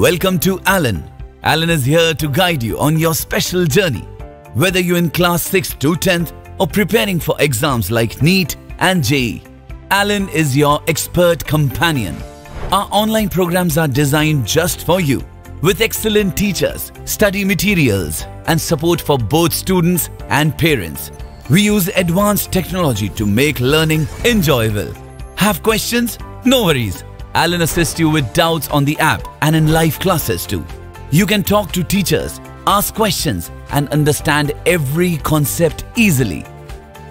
Welcome to Alan. Alan is here to guide you on your special journey. Whether you're in class 6 to 10th or preparing for exams like NEET and JEE, Alan is your expert companion. Our online programs are designed just for you with excellent teachers, study materials and support for both students and parents. We use advanced technology to make learning enjoyable. Have questions? No worries. Alan assists you with doubts on the app and in live classes too. You can talk to teachers, ask questions, and understand every concept easily.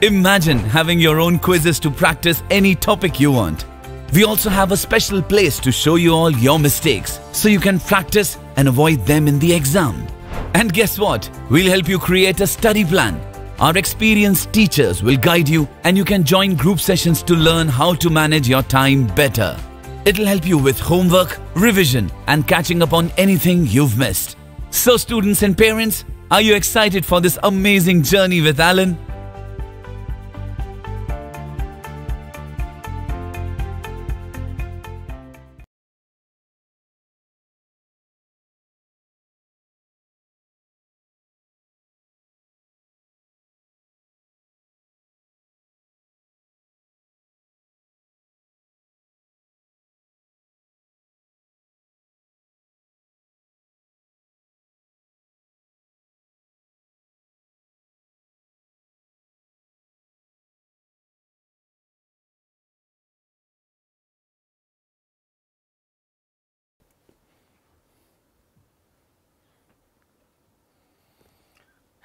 Imagine having your own quizzes to practice any topic you want. We also have a special place to show you all your mistakes so you can practice and avoid them in the exam. And guess what? We'll help you create a study plan. Our experienced teachers will guide you and you can join group sessions to learn how to manage your time better. It'll help you with homework, revision, and catching up on anything you've missed. So, students and parents, are you excited for this amazing journey with Alan?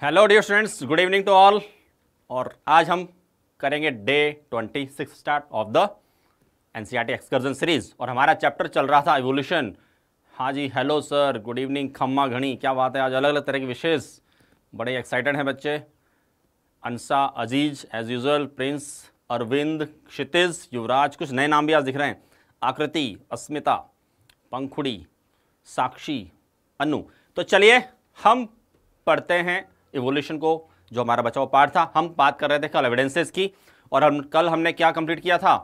Hello dear students good evening to all और आज हम करेंगे day 26 start of the NCERT excursion series और हमारा chapter चल रहा था evolution हाँ जी हेलो सर गुड इवनिंग खम्मा घनी क्या बात है आज अलग अलग तरह के विशेष बड़े एक्साइटेड हैं बच्चे Ansa Aziz as usual Prince Arvind Kshitij Yuvraj कुछ नए नाम भी आज दिख रहे हैं आकृति अस्मिता पंखुड़ी साक्षी अनु तो चलिए हम पढ़ते हैं इवोल्यूशन को जो हमारा बचा हुआ पार्ट था हम बात कर रहे थे कल एविडेंसेज की और हम कल हमने क्या कंप्लीट किया था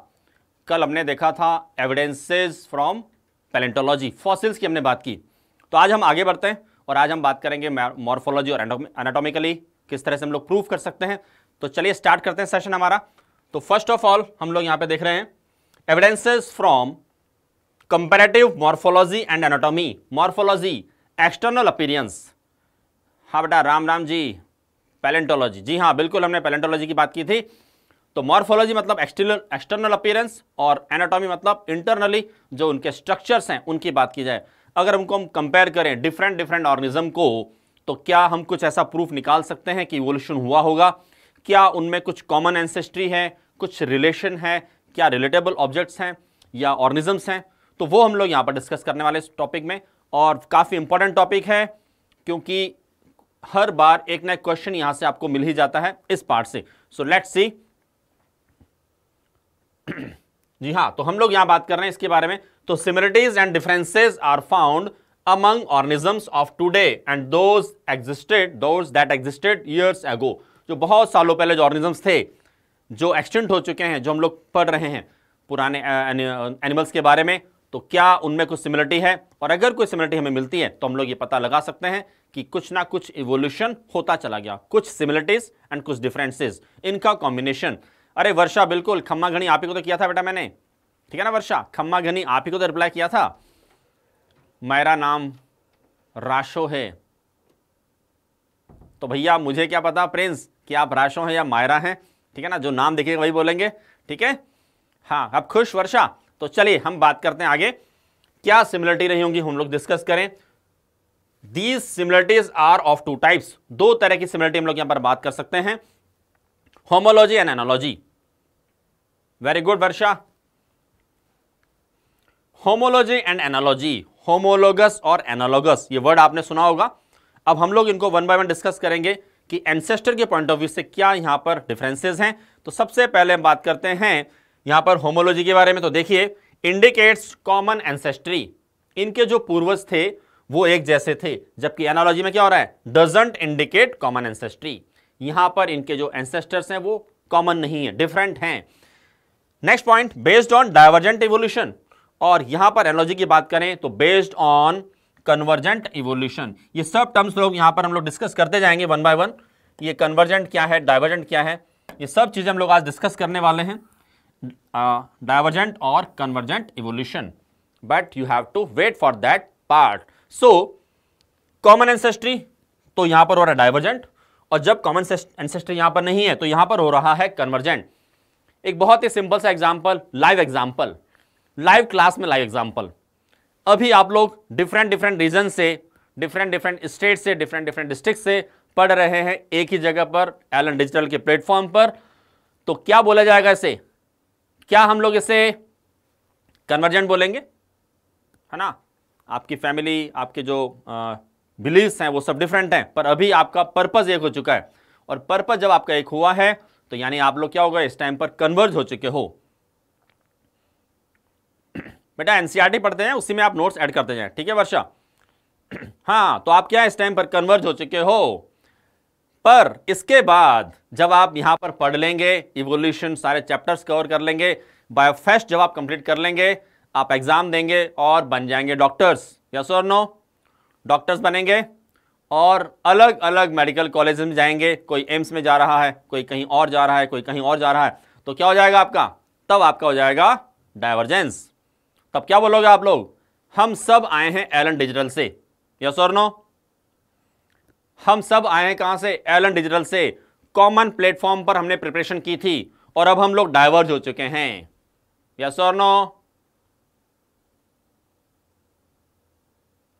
कल हमने देखा था एविडेंसेस फ्रॉम पैलेंटोलॉजी फॉसिल्स की हमने बात की तो आज हम आगे बढ़ते हैं और आज हम बात करेंगे मॉर्फोलॉजी और एनाटोमिकली किस तरह से हम लोग प्रूफ कर सकते हैं तो चलिए स्टार्ट करते हैं सेशन हमारा तो फर्स्ट ऑफ ऑल हम लोग यहाँ पे देख रहे हैं evidences from comparative morphology and anatomy morphology external appearance हाँ बेटा राम राम जी पैलेंटोलॉजी जी हाँ बिल्कुल हमने पैलेंटोलॉजी की बात की थी तो मॉर्फोलॉजी मतलब एक्सटर्नल एक्सटर्नल अपीयरेंस और एनाटॉमी मतलब इंटरनली जो उनके स्ट्रक्चर्स हैं उनकी बात की जाए अगर हमको हम कंपेयर करें डिफरेंट डिफरेंट ऑर्गेनिज्म को तो क्या हम कुछ ऐसा प्रूफ निकाल सकते हैं कि इवोल्यूशन हुआ होगा क्या उनमें कुछ कॉमन एंसेस्ट्री है कुछ रिलेशन है क्या रिलेटेबल ऑब्जेक्ट्स हैं या ऑर्गेनिजम्स हैं तो वो हम लोग यहाँ पर डिस्कस करने वाले इस टॉपिक में और काफ़ी इंपॉर्टेंट टॉपिक है क्योंकि हर बार एक ना एक क्वेश्चन यहां से आपको मिल ही जाता है इस पार्ट से सो लेट सी जी हाँ तो हम लोग यहां बात कर रहे हैं इसके बारे में तो similarities and differences are found among organisms of today and those existed those that existed years ago जो बहुत सालों पहले जो ऑर्गेनिजम्स थे जो एक्सटेंट हो चुके हैं जो हम लोग पढ़ रहे हैं पुराने एनिमल्स के बारे में तो क्या उनमें कुछ सिमिलरिटी है और अगर कोई सिमिलरिटी हमें मिलती है तो हम लोग ये पता लगा सकते हैं कि कुछ ना कुछ इवोल्यूशन होता चला गया कुछ सिमिलरिटीज एंड कुछ डिफरेंसेज इनका कॉम्बिनेशन अरे वर्षा बिल्कुल खम्मा घनी आप ही को तो किया था बेटा मैंने ठीक है ना वर्षा खम्मा घनी आप ही को तो रिप्लाई किया था मेरा नाम राशो है तो भैया मुझे क्या पता प्रिंस कि आप राशो हैं या मायरा हैं ठीक है ना जो नाम देखेगा वही बोलेंगे ठीक है हाँ अब खुश वर्षा तो चलिए हम बात करते हैं आगे क्या सिमिलरिटी रही होंगी हम लोग डिस्कस करें these similarities are of two types दो तरह की सिमिलरिटी हम लोग यहां पर बात कर सकते हैं homology and analogy very good Varsha homology and analogy homologous और एनोलोगस ये वर्ड आपने सुना होगा अब हम लोग इनको वन बाय वन डिस्कस करेंगे कि एंसेस्टर के पॉइंट ऑफ व्यू से क्या यहां पर डिफरेंसेस हैं तो सबसे पहले हम बात करते हैं यहां पर होमोलॉजी के बारे में तो देखिए इंडिकेट्स कॉमन एंसेस्ट्री इनके जो पूर्वज थे वो एक जैसे थे जबकि एनोलॉजी में क्या हो रहा है डजेंट इंडिकेट कॉमन एंसेस्ट्री यहां पर इनके जो एंसेस्टर्स हैं वो कॉमन नहीं है डिफरेंट हैं next point based on divergent evolution और यहां पर एनोलॉजी की बात करें तो बेस्ड ऑन कन्वर्जेंट इवोल्यूशन ये सब टर्म्स लोग यहां पर हम लोग डिस्कस करते जाएंगे वन बाय वन ये कन्वर्जेंट क्या है डाइवर्जेंट क्या है ये सब चीजें हम लोग आज डिस्कस करने वाले हैं डायवर्जेंट और convergent evolution but you have to wait for that part so common ancestry तो यहां पर हो रहा है डाइवर्जेंट और जब कॉमन एंसेस्ट्री यहां पर नहीं है तो यहां पर हो रहा है कन्वर्जेंट एक बहुत ही सिंपल सा example live example live class में लाइव एग्जाम्पल अभी आप लोग डिफरेंट डिफरेंट रीजन से डिफरेंट डिफरेंट स्टेट से डिफरेंट डिफरेंट डिस्ट्रिक्ट से पढ़ रहे हैं एक ही जगह पर एलन डिजिटल के प्लेटफॉर्म पर तो क्या बोला जाएगा इसे क्या हम लोग इसे कन्वर्जेंट बोलेंगे है ना आपकी फैमिली आपके जो बिलीव्स हैं वो सब डिफरेंट हैं पर अभी आपका पर्पज़ एक हो चुका है और पर्पज़ जब आपका एक हुआ है तो यानी आप लोग क्या होगा इस टाइम पर कन्वर्ज हो चुके हो बेटा एनसीआरटी e पढ़ते हैं उसी में आप नोट्स ऐड करते हैं ठीक है वर्षा हाँ तो आप क्या इस टाइम पर कन्वर्ज हो चुके हो पर इसके बाद जब आप यहां पर पढ़ लेंगे इवोल्यूशन सारे चैप्टर्स कवर कर लेंगे बायोफेस्ट जब आप कंप्लीट कर लेंगे आप एग्जाम देंगे और बन जाएंगे डॉक्टर्स यस और नो डॉक्टर्स बनेंगे और अलग अलग मेडिकल कॉलेज में जाएंगे कोई एम्स में जा रहा है कोई कहीं और जा रहा है कोई कहीं और जा रहा है तो क्या हो जाएगा आपका तब आपका हो जाएगा डाइवर्जेंस तब क्या बोलोगे आप लोग हम सब आए हैं एलन डिजिटल से यस और नो हम सब आए कहां से एलन डिजिटल से कॉमन प्लेटफॉर्म पर हमने प्रिपरेशन की थी और अब हम लोग डाइवर्ज हो चुके हैं यस और नो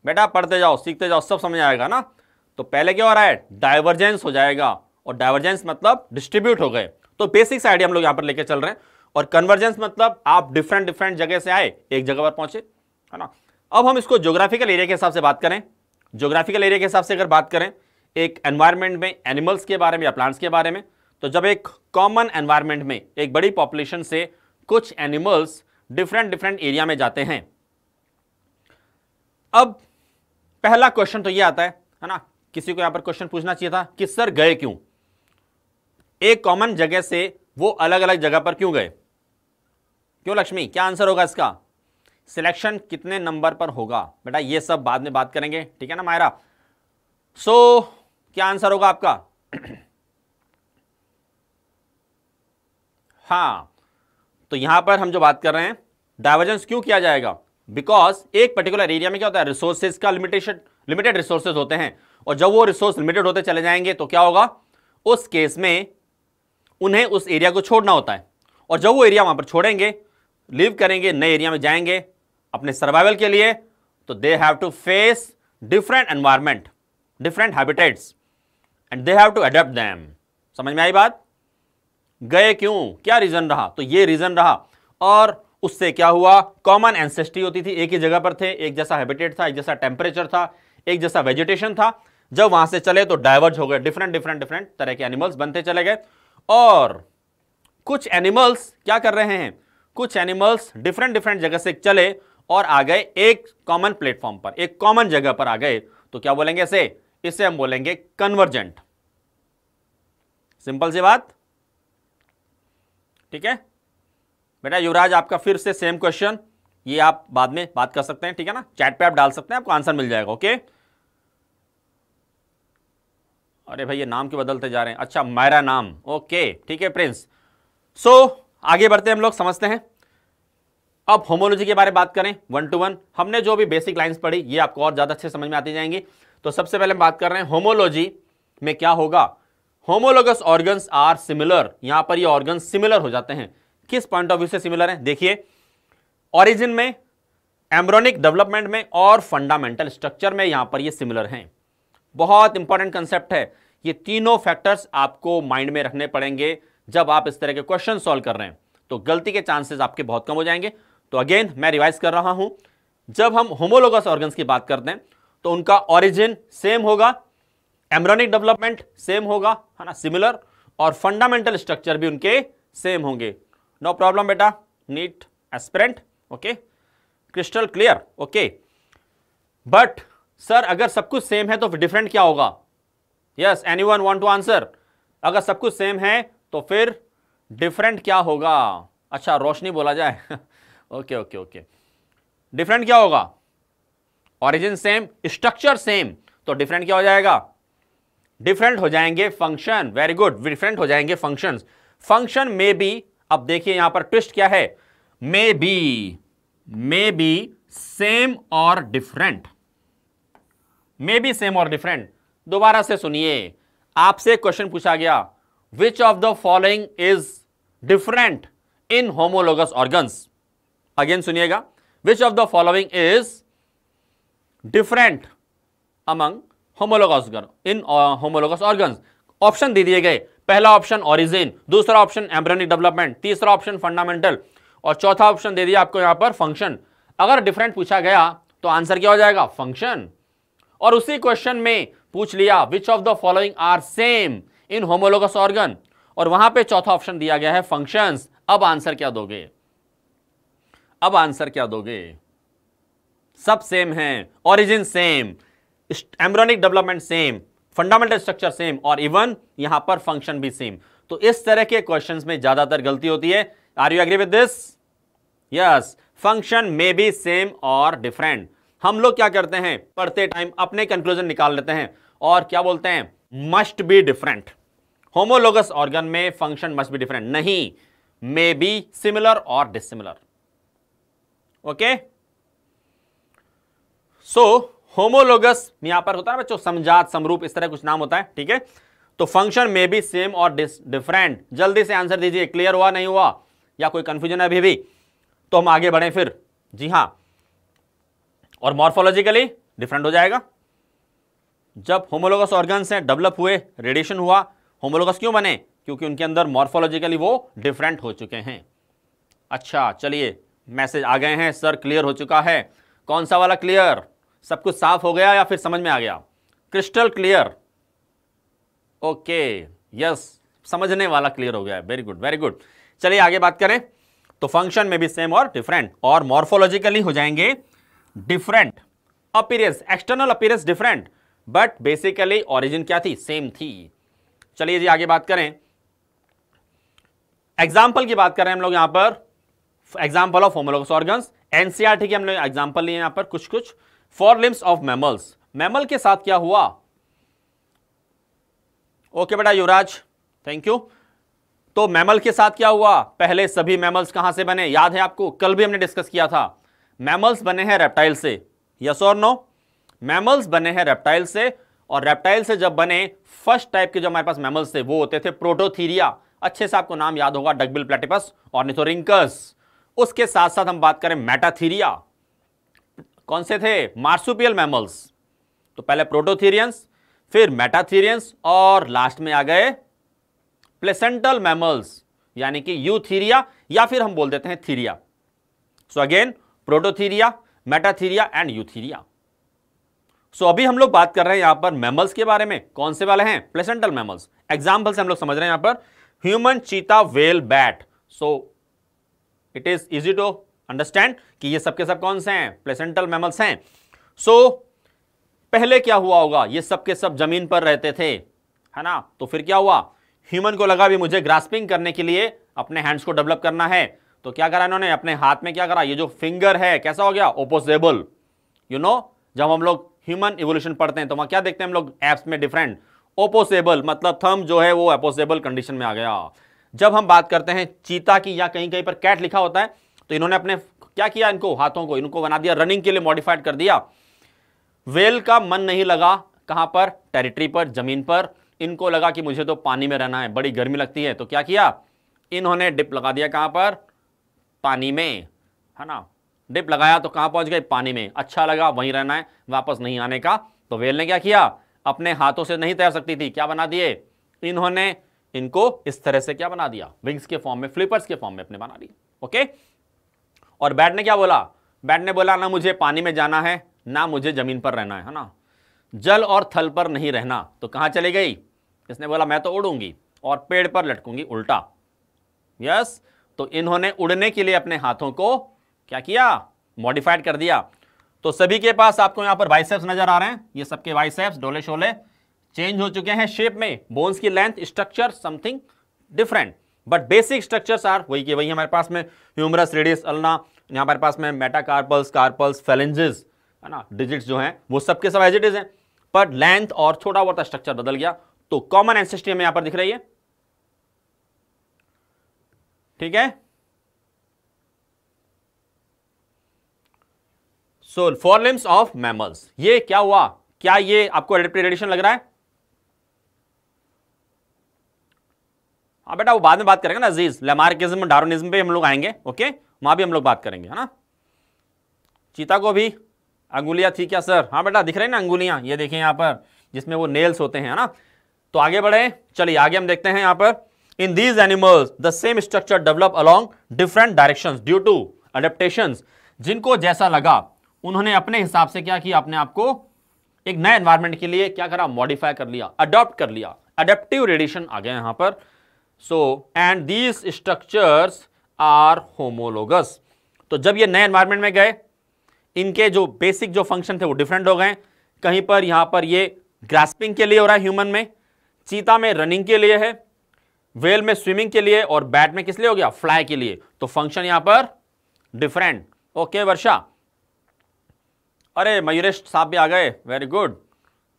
बेटा पढ़ते जाओ सीखते जाओ सब समझ आएगा ना तो पहले क्या हो रहा है डाइवर्जेंस हो जाएगा और डाइवर्जेंस मतलब डिस्ट्रीब्यूट हो गए तो बेसिक्स आइडिया हम लोग यहां पर लेके चल रहे हैं और कन्वर्जेंस मतलब आप डिफरेंट डिफरेंट जगह से आए एक जगह पर पहुंचे है ना अब हम इसको ज्योग्राफिकल एरिया के हिसाब से बात करें ज्योग्राफिकल एरिया के हिसाब से अगर बात करें एक एनवायरमेंट में एनिमल्स के बारे में या प्लांट्स के बारे में तो जब एक कॉमन एनवायरमेंट में एक बड़ी पॉपुलेशन से कुछ एनिमल्स डिफरेंट डिफरेंट एरिया में जाते हैं अब पहला क्वेश्चन तो ये आता है है ना किसी को यहां पर क्वेश्चन पूछना चाहिए था कि सर गए क्यों एक कॉमन जगह से वो अलग अलग जगह पर क्यों गए क्यों लक्ष्मी क्या आंसर होगा इसका सिलेक्शन कितने नंबर पर होगा बेटा ये सब बाद में बात करेंगे ठीक है ना मायरा सो so, क्या आंसर होगा आपका हाँ तो यहां पर हम जो बात कर रहे हैं डायवर्जेंस क्यों किया जाएगा बिकॉज एक पर्टिकुलर एरिया में क्या होता है रिसोर्सेज का लिमिटेशन लिमिटेड रिसोर्सेज होते हैं और जब वो रिसोर्स लिमिटेड होते चले जाएंगे तो क्या होगा उस केस में उन्हें उस एरिया को छोड़ना होता है और जब वो एरिया वहां पर छोड़ेंगे लिव करेंगे नए एरिया में जाएंगे अपने सर्वाइवल के लिए तो they have to face different environment different habitats and they have to adapt them समझ में आई बात गए क्यों क्या रीज़न रहा तो ये रीज़न रहा और उससे क्या हुआ कॉमन एंसेस्ट्री होती थी एक ही जगह पर थे एक जैसा हैबिटेट था एक जैसा टेम्परेचर था एक जैसा वेजिटेशन था जब वहां से चले तो डाइवर्ज हो गए डिफरेंट डिफरेंट डिफरेंट तरह के एनिमल्स बनते चले गए और कुछ एनिमल्स क्या कर रहे हैं कुछ एनिमल्स डिफरेंट डिफरेंट जगह से चले और आ गए एक कॉमन प्लेटफॉर्म पर एक कॉमन जगह पर आ गए तो क्या बोलेंगे ऐसे इसे हम बोलेंगे कन्वर्जेंट सिंपल सी बात ठीक है बेटा युवराज आपका फिर से सेम क्वेश्चन ये आप बाद में बात कर सकते हैं ठीक है ना चैट पे आप डाल सकते हैं आपको आंसर मिल जाएगा ओके अरे भाई ये नाम क्यों बदलते जा रहे हैं अच्छा मायरा नाम ओके ठीक है प्रिंस सो so, आगे बढ़ते हम लोग समझते हैं अब होमोलॉजी के बारे में बात करें वन टू वन हमने जो भी बेसिक लाइंस पढ़ी ये आपको और ज़्यादा अच्छे समझ में आती जाएंगी तो सबसे पहले हम बात कर रहे हैं होमोलॉजी में क्या होगा होमोलोगस ऑर्गन्स आर सिमिलर यहां पर ये ऑर्गन सिमिलर हो जाते हैं किस पॉइंट ऑफ व्यू से सिमिलर है देखिए ऑरिजिन में एम्ब्रोनिक डेवलपमेंट में और फंडामेंटल स्ट्रक्चर में यहां पर ये सिमिलर हैं बहुत इंपॉर्टेंट कंसेप्ट है ये तीनों फैक्टर्स आपको माइंड में रखने पड़ेंगे जब आप इस तरह के क्वेश्चन सॉल्व कर रहे हैं तो गलती के चांसेस आपके बहुत कम हो जाएंगे तो अगेन मैं रिवाइज कर रहा हूं जब हम होमोलोगस ऑर्गन्स की बात करते हैं तो उनका ऑरिजिन सेम होगा एमरोनिक डेवलपमेंट सेम होगा है ना सिमिलर और फंडामेंटल स्ट्रक्चर भी उनके सेम होंगे नो प्रॉब्लम बेटा NEET aspirant okay crystal clear okay but sir अगर सब कुछ सेम है तो डिफरेंट क्या होगा yes any one want to answer अगर सब कुछ सेम है तो फिर डिफरेंट क्या होगा अच्छा रोशनी बोला जाए ओके ओके ओके डिफरेंट क्या होगा ऑरिजिन सेम स्ट्रक्चर सेम तो डिफरेंट क्या हो जाएगा डिफरेंट हो जाएंगे फंक्शन वेरी गुड डिफरेंट हो जाएंगे फंक्शंस फंक्शन मे बी अब देखिए यहां पर ट्विस्ट क्या है maybe maybe same और डिफरेंट मे बी सेम और डिफरेंट दोबारा से सुनिए आपसे क्वेश्चन पूछा गया which of the following is different in homologous organs again सुनिएगा which of the following is different among homologous in homologous organ option दे दिए गए पहला ऑप्शन ऑरिजिन दूसरा ऑप्शन एम्ब्रोनिक डेवलपमेंट तीसरा ऑप्शन फंडामेंटल और चौथा ऑप्शन दे दिया आपको यहां पर फंक्शन अगर डिफरेंट पूछा गया तो आंसर क्या हो जाएगा फंक्शन और उसी क्वेश्चन में पूछ लिया which of the following are same in homologous organ और वहां पे चौथा ऑप्शन दिया गया है फंक्शंस अब आंसर क्या दोगे अब आंसर क्या दोगे सब सेम है origin same embryonic development same fundamental structure same और इवन यहां पर फंक्शन भी सेम तो इस तरह के क्वेश्चंस में ज्यादातर गलती होती है are you agree with this yes function maybe same और डिफरेंट हम लोग क्या करते हैं पढ़ते टाइम अपने कंक्लूजन निकाल लेते हैं और क्या बोलते हैं must be different homologous organ में फंक्शन मस्ट बी डिफरेंट नहीं मे बी सिमिलर और dissimilar okay okay? So homologous यहां पर होता है बच्चों समझात समरूप इस तरह कुछ नाम होता है ठीक है तो फंक्शन में भी सेम और डिफरेंट जल्दी से आंसर दीजिए क्लियर हुआ नहीं हुआ या कोई कंफ्यूजन है अभी भी तो हम आगे बढ़े फिर जी हां और मॉर्फोलॉजिकली डिफरेंट हो जाएगा जब होमोलोगस ऑर्गन्स हैं डेवलप हुए रेडिएशन हुआ होमोलोगस क्यों बने क्योंकि उनके अंदर मॉर्फोलॉजिकली वो डिफरेंट हो चुके हैं अच्छा चलिए मैसेज आ गए हैं सर क्लियर हो चुका है कौन सा वाला क्लियर सब कुछ साफ हो गया या फिर समझ में आ गया क्रिस्टल क्लियर ओके यस समझने वाला क्लियर हो गया है वेरी गुड वेरी गुड चलिए आगे बात करें तो फंक्शन में भी सेम और डिफरेंट और मॉर्फोलॉजिकली हो जाएंगे different appearance external appearance different but basically origin क्या थी सेम थी चलिए जी आगे बात करें एग्जाम्पल की बात करें हम लोग यहां पर example of homologous organ NCERT के हम लोग एग्जाम्पल लिए यहां पर कुछ कुछ forelimbs of mammals mammal के साथ क्या हुआ ओके बेटा युवराज थैंक यू तो मैमल के साथ क्या हुआ पहले सभी मैमल्स कहां से बने याद है आपको कल भी हमने डिस्कस किया था मैमल्स बने हैं रेप्टाइल से यस और नो मैमल्स बने हैं रेप्टाइल से और रेप्टाइल से जब बने फर्स्ट टाइप के जो हमारे पास मैमल्स थे वो होते थे प्रोटोथीरिया अच्छे से आपको नाम याद होगा डकबिल प्लेटिपस और निथोरिंकस उसके साथ साथ हम बात करें मेटाथीरिया कौन से थे मार्सुपियल मैमल्स तो पहले प्रोटोथीरियंस फिर मेटाथीरियंस और लास्ट में आ गए प्लेसेंटल मैमल्स यानी कि यूथीरिया या फिर हम बोल देते हैं theria so again prototheria metatheria and eutheria so अभी हम लोग बात कर रहे हैं यहां पर मैमल्स के बारे में कौन से वाले हैं प्लेसेंटल मैमल्स एग्जाम्पल से हम लोग समझ रहे हैं यहां पर human cheetah whale bat so it is easy to understand कि ये सबके सब कौन से हैं प्लेसेंटल मैमल्स हैं सो so, पहले क्या हुआ होगा ये सबके सब जमीन पर रहते थे है ना तो फिर क्या हुआ ह्यूमन को लगा भी मुझे ग्रास्पिंग करने के लिए अपने हैंड्स को डेवलप करना है तो क्या करा इन्होंने अपने हाथ में क्या करा ये जो फिंगर है कैसा हो गया ओपोजेबल यू नो जब हम लोग ह्यूमन इवोल्यूशन पढ़ते हैं तो वहां क्या देखते हैं हम लोग एप्स में डिफरेंट ओपोसेबल मतलब थम जो है वो अपोसेबल कंडीशन में आ गया जब हम बात करते हैं चीता की या कहीं कहीं पर कैट लिखा होता है तो इन्होंने अपने क्या किया इनको हाथों को इनको बना दिया रनिंग के लिए मॉडिफाइड कर दिया वेल का मन नहीं लगा कहां पर टेरिटरी पर जमीन पर इनको लगा कि मुझे तो पानी में रहना है बड़ी गर्मी लगती है तो क्या किया इन्होंने डिप लगा दिया कहां पर पानी में है ना डिप लगाया तो कहां पहुंच गए पानी में अच्छा लगा वहीं रहना है वापस नहीं आने का तो वेल ने क्या किया अपने हाथों से नहीं तैर सकती थी क्या बना दिए इन्होंने इनको इस तरह से क्या बना दिया विंग्स के फॉर्म में फ्लिपर्स के फॉर्म में अपने बना दिए ओके और बैट ने क्या बोला बैट ने बोला ना मुझे पानी में जाना है ना मुझे जमीन पर रहना है ना जल और थल पर नहीं रहना तो कहां चली गई इसने बोला मैं तो उड़ूंगी और पेड़ पर लटकूंगी उल्टा यस तो इन्होंने उड़ने के लिए अपने हाथों को क्या किया मॉडिफाइड कर दिया तो सभी के पास आपको यहाँ पर बाइसेप्स नजर आ रहे हैं ये सबके बाइसेप्स डोले शोले चेंज हो चुके हैं शेप में बोन्स की length structure something different but basic structures are वही के वही हमारे पास में ह्यूमरस रेडियस अल्ना यहाँ हमारे पास में मेटाकार्पल्स कार्पल्स फेलेंजेस है ना डिजिट्स जो हैं वो सबके सब के सब इज हैं पर लेंथ और छोटा बहुत स्ट्रक्चर बदल गया तो कॉमन एंसेस्ट्री हमें यहां पर दिख रही है ठीक है so forelimbs of mammals ये क्या हुआ क्या ये आपको रेडिएशन लग रहा है हाँ बेटा वो बाद में बात करेंगे ना अजीज लेमार्किज्म डार्विनिज्म पे हम लोग आएंगे ओके वहाँ भी हम लोग बात करेंगे है ना चीता को भी अंगुलियाँ थी क्या सर हाँ बेटा दिख रहे ना अंगुलियाँ ये देखें यहाँ पर जिसमें वो नेल्स होते हैं है ना तो आगे बढ़े चलिए आगे हम देखते हैं यहाँ पर in these animals the same structure develop along different direction due to adaptation जिनको जैसा लगा उन्होंने अपने हिसाब से क्या किया अपने आप को एक नए एनवायरमेंट के लिए क्या करा मॉडिफाई कर लिया अडॉप्ट कर लिया अडेप्टिव रेडिएशन आ गया यहाँ पर so and these structure are homologous तो जब ये नए एनवायरमेंट में गए इनके जो बेसिक जो फंक्शन थे वो डिफरेंट हो गए कहीं पर यहां पर ये ग्रास्पिंग के लिए हो रहा है ह्यूमन में चीता में रनिंग के लिए है वेल में स्विमिंग के लिए और बैट में किस लिए हो गया फ्लाई के लिए तो फंक्शन यहां पर डिफरेंट ओके वर्षा अरे मयूरेश साहब भी आ गए वेरी गुड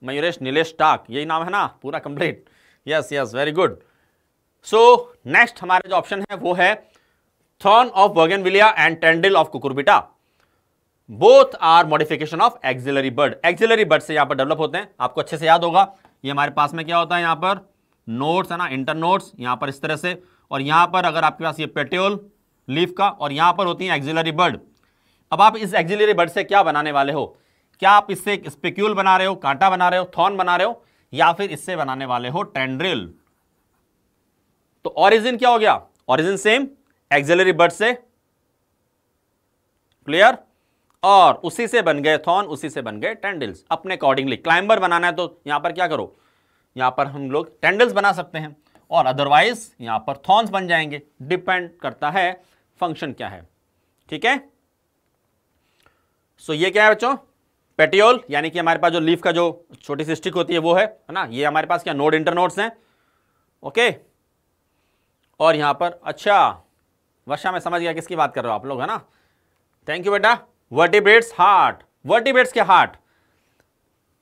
मयूरेश नीलेष टाक यही नाम है ना पूरा complete yes yes very good so next हमारा जो ऑप्शन है वो है thorn of bougainvillea and tendril of cucurbita both are modification of axillary bud axillary bud से यहां पर डेवलप होते हैं आपको अच्छे से याद होगा ये हमारे पास में क्या होता है यहां पर नोट्स है ना इंटर नोट्स यहां पर इस तरह से और यहां पर अगर आपके पास ये पेट्रोल लीफ का और यहां पर होती है एक्सिलरी बर्ड अब आप इस एक्सिलरी बर्ड से क्या बनाने वाले हो क्या आप इससे स्पेक्यूल बना रहे हो कांटा बना रहे हो थॉर्न बना रहे हो या फिर इससे बनाने वाले हो टेंड्रिल तो ऑरिजिन क्या हो गया ऑरिजिन सेम एक्सेलरी बर्ड से क्लियर और उसी से बन गए थॉर्न उसी से बन गए टेंडल्स अपने अकॉर्डिंगली क्लाइंबर बनाना है तो यहां पर क्या करो यहां पर हम लोग टेंडल्स बना सकते हैं और अदरवाइज यहां पर थॉर्न्स बन जाएंगे डिपेंड करता है फंक्शन क्या है ठीक है सो ये क्या है बच्चों पेटियोल यानी कि हमारे पास जो लीफ का जो छोटी सी स्टिक होती है वो है ना ये हमारे पास क्या नोड इंटरनोड्स हैं ओके और यहाँ पर अच्छा वर्षा मैं समझ गया किसकी बात कर रहे हो आप लोग है ना थैंक यू बेटा वर्टिब्रेट्स हार्ट वर्टिब्रेट्स के हार्ट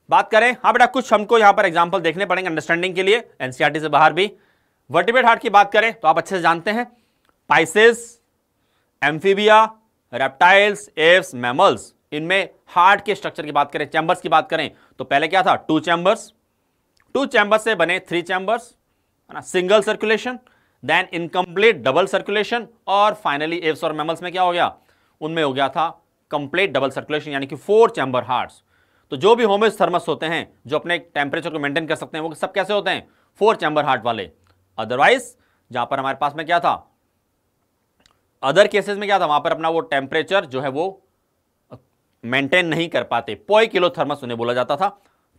बात करें हाँ बेटा कुछ हमको यहाँ पर एग्जाम्पल देखने पड़ेंगे अंडरस्टैंडिंग के लिए एनसीईआरटी से बाहर भी वर्टिब्रेट हार्ट की बात करें तो आप अच्छे से जानते हैं pisces amphibia reptiles aves mammals इनमें हार्ट के स्ट्रक्चर की बात करें चैम्बर्स की बात करें तो पहले क्या था टू चैम्बर्स टू चैम्बर्स से बने थ्री चैम्बर्स है ना single circulation then incomplete double circulation और फाइनली एव्स और मेमल्स में क्या हो गया उनमें हो गया था कंप्लीट डबल सर्कुलेशन यानी कि फोर चैम्बर हार्ट्स तो जो भी होमेज थर्मस होते हैं जो अपने टेम्परेचर को मेंटेन कर सकते हैं वो सब कैसे होते हैं फोर चैम्बर हार्ट वाले अदरवाइज जहां पर हमारे पास में क्या था अदर केसेस में क्या था वहां पर अपना वो टेम्परेचर जो है वो मेंटेन नहीं कर पाते पोई किलो थर्मस उन्हें बोला जाता था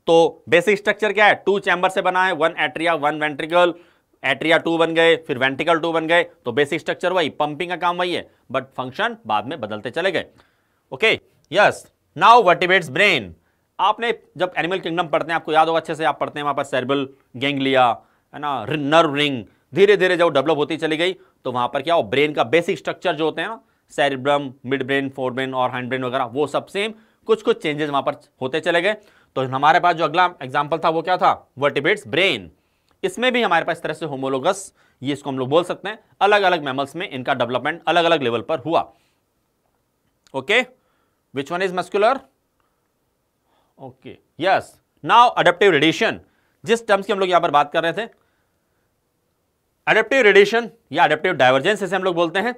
तो बेसिक स्ट्रक्चर क्या है टू चैम्बर से बना है one atria one ventricle atria two बन गए फिर वेंटिकल टू बन गए तो बेसिक स्ट्रक्चर वही पंपिंग का काम वही है बट फंक्शन बाद में बदलते चले गए okay yes now vertebrates brain आपने जब एनिमल किंगडम पढ़ते हैं आपको याद होगा अच्छे से आप पढ़ते हैं वहाँ पर सेरबल गैंगलिया है ना नर्व रिंग धीरे धीरे जब डेवलप होती चली गई तो वहाँ पर क्या हो ब्रेन का बेसिक स्ट्रक्चर जो होते हैं ना cerebrum mid brain fore brain और हैंड ब्रेन वगैरह वो सब सेम कुछ कुछ चेंजेस वहाँ पर होते चले गए तो हमारे पास जो अगला एग्जाम्पल था वो क्या था वर्टिबेट्स ब्रेन इसमें भी हमारे पास इस तरह से होमोलोगस ये इसको हम लोग बोल सकते हैं अलग अलग मैमल्स में इनका डेवलपमेंट अलग अलग लेवल पर हुआ okay which one is muscular okay yes now adaptive radiation जिस टर्म्स की हम लोग यहां पर बात कर रहे थे अडेप्टिव रेडिएशन या अडेप्टिव डाइवर्जेंस इसे हम लोग बोलते हैं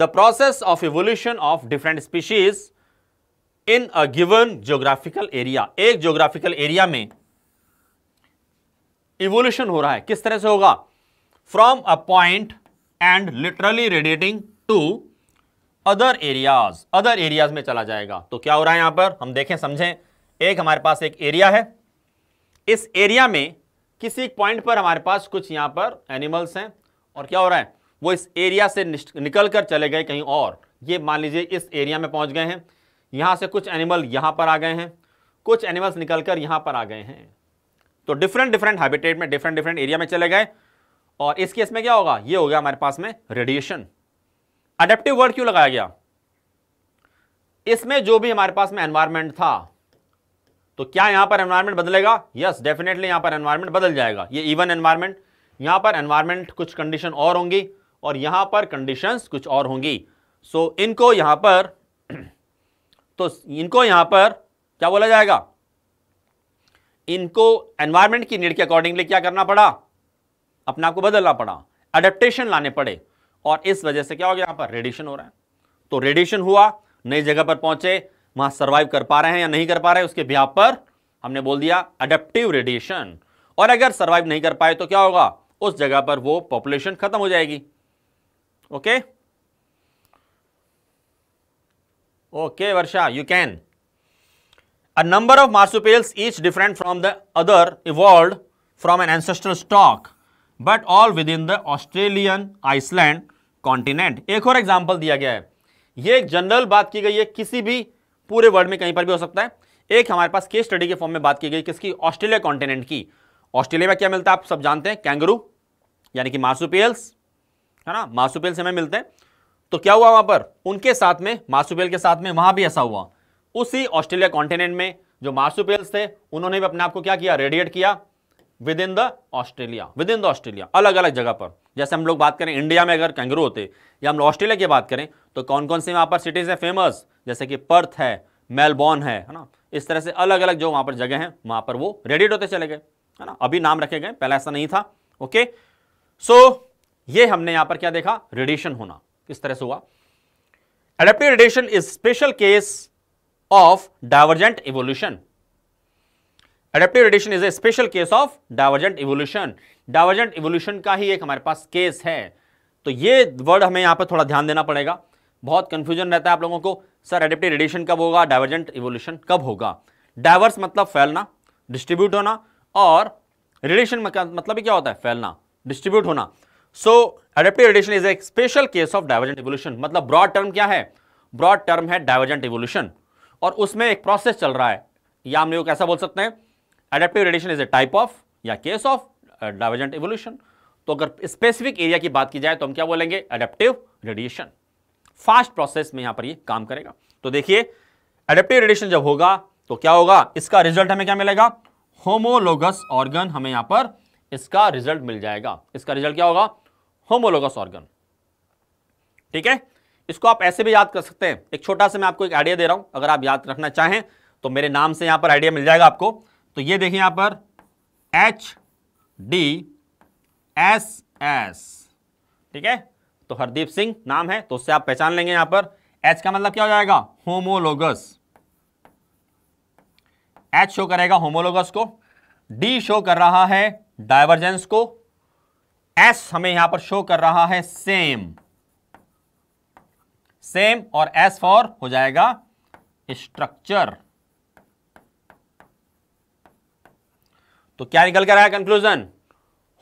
the process of evolution of different species in a given geographical area एक ज्योग्राफिकल एरिया में इवोल्यूशन हो रहा है किस तरह से होगा from a point and literally radiating to other areas other areas में चला जाएगा तो क्या हो रहा है यहां पर हम देखें समझें एक हमारे पास एक एरिया है इस एरिया में किसी एक पॉइंट पर हमारे पास कुछ यहाँ पर एनिमल्स हैं और क्या हो रहा है वो इस एरिया से निकल कर चले गए कहीं और ये मान लीजिए इस एरिया में पहुँच गए हैं यहाँ से कुछ एनिमल यहाँ पर आ गए हैं कुछ एनिमल्स निकल कर यहाँ पर आ गए हैं तो डिफरेंट डिफरेंट हैबिटेट में डिफरेंट डिफरेंट एरिया में चले गए और इस केस में क्या होगा ये हो गया हमारे पास में रेडिएशन अडेप्टिव वर्ड क्यों लगाया गया इसमें जो भी हमारे पास में एनवायरमेंट था तो क्या यहां पर एनवायरमेंट बदलेगा यस डेफिनेटली यहां पर एनवायरमेंट बदल जाएगा ये इवन एनवायरमेंट यहां पर एनवायरमेंट कुछ कंडीशन और होंगी और यहां पर कंडीशन कुछ और होंगी सो so, इनको यहां पर तो इनको यहां पर क्या बोला जाएगा इनको एनवायरमेंट की नीड के अकॉर्डिंगली क्या करना पड़ा अपने आप को बदलना पड़ा अडेप्टेशन लाने पड़े और इस वजह से क्या हो गया यहां पर रेडिएशन हो रहा है तो रेडिएशन हुआ नई जगह पर पहुंचे वहां सर्वाइव कर पा रहे हैं या नहीं कर पा रहे उसके बिहार पर हमने बोल दिया अडेप्टिव रेडिएशन और अगर सर्वाइव नहीं कर पाए तो क्या होगा उस जगह पर वो पॉपुलेशन खत्म हो जाएगी okay okay Varsha you can A number of marsupials, each different from the other, evolved from an ancestral stock, but all within the Australian Iceland continent. एक और एग्जाम्पल दिया गया है ये एक जनरल बात की गई है किसी भी पूरे वर्ल्ड में कहीं पर भी हो सकता है एक हमारे पास केस स्टडी के फॉर्म में बात की गई किसकी ऑस्ट्रेलिया कॉन्टिनेंट की ऑस्ट्रेलिया में क्या मिलता है आप सब जानते हैं कैंगरू यानी कि मार्सुपियल्स है ना मार्सुपियल्स हमें मिलते हैं तो क्या हुआ वहां पर उनके साथ में मार्सुपियल के साथ में वहां भी ऐसा हुआ उसी ऑस्ट्रेलिया कॉन्टिनेंट में जो मार्सुपेल्स थे उन्होंने भी अपने आप को क्या किया रेडिएट किया within the Australia within the Australia अलग अलग जगह पर जैसे हम लोग बात करें इंडिया में अगर कैंगरू होते या हम ऑस्ट्रेलिया की बात करें तो कौन कौन से वहाँ पर सिटीज़ हैं फेमस जैसे कि पर्थ है मेलबॉर्न है है ना इस तरह से अलग अलग जो वहाँ पर जगह हैं वहाँ पर वो रेडिट होते चले गए है ना अभी नाम रखे गए पहले ऐसा नहीं था ओके सो so, ये हमने यहाँ पर क्या देखा रेडिएशन होना किस तरह से हुआ adaptive radiation is special case of divergent evolution adaptive radiation is a special case of divergent evolution divergent evolution का ही एक हमारे पास केस है तो ये वर्ड हमें यहां पर थोड़ा ध्यान देना पड़ेगा बहुत कंफ्यूजन रहता है आप लोगों को सर एडेप्टिव रेडिएशन कब होगा डाइवर्जेंट इवोल्यूशन कब होगा डाइवर्स मतलब फैलना डिस्ट्रीब्यूट होना और रेडिएशन मतलब क्या होता है फैलना डिस्ट्रीब्यूट होना so adaptive radiation is a special case of divergent evolution मतलब ब्रॉड टर्म क्या है ब्रॉड टर्म है डाइवर्जेंट इवोल्यूशन और उसमें एक प्रोसेस चल रहा है या हम लोग ऐसा बोल सकते हैं adaptive radiation is a type of या केस ऑफ डाइवर्जेंट इवोल्यूशन तो अगर स्पेसिफिक एरिया की बात की जाए तो हम क्या बोलेंगे एडेप्टिव रेडिएशन फास्ट प्रोसेस में यहां पर ये काम करेगा तो देखिए एडेप्टिव रेडिएशन जब होगा तो क्या होगा इसका रिजल्ट हमें क्या मिलेगा होमोलोगस ऑर्गन हमें यहां पर इसका रिजल्ट मिल जाएगा इसका रिजल्ट क्या होगा होमोलोगस ऑर्गन ठीक है इसको आप ऐसे भी याद कर सकते हैं एक छोटा सा मैं आपको एक आइडिया दे रहा हूं अगर आप याद रखना चाहें तो मेरे नाम से यहां पर आइडिया मिल जाएगा आपको तो ये देखिए यहां पर एच डी एस एस ठीक है तो हरदीप सिंह नाम है तो उससे आप पहचान लेंगे यहां पर एच का मतलब क्या हो जाएगा होमोलोगस एच शो करेगा होमोलोगस को डी शो कर रहा है डायवर्जेंस को एस हमें यहां पर शो कर रहा है सेम सेम और एस फॉर हो जाएगा स्ट्रक्चर तो क्या निकल कर आया कंक्लूजन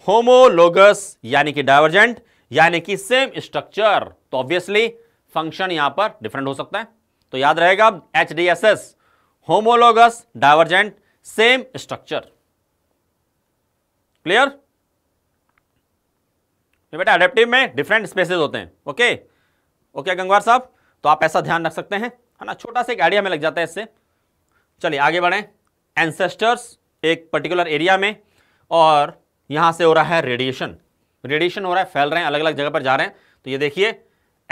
होमोलोगस यानी कि डाइवर्जेंट यानी कि सेम स्ट्रक्चर तो ऑब्वियसली फंक्शन यहां पर डिफरेंट हो सकता है तो याद रहेगा H D S S homologous divergent same structure clear बेटा एडेप्टिव में डिफरेंट स्पेसेस होते हैं ओके okay? ओके गंगवार साहब तो आप ऐसा ध्यान रख सकते हैं है ना छोटा सा एक आइडिया में लग जाता है इससे चलिए आगे बढ़ें एंसेस्टर्स एक पर्टिकुलर एरिया में और यहाँ से हो रहा है रेडिएशन रेडिएशन हो रहा है फैल रहे हैं अलग अलग जगह पर जा रहे हैं तो ये देखिए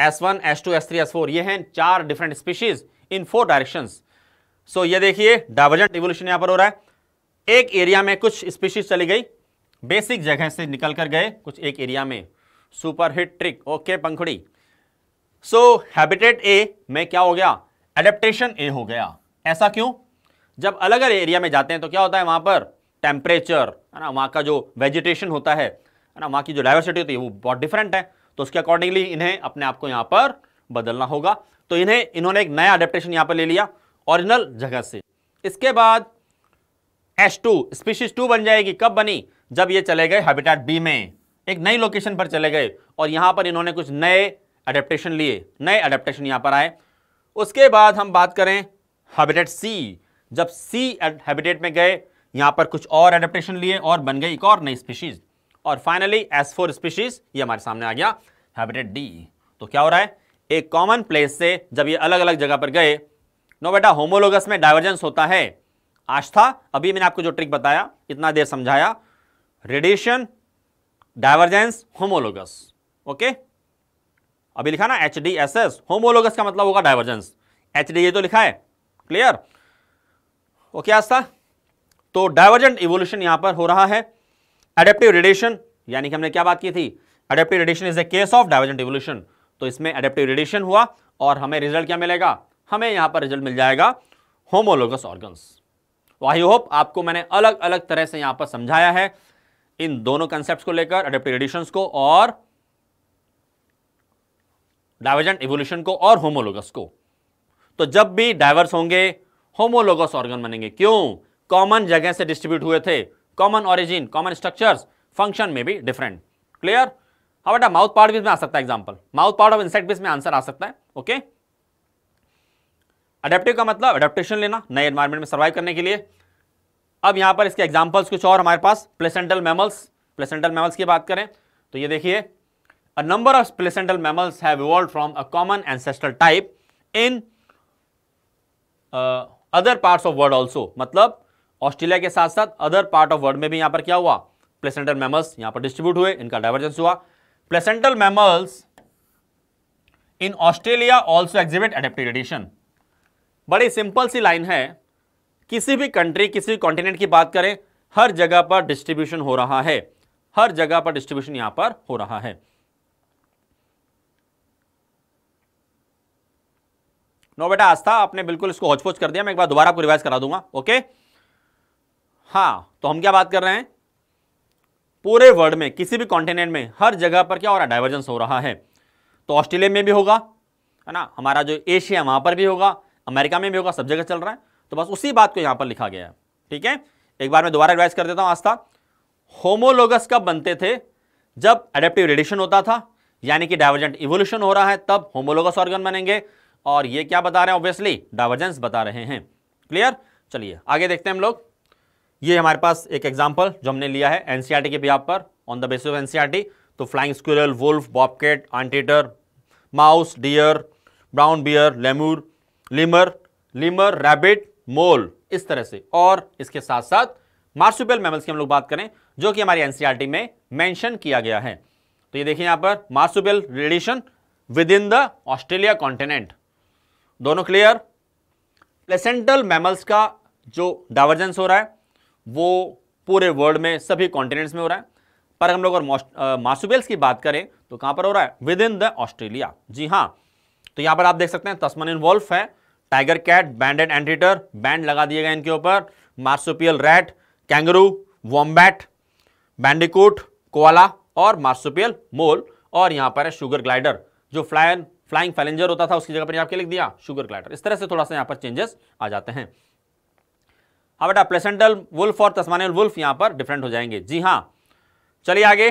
S one S two S three S four ये हैं चार different species in four directions so ये देखिए डाइवर्जेंट इवोल्यूशन यहाँ पर हो रहा है एक एरिया में कुछ स्पीशीज चली गई बेसिक जगह से निकल कर गए कुछ एक एरिया में super hit trick okay Pankhudi so habitat A में क्या हो गया एडेप्टेशन ए हो गया ऐसा क्यों जब अलग अलग एरिया में जाते हैं तो क्या होता है वहां पर टेम्परेचर है ना वहां का जो वेजिटेशन होता है है ना वहां की जो डाइवर्सिटी होती है वो बहुत डिफरेंट है तो उसके अकॉर्डिंगली इन्हें अपने आप को यहां पर बदलना होगा तो इन्हें इन्होंने एक नया अडेप्टेशन यहां पर ले लिया ओरिजिनल जगह से इसके बाद एस टू स्पीशीज टू बन जाएगी कब बनी जब ये चले गए हैबिटेट बी में एक नई लोकेशन पर चले गए और यहां पर इन्होंने कुछ नए अडेप्टेशन लिए नए अडेप्टेशन यहाँ पर आए उसके बाद हम बात करें हैबिटेट सी जब सी हैबिटेट में गए यहाँ पर कुछ और अडेप्टेशन लिए और बन गए एक और नई स्पीशीज़ और फाइनली एस फोर स्पीशीज़ ये हमारे सामने आ गया हैबिटेट डी तो क्या हो रहा है एक कॉमन प्लेस से जब ये अलग अलग जगह पर गए नो बेटा होमोलोगस में डाइवर्जेंस होता है आस्था अभी मैंने आपको जो ट्रिक बताया इतना देर समझाया रेडिएशन डाइवर्जेंस होमोलोगस ओके अभी लिखा ना H D S S homologous का मतलब होगा डाइवर्जेंस एच डी ये तो लिखा है क्लियर वो तो क्या था तो डाइवर्जेंट इवोल्यूशन यहां पर हो रहा है एडेप्टिव रेडिएशन यानी कि हमने क्या बात की थी adaptive radiation is a case of divergent evolution तो इसमें एडेप्टिव रेडिएशन हुआ और हमें रिजल्ट क्या मिलेगा हमें यहां पर रिजल्ट मिल जाएगा होमोलोगस ऑर्गन्स आई होप आपको मैंने अलग अलग तरह से यहां पर समझाया है इन दोनों कंसेप्ट को लेकर एडेप्टिव रेडिएशन को और डाइवर्जेंट इवोल्यूशन को और होमोलोगस को तो जब भी डाइवर्स होंगे होमोलोगस ऑर्गन बनेंगे क्यों कॉमन जगह से डिस्ट्रीब्यूट हुए थे common origin common structures function में भी डिफरेंट क्लियर हाउट माउथ पार्ट बीस में आ सकता है example mouth part of insect bees में आंसर आ सकता है ओके अडेप्टिव का मतलब अडेप्टेशन लेना नए एनवायरमेंट में सर्वाइव करने के लिए अब यहां पर इसके एग्जाम्पल्स कुछ और हमारे पास प्लेसेंटल मेमल्स प्लेसेंटल मेमल्स की बात करें तो ये देखिए a number of placental mammals have evolved from a common ancestral type in uh, other parts of world also matlab australia ke sath sath other part of world mein bhi yahan par kya hua placental mammals yahan par distribute hue inka divergence hua placental mammals in australia also exhibit adaptive एडेप्टेडेशन बड़ी simple सी line है किसी भी country किसी भी continent की बात करें हर जगह पर डिस्ट्रीब्यूशन हो रहा है हर जगह पर डिस्ट्रीब्यूशन यहां पर हो रहा है नो बेटा आस्था आपने बिल्कुल इसको हौचपोच कर दिया मैं एक बार दोबारा आपको रिवाइज करा दूंगा ओके हाँ तो हम क्या बात कर रहे हैं पूरे वर्ल्ड में किसी भी कॉन्टिनेंट में हर जगह पर क्या हो रहा है डाइवर्जेंस हो रहा है तो ऑस्ट्रेलिया में भी होगा है ना हमारा जो एशिया वहां पर भी होगा अमेरिका में भी होगा सब जगह चल रहा है तो बस उसी बात को यहां पर लिखा गया है ठीक है एक बार मैं दोबारा रिवाइज कर देता हूं आस्था होमोलोगस कब बनते थे जब एडेप्टिव रेडिएशन होता था यानी कि डाइवर्जेंट इवोल्यूशन हो रहा है तब होमोलोगस ऑर्गन बनेंगे और ये क्या बता रहे हैं ऑब्वियसली डाइवर्जेंस बता रहे हैं क्लियर चलिए आगे देखते हैं हम लोग ये हमारे पास एक एग्जाम्पल जो हमने लिया है एनसीआरटी e के बिहार पर on the basis of NCERT तो flying squirrel wolf bobcat anteater mouse deer brown bear lemur lemur lemur rabbit mole इस तरह से और इसके साथ साथ मार्सुपियल मैमल्स की हम लोग बात करें जो कि हमारी एनसीआरटी e में मेंशन किया गया है तो ये देखिए यहाँ पर marsupial relation within the Australia continent दोनों क्लियर प्लेसेंटल मैमल्स का जो डाइवर्जेंस हो रहा है वो पूरे वर्ल्ड में सभी कॉन्टिनेंट्स में हो रहा है पर हम लोग अगर मासुबेल्स की बात करें तो कहां पर हो रहा है विद इन द ऑस्ट्रेलिया जी हाँ तो यहां पर आप देख सकते हैं इन इन्वॉल्व है tiger cat banded anteater band लगा दिए गए इनके ऊपर marsupial rat kangaroo wombat bandicoot koala और मार्सुपियल मोल और यहां पर है शुगर ग्लाइडर जो फ्लाइन फ्लाइंग फैलेंजर होता था उसकी जगह पर आपके लिख दिया शुगर क्लैटर इस तरह से थोड़ा सा यहाँ पर चेंजेस आ जाते हैं हाँ बेटा प्लेसेंटल वुल्फ और तस्मानियल वुल्फ यहाँ पर डिफरेंट हो जाएंगे जी हाँ चलिए आगे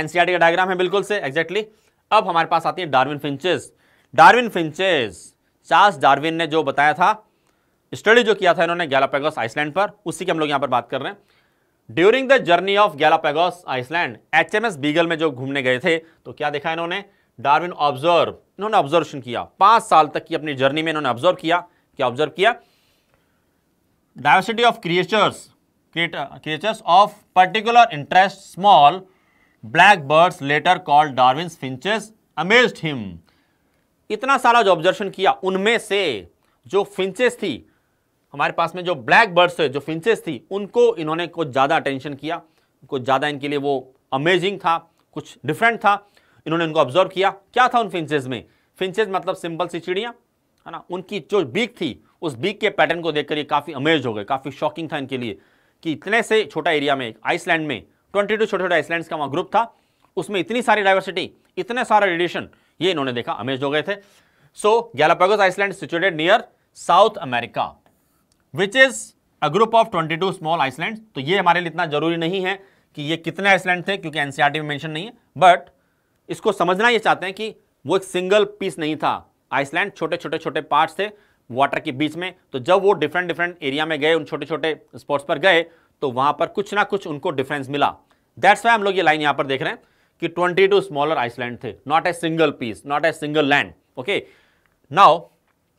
एनसीआरटी का डायग्राम है बिल्कुल से एग्जैक्टली अब हमारे पास आती है Darwin finches Darwin finches Charles Darwin ने जो बताया था स्टडी जो किया था इन्होंने गैलापेगोस आइसलैंड पर उसी की हम लोग यहाँ पर बात कर रहे हैं during the journey of Galapagos island H M Beagle में जो घूमने गए थे तो क्या देखा इन्होंने डार्विन ऑब्जर्व इन्होंने ऑब्जर्वेशन किया पांच साल तक की अपनी जर्नी में इन्होंने ऑब्जर्व किया क्या ऑब्जर्व किया diversity of creatures creatures of particular interest small black birds later called darwin's finches amazed him इतना सारा जो ऑब्जर्वेशन किया उनमें से जो फिंचेस थी हमारे पास में जो ब्लैक बर्ड्स थे जो फिंचेस थी उनको इन्होंने कुछ ज़्यादा अटेंशन किया कुछ ज़्यादा इनके लिए वो अमेजिंग था कुछ डिफरेंट था इन्होंने उनको ऑब्जर्व किया क्या था उन फिंचेज में फिंचेज मतलब सिंपल सी चिड़िया है ना उनकी जो बीक थी उस बीक के पैटर्न को देखकर ये काफ़ी अमेज हो गए काफ़ी शॉकिंग था इनके लिए कि इतने से छोटा एरिया में आइसलैंड में ट्वेंटी टू छोटे छोटे आइसलैंड का वहाँ ग्रुप था उसमें इतनी सारी डाइवर्सिटी इतना सारा रेडिएशन ये इन्होंने देखा अमेज हो गए थे so Galapagos island situated near South America which is a group of 22 small island तो ये हमारे लिए इतना जरूरी नहीं है कि ये कितने आइसलैंड थे क्योंकि एनसीआरटी e में मेंशन नहीं है बट इसको समझना ये चाहते हैं कि वो एक सिंगल पीस नहीं था आइसलैंड छोटे छोटे छोटे पार्ट्स थे वाटर के बीच में तो जब वो डिफरेंट डिफरेंट एरिया में गए उन छोटे छोटे स्पॉट्स पर गए तो वहां पर कुछ ना कुछ उनको डिफरेंस मिला दैट्स वाई हम लोग ये लाइन यहाँ पर देख रहे हैं कि 22 स्मॉलर आइसलैंड थे not a single piece not a single land okay now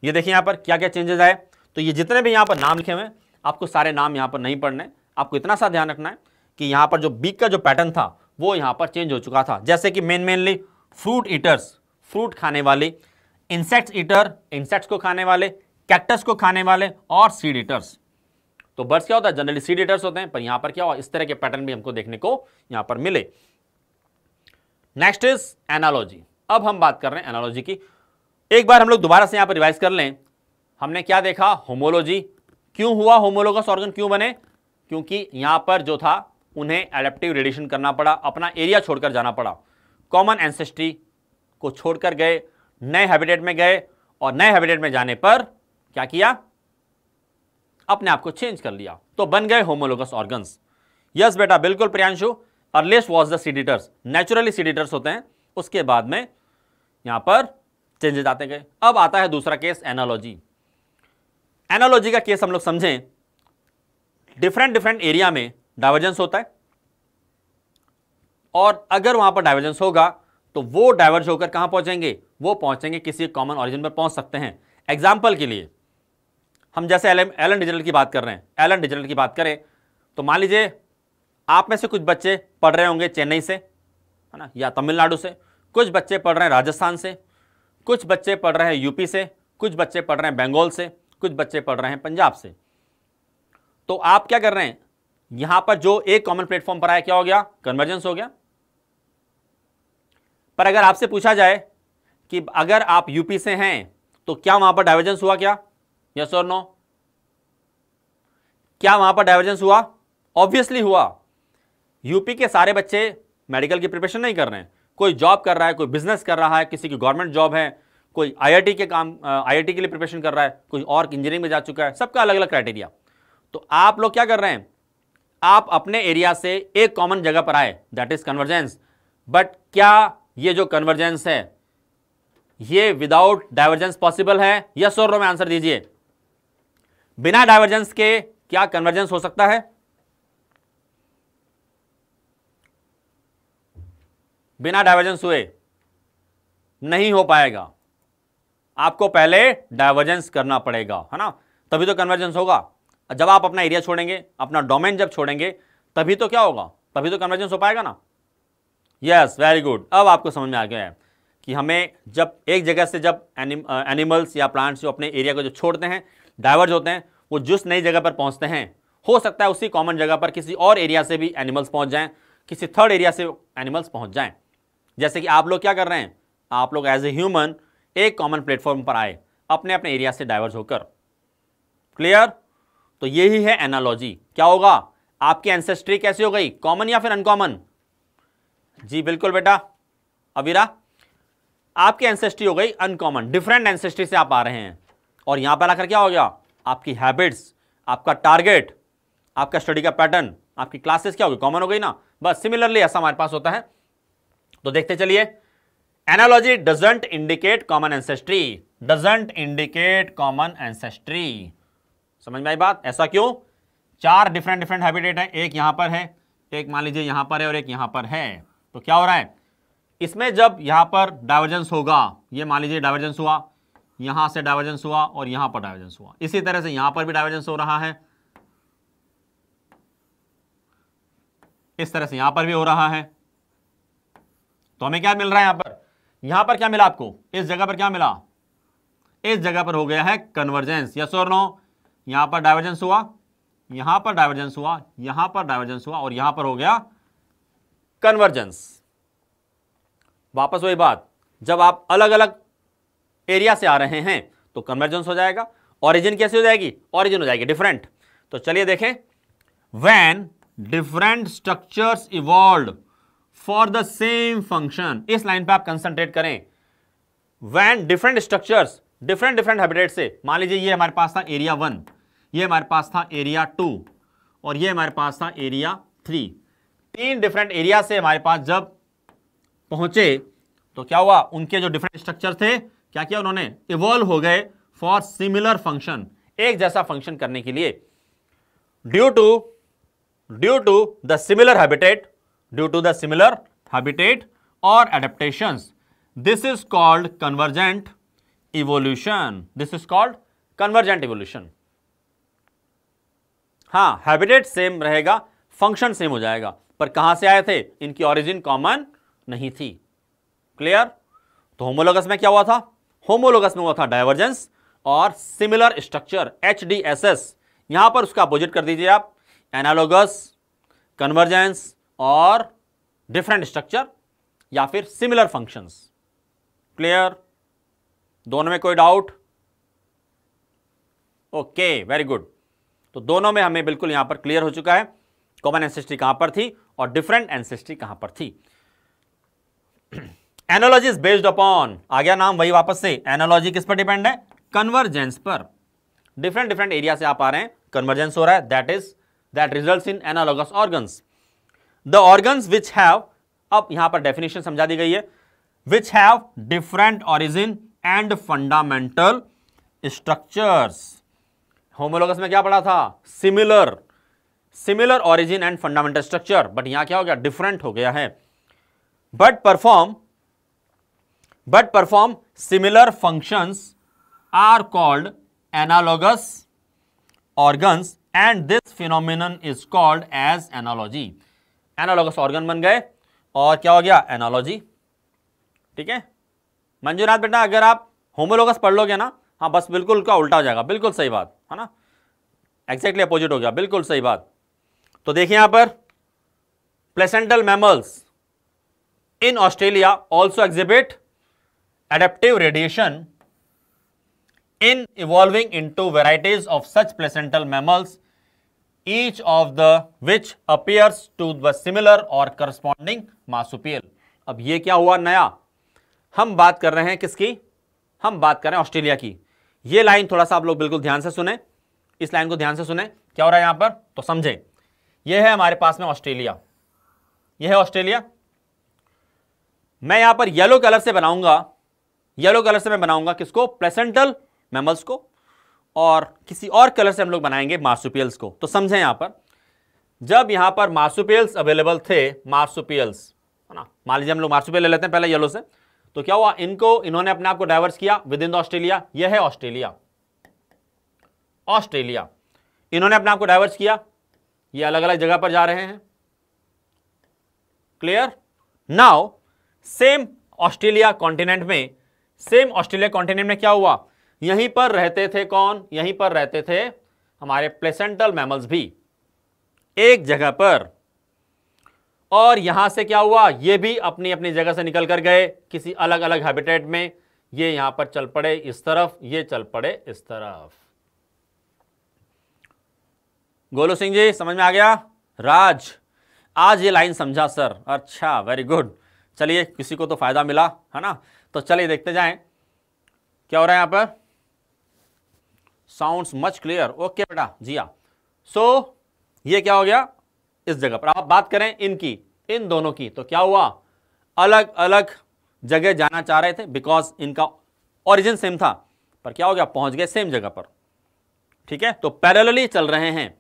ये देखिए यहाँ पर क्या क्या चेंजेस आए तो ये जितने भी यहाँ पर नाम लिखे हुए आपको सारे नाम यहाँ पर नहीं पढ़ने आपको इतना सा ध्यान रखना है कि यहाँ पर जो बीक का जो पैटर्न था वो यहाँ पर चेंज हो चुका था जैसे कि main mainly fruit eaters fruit खाने वाले इंसेक्ट्स ईटर इंसेक्ट्स को खाने वाले कैक्टस को खाने वाले और सीड ईटर्स तो बर्ड्स क्या होता है जनरली सीड ईटर्स होते हैं पर यहाँ पर क्या हुआ इस तरह के पैटर्न भी हमको देखने को यहाँ पर मिले नेक्स्ट इज एनालॉजी अब हम बात कर रहे हैं एनालॉजी की एक बार हम लोग दोबारा से यहाँ पर रिवाइज कर लें हमने क्या देखा होमोलॉजी क्यों हुआ होमोलोगस ऑर्गन क्यों बने क्योंकि यहाँ पर जो था उन्हें एडेप्टिव रेडिएशन करना पड़ा अपना एरिया छोड़कर जाना पड़ा कॉमन एंसेस्ट्री को छोड़कर गए नए हैबिटेट में गए और नए हैबिटेट में जाने पर क्या किया अपने आप को चेंज कर लिया तो बन गए होमोलोगस ऑर्गन्स यस बेटा बिल्कुल Priyanshu earliest was the seedeaters naturally seedeaters होते हैं उसके बाद में यहां पर चेंजेस आते गए अब आता है दूसरा केस एनालॉजी एनालॉजी का केस हम लोग समझें डिफरेंट डिफरेंट एरिया में डाइवर्जेंस होता है और अगर वहां पर डाइवर्जेंस होगा तो वो डाइवर्ज होकर कहां पहुंचेंगे वो पहुंचेंगे किसी कॉमन ऑरिजिन पर पहुंच सकते हैं एग्जाम्पल के लिए हम जैसे एल एलन डिजिटल की बात कर रहे हैं एलन डिजिटल की बात करें तो मान लीजिए आप में से कुछ बच्चे पढ़ रहे होंगे चेन्नई से है ना या तमिलनाडु से कुछ बच्चे पढ़ रहे हैं राजस्थान से कुछ बच्चे पढ़ रहे हैं यूपी से कुछ बच्चे पढ़ रहे हैं बंगाल से कुछ बच्चे पढ़ रहे हैं पंजाब से तो आप क्या कर रहे हैं यहां पर जो एक कॉमन प्लेटफॉर्म पर आया क्या हो गया कन्वर्जेंस हो गया पर अगर आपसे पूछा जाए कि अगर आप यूपी से हैं तो क्या वहां पर डाइवर्जेंस हुआ क्या यस और नो क्या वहां पर डाइवर्जेंस हुआ ऑब्वियसली हुआ यूपी के सारे बच्चे मेडिकल की प्रिपरेशन नहीं कर रहे हैं कोई जॉब कर रहा है कोई बिजनेस कर रहा है किसी की गवर्नमेंट जॉब है कोई आईआईटी के काम आईआईटी के लिए प्रिपरेशन कर रहा है कोई और इंजीनियरिंग में जा चुका है सबका अलग अलग क्राइटेरिया तो आप लोग क्या कर रहे हैं आप अपने एरिया से एक कॉमन जगह पर आए दैट इज कन्वर्जेंस बट क्या ये जो कन्वर्जेंस है ये विदाउट डाइवर्जेंस पॉसिबल है या सो रो में आंसर दीजिए बिना डाइवर्जेंस के क्या कन्वर्जेंस हो सकता है बिना डाइवर्जेंस हुए नहीं हो पाएगा आपको पहले डाइवर्जेंस करना पड़ेगा है ना तभी तो कन्वर्जेंस होगा जब आप अपना एरिया छोड़ेंगे अपना डोमेन जब छोड़ेंगे तभी तो क्या होगा तभी तो कन्वर्जेंस हो पाएगा ना यस वेरी गुड अब आपको समझ में आ गया है कि हमें जब एक जगह से जब एनिम, एनिमल्स uh, या प्लांट्स जो अपने एरिया को जो छोड़ते हैं डाइवर्ज होते हैं वो जिस नई जगह पर पहुंचते हैं हो सकता है उसी कॉमन जगह पर किसी और एरिया से भी एनिमल्स पहुंच जाएं किसी थर्ड एरिया से एनिमल्स पहुंच जाएं जैसे कि आप लोग क्या कर रहे हैं आप लोग एज ए ह्यूमन एक कॉमन प्लेटफॉर्म पर आए अपने अपने एरिया से डाइवर्ज होकर क्लियर तो ये ही है एनालॉजी क्या होगा आपकी एंसेस्ट्री कैसे हो गई कॉमन या फिर अनकॉमन जी बिल्कुल बेटा अबीरा आपकी एंसेस्ट्री हो गई अनकॉमन डिफरेंट एंसेस्ट्री से आप आ रहे हैं और यहां पर आकर क्या हो गया आपकी हैबिट्स आपका टारगेट आपका स्टडी का पैटर्न आपकी क्लासेस क्या होगी कॉमन हो गई ना बस सिमिलरली ऐसा हमारे पास होता है तो देखते चलिए analogy doesn't indicate common ancestry doesn't indicate common ancestry समझ में आई बात ऐसा क्यों चार डिफरेंट डिफरेंट हैबिटेट है एक यहां पर है एक मान लीजिए यहां पर है और एक यहां पर है तो क्या हो रहा है इसमें जब यहां पर डाइवर्जेंस होगा ये मान लीजिए डाइवर्जेंस हुआ यहां से डाइवर्जेंस हुआ और यहां पर डाइवर्जेंस हुआ इसी तरह से यहां पर भी डाइवर्जेंस हो रहा है इस तरह से यहां पर भी हो रहा है तो हमें क्या मिल रहा है यहां पर यहां पर क्या मिला आपको इस जगह पर क्या मिला इस जगह पर हो गया है कन्वर्जेंस यस और नो यहां पर डायवर्जेंस हुआ यहां पर डायवर्जेंस हुआ यहां पर डायवर्जेंस हुआ और यहां पर हो गया कन्वर्जेंस वापस वही बात जब आप अलग अलग एरिया से आ रहे हैं तो कन्वर्जेंस हो जाएगा ऑरिजिन कैसे हो जाएगी ऑरिजिन हो जाएगी डिफरेंट तो चलिए देखें when different structure evolve for the same function इस लाइन पर आप कंसंट्रेट करें when different structures different different habitat से मान लीजिए ये हमारे पास था एरिया वन ये हमारे पास था एरिया टू और ये हमारे पास था एरिया थ्री तीन डिफरेंट एरिया से हमारे पास जब पहुंचे तो क्या हुआ उनके जो डिफरेंट स्ट्रक्चर थे क्या किया उन्होंने इवॉल्व हो गए फॉर सिमिलर फंक्शन एक जैसा फंक्शन करने के लिए due to due to the similar habitat due to the similar habitat और adaptation this is called convergent evolution this is called convergent evolution हाँ हैबिटेट सेम रहेगा फंक्शन सेम हो जाएगा पर कहाँ से आए थे इनकी ऑरिजिन कॉमन नहीं थी क्लियर तो होमोलोगस में क्या हुआ था होमोलोगस में हुआ था डाइवर्जेंस और similar structure H D S S यहां पर उसका अपोजिट कर दीजिए आप एनालोगस कन्वर्जेंस और डिफरेंट स्ट्रक्चर या फिर सिमिलर फंक्शंस क्लियर दोनों में कोई डाउट ओके वेरी गुड तो दोनों में हमें बिल्कुल यहां पर क्लियर हो चुका है कॉमन एंसेस्ट्री कहां पर थी और डिफरेंट एंसेस्ट्री कहां पर थी एनोलॉजी इज बेस्ड अपॉन आ गया नाम वही वापस से एनोलॉजी किस पर डिपेंड है कन्वर्जेंस पर डिफरेंट डिफरेंट एरिया से आप आ रहे हैं कन्वर्जेंस हो रहा है that is that result in analogous organs the organ which have अब यहां पर डेफिनेशन समझा दी गई है which have different origin and fundamental structures homologous में क्या पढ़ा था similar similar origin and fundamental structure but यहां क्या हो गया डिफरेंट हो गया है but perform but perform similar functions are called analogous organs and this phenomenon is called as analogy analogous organ बन गए और क्या हो गया एनालॉजी ठीक है मंजूनाथ बेटा अगर आप होमोलोगस पढ़ लोगे ना हाँ बस बिल्कुल का उल्टा हो जाएगा बिल्कुल सही बात है ना एग्जैक्टली अपोजिट हो गया बिल्कुल सही बात तो देखिए यहां पर placental mammals in Australia also exhibit adaptive radiation evolving into varieties of such placental mammals each of the which appears to the similar और करस्पॉन्डिंग मासुपियल अब ये क्या हुआ नया हम बात कर रहे हैं किसकी हम बात कर रहे हैं ऑस्ट्रेलिया की ये लाइन थोड़ा सा आप लोग बिल्कुल ध्यान से सुने इस लाइन को ध्यान से सुने क्या हो रहा है यहां पर तो समझे यह है हमारे पास में ऑस्ट्रेलिया यह है ऑस्ट्रेलिया मैं यहां पर येलो कलर से बनाऊंगा येलो कलर से मैं बनाऊंगा किसको प्लेसेंटल मेमल्स को और किसी और कलर से हम लोग बनाएंगे मार्सुपियल्स को तो समझे यहां पर जब यहां पर मार्सुपियल्स अवेलेबल थे मार्सुपियल्स है ना मान लीजिए हम लोग मार्सुपियल ले लेते हैं पहले येलो से तो क्या हुआ इनको इन्होंने अपने आप को डाइवर्स किया विद इन द ऑस्ट्रेलिया यह है ऑस्ट्रेलिया ऑस्ट्रेलिया इन्होंने अपने आप को डाइवर्स किया ये अलग अलग जगह पर जा रहे हैं clear now same Australia continent में सेम ऑस्ट्रेलिया कॉन्टिनेंट में क्या हुआ यहीं पर रहते थे कौन यहीं पर रहते थे हमारे प्लेसेंटल मैमल्स भी एक जगह पर और यहाँ से क्या हुआ ये भी अपनी अपनी जगह से निकल कर गए किसी अलग अलग हैबिटेट में ये यहाँ पर चल पड़े इस तरफ ये चल पड़े इस तरफ गोलू सिंह जी समझ में आ गया राज आज ये लाइन समझा सर अच्छा वेरी गुड चलिए किसी को तो फायदा मिला है ना तो चलिए देखते जाएं क्या हो रहा है यहाँ पर साउंड्स मच क्लियर ओके बेटा जी हाँ सो so, ये क्या हो गया इस जगह पर आप बात करें इनकी इन दोनों की तो क्या हुआ अलग अलग जगह जाना चाह रहे थे बिकॉज इनका ओरिजिन सेम था पर क्या हो गया पहुंच गए सेम जगह पर ठीक है तो पैरेलली चल रहे हैं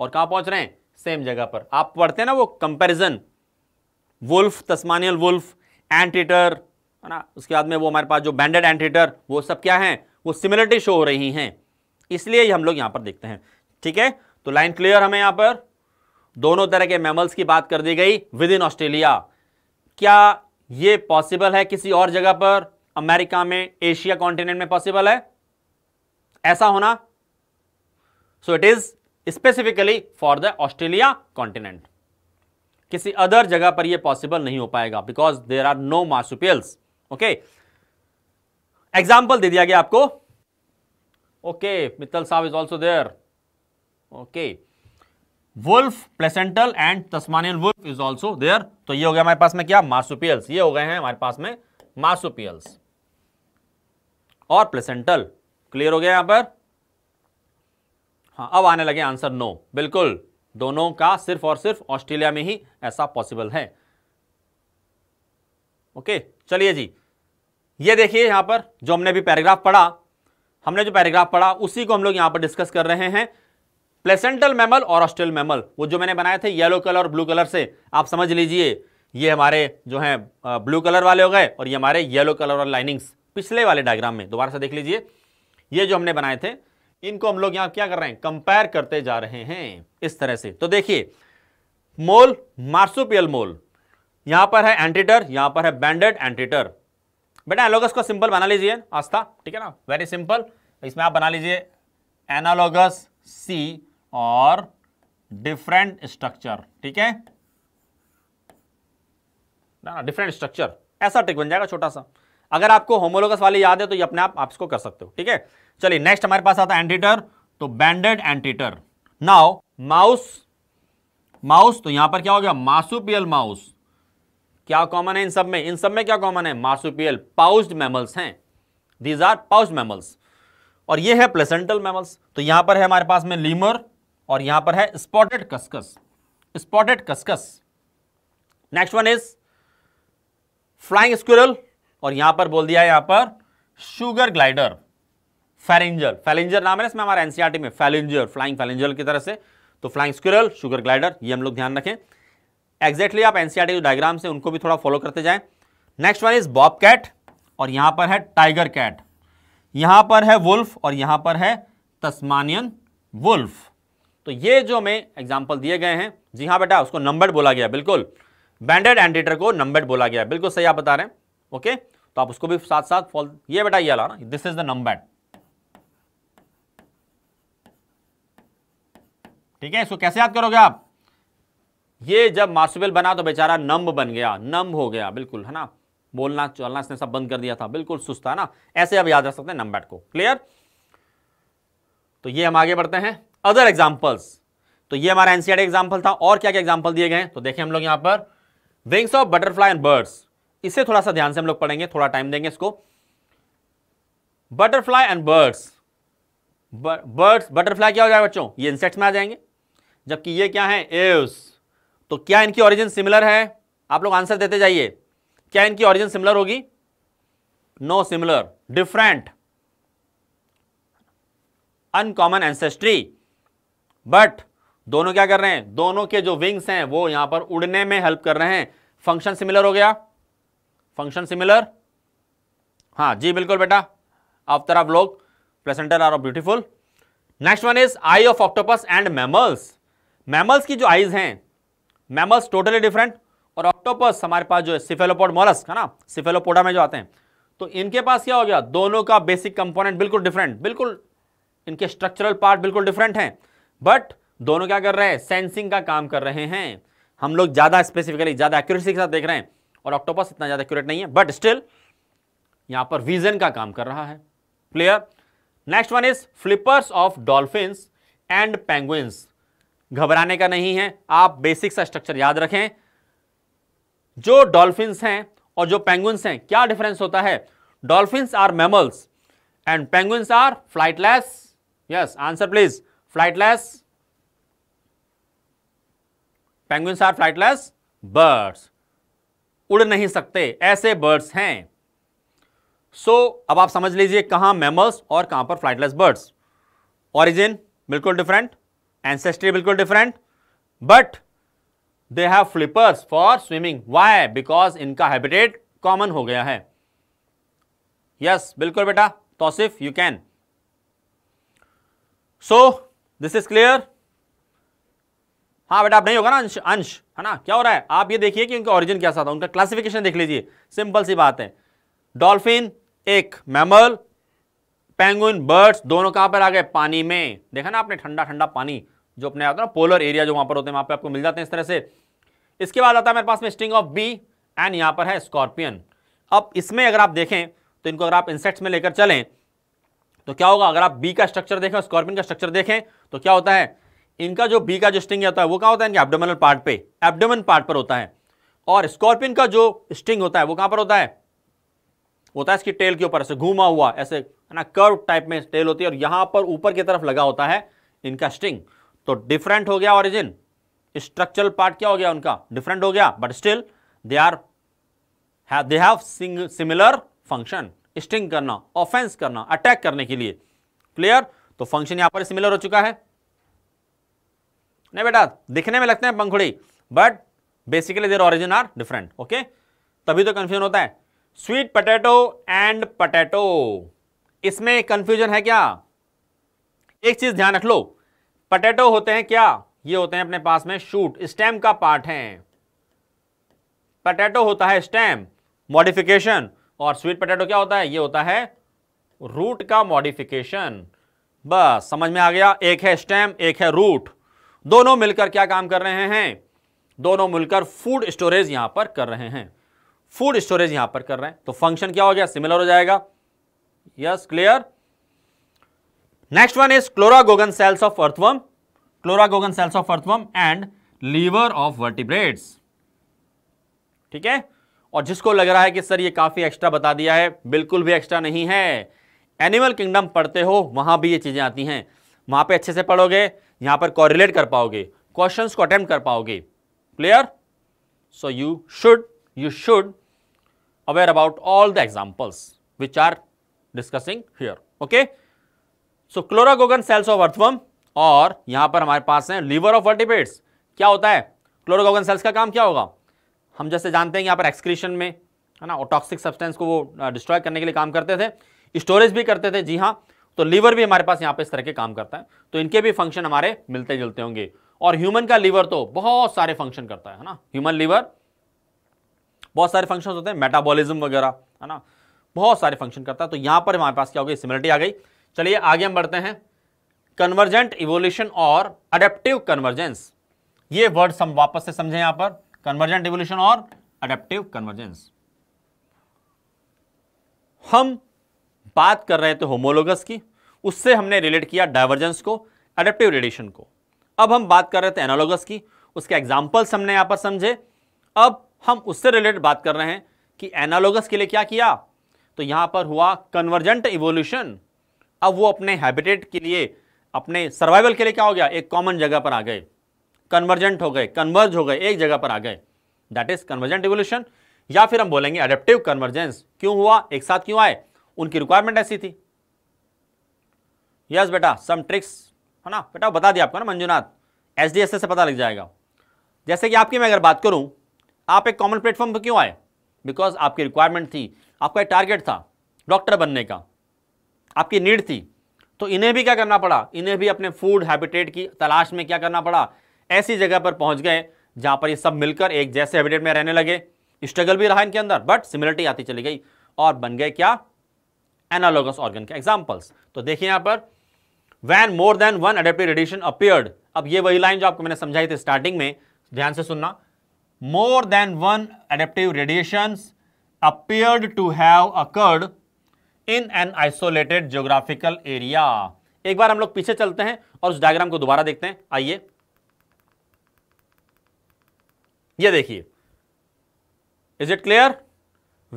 और कहां पहुंच रहे हैं सेम जगह पर आप पढ़ते हैं ना वो comparison wolf Tasmanian wolf anteater है ना उसके बाद में वो हमारे पास जो बैंडेड एंटीटर वो सब क्या है वो सिमिलरिटी शो हो रही हैं इसलिए हम लोग यहां पर देखते हैं ठीक है तो लाइन क्लियर हमें यहां पर दोनों तरह के मैमल्स की बात कर दी गई विद इन ऑस्ट्रेलिया क्या ये पॉसिबल है किसी और जगह पर अमेरिका में एशिया कॉन्टिनेंट में पॉसिबल है ऐसा होना so it is specifically for the Australia continent किसी अदर जगह पर यह पॉसिबल नहीं हो पाएगा because there are no marsupials okay example दे दिया गया आपको ओके मित्तल साहब is also there okay wolf placental and Tasmanian wolf is also there तो ये हो गया हमारे पास में क्या मार्सुपियल्स ये हो गए हैं हमारे पास में मार्सुपियल्स और प्लेसेंटल क्लियर हो गया यहां पर हाँ अब आने लगे आंसर नो बिल्कुल दोनों का सिर्फ और सिर्फ ऑस्ट्रेलिया में ही ऐसा पॉसिबल है ओके चलिए जी ये देखिए यहां पर जो हमने अभी पैराग्राफ पढ़ा हमने जो पैराग्राफ पढ़ा उसी को हम लोग यहां पर डिस्कस कर रहे हैं प्लेसेंटल मैमल और ऑस्ट्रियल मैमल वो जो मैंने बनाए थे येलो कलर और ब्लू कलर से आप समझ लीजिए ये हमारे जो हैं ब्लू कलर वाले हो गए और ये हमारे येलो कलर और लाइनिंग्स पिछले वाले डायग्राम में दोबारा से देख लीजिए ये जो हमने बनाए थे इनको हम लोग यहाँ क्या कर रहे हैं कंपेयर करते जा रहे हैं इस तरह से तो देखिए मोल मार्सुपियल मोल यहाँ पर है एंटीटर यहाँ पर है बैंडेड एंटीटर बेटा एनालॉगस को सिंपल बना लीजिए आस्था ठीक है ना वेरी सिंपल इसमें आप बना लीजिए एनालॉगस सी और डिफरेंट स्ट्रक्चर ठीक है ना डिफरेंट स्ट्रक्चर ऐसा ट्रिक बन जाएगा छोटा सा अगर आपको होमोलोगस वाले याद है तो ये अपने आप आप इसको कर सकते हो ठीक है चलिए नेक्स्ट हमारे पास आता है एंटीटर तो banded anteater now mouse mouse तो यहां पर क्या हो गया मासुपियल माउस क्या कॉमन है इन सब में इन सब में क्या कॉमन है मासुपियल पाउस्ड मैमल्स हैं दीज आर पाउस्ड मैमल्स और ये है प्लेसेंटल मैमल्स तो यहां पर है हमारे पास में लीमर और यहां पर है spotted cuscus spotted cuscus next one is flying squirrel और यहां पर बोल दिया यहां पर शुगर ग्लाइडर फैलेंजर फैलेंजर नाम है इसमें हमारे एनसीआरटी e में फेलेंजर फ्लाइंग फेलेंजर की तरह से तो फ्लाइंग स्क्विरल शुगर ग्लाइडर ये हम लोग ध्यान रखें एग्जैक्टली आप एनसीआरटी e के डायग्राम से उनको भी थोड़ा फॉलो करते जाएं next one is bobcat और यहां पर है टाइगर कैट यहां पर है वुल्फ और यहां पर है तस्मानियन वुल्फ तो ये जो हमें एग्जाम्पल दिए गए हैं जी हाँ बेटा उसको नंबर बोला गया बिल्कुल बैंडेड एंडिटर को नंबर बोला गया बिल्कुल सही आप बता रहे हैं ओके तो आप उसको भी साथ साथ फॉल ये बेटा ये ला ना दिस इज द नंबर ठीक है इसको कैसे याद करोगे आप ये जब मार्सुबेल बना तो बेचारा नम्ब बन गया नम्ब हो गया बिल्कुल है ना बोलना चलना इसने सब बंद कर दिया था बिल्कुल सुस्त था ना ऐसे अब याद रख सकते हैं नंबर को क्लियर तो ये हम आगे बढ़ते हैं अदर एग्जाम्पल्स तो ये हमारा एनसीआर एग्जाम्पल e था और क्या क्या एग्जाम्पल दिए गए तो देखें हम लोग यहां पर wings of butterfly and birds इसे थोड़ा सा ध्यान से हम लोग पढ़ेंगे थोड़ा टाइम देंगे इसको butterfly and birds birds butterfly क्या हो जाएगा बच्चों ये इंसेक्ट्स में आ जाएंगे जबकि ये क्या है एव्स तो क्या इनकी ओरिजिन सिमिलर है आप लोग आंसर देते जाइए क्या इनकी ऑरिजिन सिमिलर होगी no similar different uncommon ancestry but दोनों क्या कर रहे हैं दोनों के जो विंग्स हैं वो यहां पर उड़ने में हेल्प कर रहे हैं फंक्शन सिमिलर हो गया फंक्शन सिमिलर हाँ जी बिल्कुल बेटा आफ्टर आप लोग placental are of beautiful next one is eye of octopus and mammals mammals की जो आईज हैं मैमल्स टोटली डिफरेंट और ऑक्टोपस हमारे पास जो है सिफेलोपोड मोलस है ना सिफेलोपोडा में जो आते हैं तो इनके पास क्या हो गया दोनों का बेसिक कंपोनेंट बिल्कुल डिफरेंट बिल्कुल इनके स्ट्रक्चरल पार्ट बिल्कुल डिफरेंट हैं बट दोनों क्या कर रहे हैं सेंसिंग का काम कर रहे हैं हम लोग ज़्यादा स्पेसिफिकली ज़्यादा एक्यूरेसी के साथ देख रहे हैं और ऑक्टोपस इतना ज़्यादा एक्यूरेट नहीं है बट स्टिल यहां पर विजन का काम कर रहा है clear next one is flippers of dolphins and penguins घबराने का नहीं है आप बेसिक सा स्ट्रक्चर याद रखें जो डॉल्फिन्स हैं और जो पेंगुइन्स हैं क्या डिफरेंस होता है dolphins are mammals and penguins are flightless yes answer please flightless penguins are flightless birds उड़ नहीं सकते ऐसे बर्ड्स हैं सो so, अब आप समझ लीजिए कहां मैमल्स और कहां पर फ्लाइटलेस बर्ड्स ऑरिजिन बिल्कुल डिफरेंट एंसेस्ट्री बिल्कुल different but they have flippers for swimming why because इनका हैबिटेट कॉमन हो गया है यस yes, बिल्कुल बेटा Tosif you can so this is clear हाँ बेटा आप नहीं होगा ना अंश अंश है ना क्या हो रहा है आप ये देखिए कि उनका ओरिजिन क्या सा था उनका क्लासिफिकेशन देख लीजिए सिंपल सी बात है डॉल्फिन एक मैमल पेंगुइन बर्ड्स दोनों कहां पर आ गए पानी में देखा ना आपने ठंडा ठंडा पानी जो अपने आता है ना पोलर एरिया जो वहां पर होते हैं वहां पर आपको मिल जाते हैं इस तरह से इसके बाद आता है मेरे पास में स्टिंग ऑफ बी एंड यहां पर है स्कॉर्पियन अब इसमें अगर आप देखें तो इनको अगर आप इंसेक्ट्स में लेकर चलें तो क्या होगा अगर आप बी का स्ट्रक्चर देखें स्कॉर्पियन का स्ट्रक्चर देखें तो क्या होता है इनका जो बी का जो स्टिंग होता है वो कहाँ होता है इनके एब्डोमिनल पार्ट पे एब्डोमिन पार्ट पर होता है और स्कॉर्पियन का जो स्टिंग होता है वो कहाँ पर होता है होता है इसकी टेल के ऊपर ऐसे घूमा हुआ ऐसे है ना कर्व टाइप में टेल होती है और यहाँ पर ऊपर की तरफ लगा होता है इनका स्टिंग तो डिफरेंट हो गया ऑरिजिन स्ट्रक्चरल पार्ट क्या हो गया उनका डिफरेंट हो गया but still they are they have similar function sting करना ऑफेंस करना अटैक करने के लिए क्लियर तो फंक्शन यहां पर सिमिलर हो चुका है नहीं बेटा दिखने में लगते हैं पंखुड़ी but basically there origin are different okay तभी तो कंफ्यूजन होता है स्वीट पटेटो एंड पटेटो इसमें कंफ्यूजन है क्या एक चीज ध्यान रख लो पटेटो होते हैं क्या ये होते हैं अपने पास में शूट स्टेम का पार्ट है पटेटो होता है स्टेम मॉडिफिकेशन और स्वीट पोटैटो क्या होता है ये होता है रूट का मॉडिफिकेशन बस समझ में आ गया एक है स्टेम एक है रूट दोनों मिलकर क्या काम कर रहे हैं दोनों मिलकर फूड स्टोरेज यहां पर कर रहे हैं फूड स्टोरेज यहां पर कर रहे हैं तो फंक्शन क्या हो गया सिमिलर हो जाएगा yes clear next one is chloragogen cells of earthworm chloragogen cells of earthworm and liver of vertebrates ठीक है और जिसको लग रहा है कि सर ये काफ़ी एक्स्ट्रा बता दिया है बिल्कुल भी एक्स्ट्रा नहीं है एनिमल किंगडम पढ़ते हो वहाँ भी ये चीज़ें आती हैं वहाँ पे अच्छे से पढ़ोगे यहाँ पर कॉरिलेट कर पाओगे क्वेश्चन को अटैम्प्ट कर पाओगे clear so you should you should aware about all the examples which are discussing here okay so chloragogen cells of earthworm और यहां पर हमारे पास है लीवर ऑफ वर्टिपेट्स क्या होता है क्लोरागोगन सेल्स का काम क्या होगा हम जैसे जानते हैं यहाँ पर एक्सक्रीशन में है ना और टॉक्सिक सब्सटेंस को वो डिस्ट्रॉय करने के लिए काम करते थे स्टोरेज भी करते थे जी हाँ तो लीवर भी हमारे पास यहाँ पे इस तरह के काम करता है तो इनके भी फंक्शन हमारे मिलते जुलते होंगे और ह्यूमन का लीवर तो बहुत सारे फंक्शन करता है ना ह्यूमन लीवर बहुत सारे फंक्शन होते हैं मेटाबॉलिज्म वगैरह है ना बहुत सारे फंक्शन करता है तो यहाँ पर हमारे पास क्या हो गई सिमिलिटी आ गई चलिए आगे हम बढ़ते हैं कन्वर्जेंट इवोल्यूशन और अडेप्टिव कन्वर्जेंस ये वर्ड हम वापस से समझें यहाँ पर कन्वर्जेंट एवोल्यूशन और अडेप्टिव कन्वर्जेंस हम बात कर रहे थे होमोलोगस की उससे हमने रिलेट किया डाइवर्जेंस को अडेप्टिव रेडिएशन को अब हम बात कर रहे थे एनालोगस की उसके एग्जाम्पल्स हमने यहाँ पर समझे अब हम उससे रिलेटेड बात कर रहे हैं कि एनालोगस के लिए क्या किया तो यहाँ पर हुआ कन्वर्जेंट इवोल्यूशन अब वो अपने हैबिटेट के लिए अपने सर्वाइवल के लिए क्या हो गया एक कॉमन जगह पर आ गए कन्वर्जेंट हो गए कन्वर्ज हो गए एक जगह पर आ गए दैट इज कन्वर्जेंट रिवोल्यूशन या फिर हम बोलेंगे अडेप्टिव कन्वर्जेंस क्यों हुआ एक साथ क्यों आए उनकी रिक्वायरमेंट ऐसी थी यस yes, बेटा सम ट्रिक्स है ना बेटा बता दिया आपको ना मंजुनाथ एस डी से पता लग जाएगा जैसे कि आपकी मैं अगर बात करूं आप एक कॉमन प्लेटफॉर्म पर क्यों आए बिकॉज आपकी रिक्वायरमेंट थी आपका एक टारगेट था डॉक्टर बनने का आपकी नीड थी तो इन्हें भी क्या करना पड़ा इन्हें भी अपने फूड हैबिटेट की तलाश में क्या करना पड़ा ऐसी जगह पर पहुंच गए जहां पर ये सब मिलकर एक जैसे हैबिटेट में रहने लगे स्ट्रगल भी रहा इनके अंदर बट सिमिलरिटी आती चली गई और बन गए क्या एनालॉगस ऑर्गन के एग्जाम्पल्स तो देखिए यहां पर when more than one adaptive radiation appeared अब ये वही लाइन जो आपको मैंने समझाई थी स्टार्टिंग में ध्यान से सुनना more than one adaptive radiation appeared to have occurred in an isolated geographical area एक बार हम लोग पीछे चलते हैं और उस डायग्राम को दोबारा देखते हैं आइए ये देखिए is it clear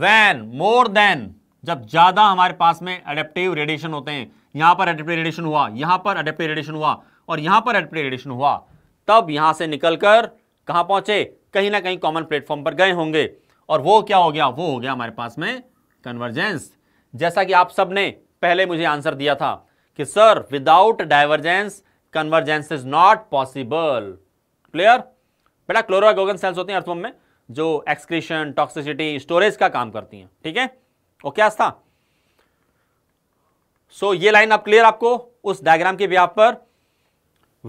when more than जब ज्यादा हमारे पास में अडेप्टिव रेडिएशन होते हैं यहां पर अडेप्टिव रेडिएशन हुआ यहां पर अडेप्टिव रेडिएशन हुआ और यहां पर अडेप्टिव रेडिएशन हुआ तब यहां से निकलकर कहां पहुंचे कहीं ना कहीं कॉमन प्लेटफॉर्म पर गए होंगे और वो क्या हो गया वो हो गया हमारे पास में कन्वर्जेंस जैसा कि आप सबने पहले मुझे आंसर दिया था कि sir without divergence convergence is not possible clear बेटा क्लोरोगन सेल्स होती हैं अर्थवम में जो एक्सक्रीशन टॉक्सिसिटी स्टोरेज का काम करती हैं ठीक है वो क्या था सो ये लाइन अब क्लियर आपको उस डायग्राम के व्याप पर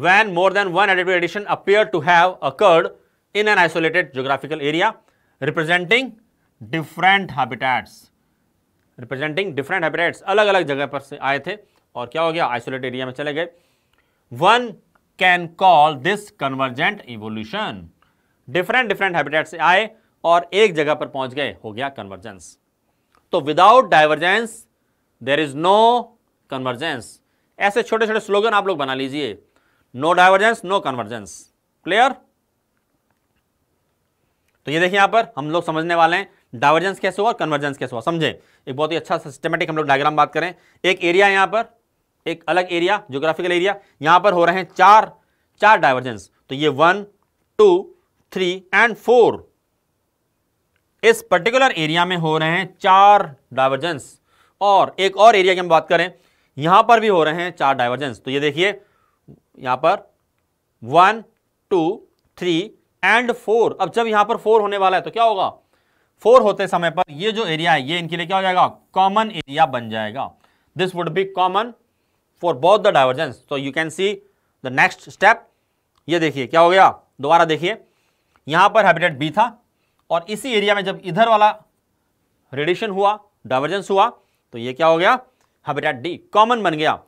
वैन मोर देन वन एडिटिव radiation appear to have occurred in an isolated geographical area representing different habitats representing different habitats अलग अलग जगह पर से आए थे और क्या हो गया आइसोलेट एरिया में चले गए one can call this convergent evolution different different habitat से आए और एक जगह पर पहुंच गए हो गया कन्वर्जेंस तो without divergence there is no convergence ऐसे छोटे छोटे स्लोगन आप लोग बना लीजिए no divergence no convergence clear तो ये देखिए यहां पर हम लोग समझने वाले हैं डाइवर्जेंस कैसे हुआ कन्वर्जेंस कैसे हुआ समझे एक बहुत ही अच्छा सिस्टमेटिक हम लोग डायग्राम बात करें एक एरिया यहां पर एक अलग एरिया जोग्राफिकल एरिया यहां पर हो रहे हैं चार चार डाइवर्जेंस तो ये one two three and four इस पर्टिकुलर एरिया में हो रहे हैं चार डाइवर्जेंस और एक और एरिया की हम बात करें यहां पर भी हो रहे हैं चार डाइवर्जेंस तो ये देखिए यहां पर one two three and four अब जब यहां पर फोर होने वाला है तो क्या होगा फोर होते समय पर ये जो एरिया है ये इनके लिए क्या हो जाएगा कॉमन एरिया बन जाएगा this would be common for both the divergence तो you can see the next step ये देखिए क्या हो गया दोबारा देखिए यहां पर हैबिटेट बी था और इसी एरिया में जब इधर वाला रेडिएशन हुआ डाइवर्जेंस हुआ तो ये क्या हो गया हैबिटेट डी कॉमन बन गया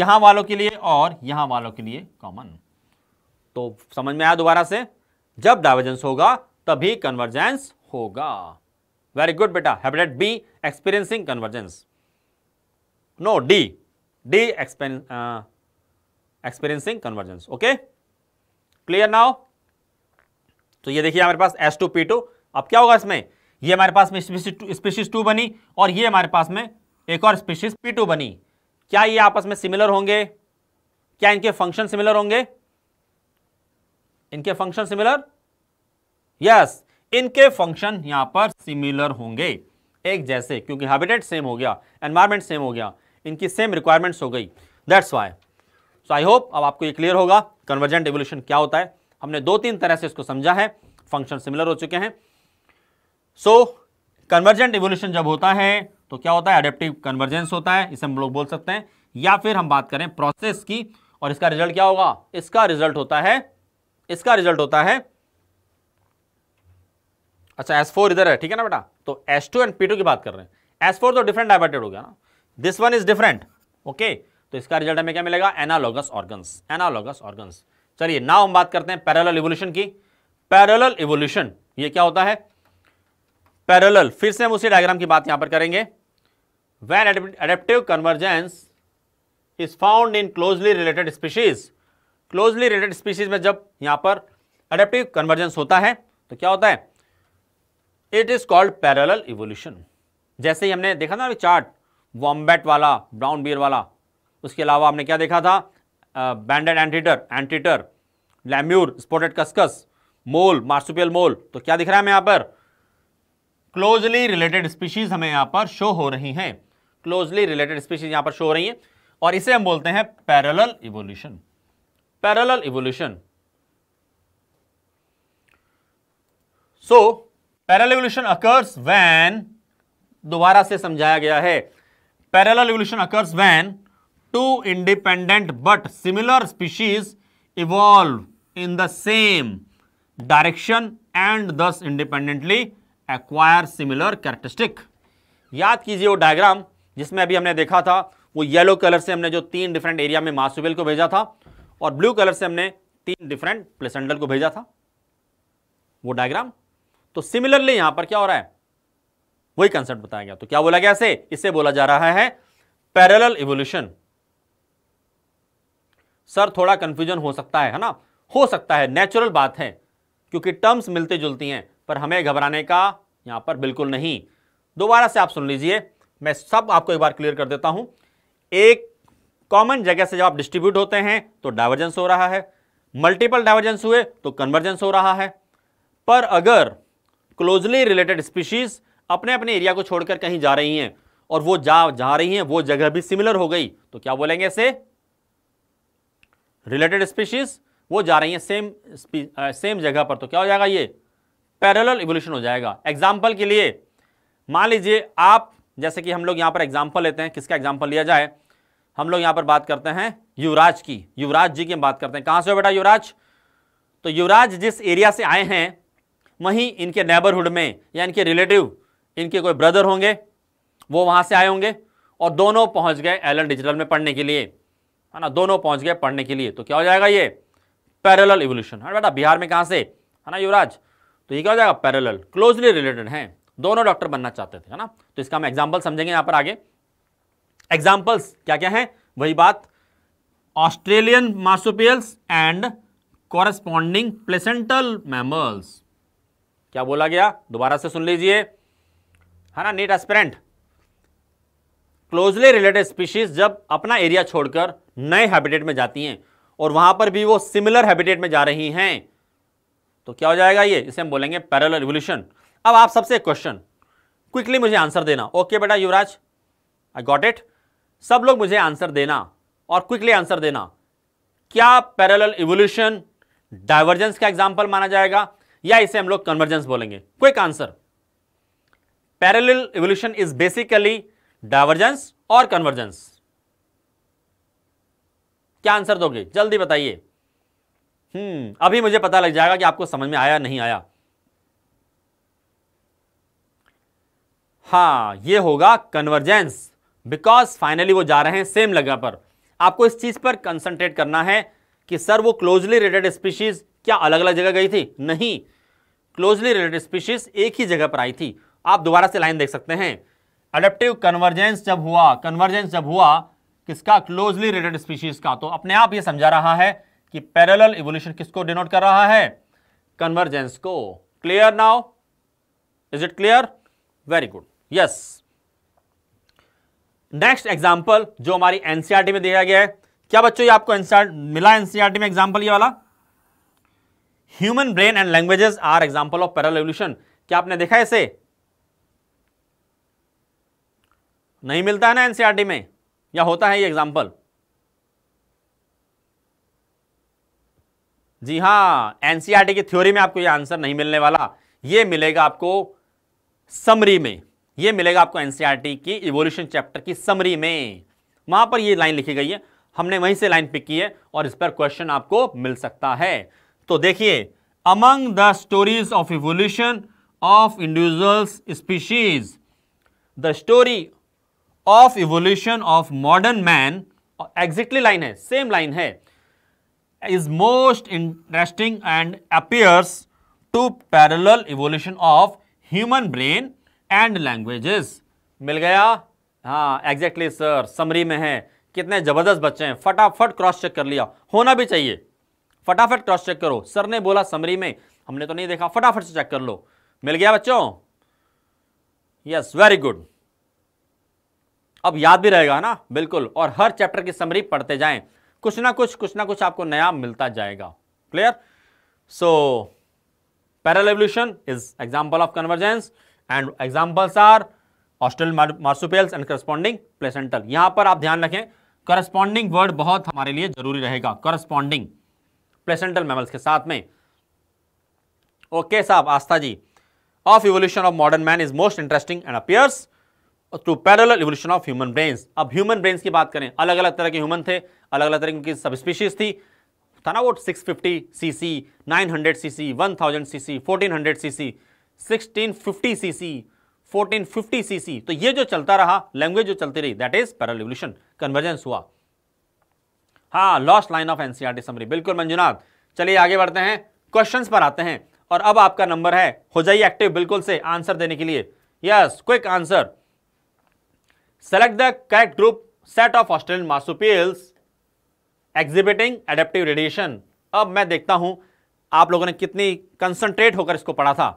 यहां वालों के लिए और यहां वालों के लिए कॉमन तो समझ में आया दोबारा से जब डाइवर्जेंस होगा तभी कन्वर्जेंस होगा वेरी गुड बेटा habitat be experiencing convergence no D D experience, uh, convergence okay clear now तो ये देखिए हमारे पास एस टू पी टू अब क्या होगा इसमें ये हमारे पास में स्पीशीज टू बनी और ये हमारे पास में एक और स्पीशीज पी टू बनी क्या ये आपस में सिमिलर होंगे क्या इनके फंक्शन सिमिलर होंगे इनके फंक्शन सिमिलर यस इनके फंक्शन यहां पर सिमिलर होंगे एक जैसे क्योंकि हैबिटेट सेम हो गया एनवायरमेंट सेम हो गया इनकी सेम रिक्वायरमेंट्स हो गई that's why so I hope अब आपको ये क्लियर होगा कन्वर्जेंट एवोल्यूशन क्या होता है हमने दो तीन तरह से इसको समझा है फंक्शन सिमिलर हो चुके हैं सो कन्वर्जेंट एवोल्यूशन जब होता है तो क्या होता है अडेप्टिव कन्वर्जेंस होता है इसे हम लोग बोल सकते हैं या फिर हम बात करें प्रोसेस की और इसका रिजल्ट क्या होगा इसका रिजल्ट होता है इसका रिजल्ट होता है अच्छा S4 इधर है ठीक है ना बेटा तो S2 एंड P2 की बात कर रहे हैं S4 तो डिफरेंट डाइवर्टेड हो गया ना this one is different okay तो इसका रिजल्ट हमें क्या मिलेगा एनालॉगस ऑर्गन्स एनालॉगस ऑर्गन्स चलिए नाउ हम बात करते हैं पैरल इवोल्यूशन की पैरल इवोल्यूशन ये क्या होता है पैरल फिर से हम उसी डायग्राम की बात यहां पर करेंगे when adaptive convergence is found in closely related species closely related species में जब यहां पर एडेप्टिव कन्वर्जेंस होता है तो क्या होता है it is called parallel evolution जैसे ही हमने देखा ना चार्ट वॉम्बेट वाला ब्राउन बियर वाला उसके अलावा आपने क्या देखा था banded anteater anteater lemur spotted cuscus mole marsupial mole तो क्या दिख रहा है हमें यहाँ पर क्लोजली रिलेटेड स्पीशीज हमें यहाँ पर शो हो रही हैं क्लोजली रिलेटेड स्पीशीज यहाँ पर शो हो रही हैं और इसे हम बोलते हैं parallel evolution parallel evolution so parallel evolution occurs when दोबारा से समझाया गया है parallel evolution occurs when two independent but similar species evolve in the same direction and thus independently acquire similar characteristic. याद कीजिए वो डायग्राम जिसमें अभी हमने देखा था वो येलो कलर से हमने जो तीन डिफरेंट एरिया में मासुबेल को भेजा था और ब्लू कलर से हमने तीन डिफरेंट प्लेसेंडल को भेजा था वो डायग्राम तो सिमिलरली यहां पर क्या हो रहा है वही कंसेप्ट बताया गया तो क्या बोला गया इसे इसे बोला जा रहा है पैरेलल इवोल्यूशन सर थोड़ा कंफ्यूजन हो सकता है है ना हो सकता है नेचुरल बात है क्योंकि टर्म्स मिलते जुलती हैं पर हमें घबराने का यहां पर बिल्कुल नहीं दोबारा से आप सुन लीजिए मैं सब आपको एक बार क्लियर कर देता हूं एक कॉमन जगह से जब आप डिस्ट्रीब्यूट होते हैं तो डाइवर्जेंस हो रहा है मल्टीपल डाइवर्जेंस हुए तो कन्वर्जेंस हो रहा है पर अगर क्लोजली रिलेटेड स्पीशीज अपने अपने एरिया को छोड़कर कहीं जा रही हैं और वो जा जा रही हैं वो जगह भी सिमिलर हो गई तो क्या बोलेंगे इसे रिलेटेड स्पीशीज वो जा रही हैं सेम सेम जगह पर तो क्या हो जाएगा ये पैरल इवोल्यूशन हो जाएगा एग्जाम्पल के लिए मान लीजिए आप जैसे कि हम लोग यहाँ पर एग्जाम्पल लेते हैं किसका एग्जाम्पल लिया जाए हम लोग यहाँ पर बात करते हैं युवराज की युवराज जी की बात करते हैं कहाँ से हो बेटा युवराज तो युवराज जिस एरिया से आए हैं वहीं इनके नेबरहुड में या इनके रिलेटिव इनके कोई ब्रदर होंगे वो वहाँ से आए होंगे और दोनों पहुँच गए एलन डिजिटल में पढ़ने के लिए है ना दोनों पहुँच गए पढ़ने के लिए तो क्या हो जाएगा ये पैरेलल इवोल्यूशन है बेटा बिहार में कहाँ से है ना युवराज तो ये क्या हो जाएगा पैरेलल क्लोजली रिलेटेड हैं दोनों डॉक्टर बनना चाहते थे है ना तो इसका हम एग्जाम्पल समझेंगे यहाँ पर आगे एग्जाम्पल्स क्या क्या हैं वही बात Australian marsupials and corresponding placental mammals क्या बोला गया दोबारा से सुन लीजिए है ना NEET aspirant closely related species जब अपना एरिया छोड़कर नए हैबिटेट में जाती हैं और वहां पर भी वो सिमिलर हैबिटेट में जा रही हैं तो क्या हो जाएगा ये इसे हम बोलेंगे पैरल रिवोल्यूशन अब आप सबसे क्वेश्चन क्विकली मुझे आंसर देना ओके बेटा युवराज आई गॉट इट सब लोग मुझे आंसर देना और क्विकली आंसर देना क्या पैरेलल इवोल्यूशन डाइवर्जेंस का एग्जाम्पल माना जाएगा या इसे हम लोग कन्वर्जेंस बोलेंगे quick answer parallel evolution is basically divergence और कन्वर्जेंस क्या आंसर दोगे जल्दी बताइए हम्म अभी मुझे पता लग जाएगा कि आपको समझ में आया नहीं आया हाँ ये होगा कन्वर्जेंस बिकॉज फाइनली वो जा रहे हैं सेम लगा पर आपको इस चीज पर कंसंट्रेट करना है कि सर वो क्लोजली रिलेटेड स्पीशीज क्या अलग अलग जगह गई थी नहीं क्लोजली रिलेटेड स्पीशीज एक ही जगह पर आई थी आप दोबारा से लाइन देख सकते हैं अडेप्टिव कन्वर्जेंस जब हुआ कन्वर्जेंस जब हुआ किसका क्लोजली रिलेटेड स्पीशीज का तो अपने आप यह समझा रहा है कि पैरेलल इवोल्यूशन किसको डिनोट कर रहा है कन्वर्जेंस को clear now is it clear very good yes next example जो हमारी एनसीआरटी e में दिया गया है क्या बच्चों ये आपको एनसीआर e मिला एनसीआरटी e में एग्जाम्पल ये वाला human brain and languages are example of parallel evolution क्या आपने देखा इसे नहीं मिलता है ना एनसीईआरटी e में या होता है ये एग्जाम्पल जी हाँ एनसीईआरटी e की थ्योरी में आपको ये आंसर नहीं मिलने वाला ये मिलेगा आपको समरी में ये मिलेगा आपको एनसीईआरटी e की इवोल्यूशन चैप्टर की समरी में वहां पर ये लाइन लिखी गई है हमने वहीं से लाइन पिक की है और इस पर क्वेश्चन आपको मिल सकता है तो देखिए among the stories of evolution of individual species the story of evolution of modern man exactly line है सेम लाइन है is most interesting and appears to parallel evolution of human brain and languages मिल गया हाँ exactly sir summary में है कितने ज़बरदस्त बच्चे हैं फटाफट क्रॉस चेक कर लिया होना भी चाहिए फटाफट क्रॉस चेक करो सर ने बोला समरी में हमने तो नहीं देखा फटाफट से चेक कर लो मिल गया बच्चों यस वेरी गुड अब याद भी रहेगा ना बिल्कुल और हर चैप्टर की समरी पढ़ते जाएं कुछ ना कुछ कुछ ना कुछ आपको नया मिलता जाएगा clear so parallel evolution is example of convergence and examples are Australian marsupials and corresponding placental यहां पर आप ध्यान रखें करस्पॉन्डिंग वर्ड बहुत हमारे लिए जरूरी रहेगा करस्पॉन्डिंग प्लेसेंटल मेमल्स के साथ में ओके साहब Aastha ji of evolution of modern man is most interesting and appears to parallel revolution of human brains अब ह्यूमन ब्रेन्स की बात करें अलग अलग तरह के ह्यूमन थे अलग अलग तरह की सब स्पीशीज थी था ना वो 650 CC 900 CC 1000 CC 1400 CC 1650 CC 1450 CC तो ये जो चलता रहा लैंग्वेज जो चलती रही that is parallel revolution convergence हुआ हाँ lost line of NCR summary बिल्कुल मंजुनाथ चलिए आगे बढ़ते हैं क्वेश्चंस पर आते हैं और अब आपका नंबर है हो जाइए एक्टिव बिल्कुल से आंसर देने के लिए yes quick answer Select the correct group set of Australian marsupials exhibiting adaptive radiation. अब मैं देखता हूं आप लोगों ने कितनी कंसंट्रेट होकर इसको पढ़ा था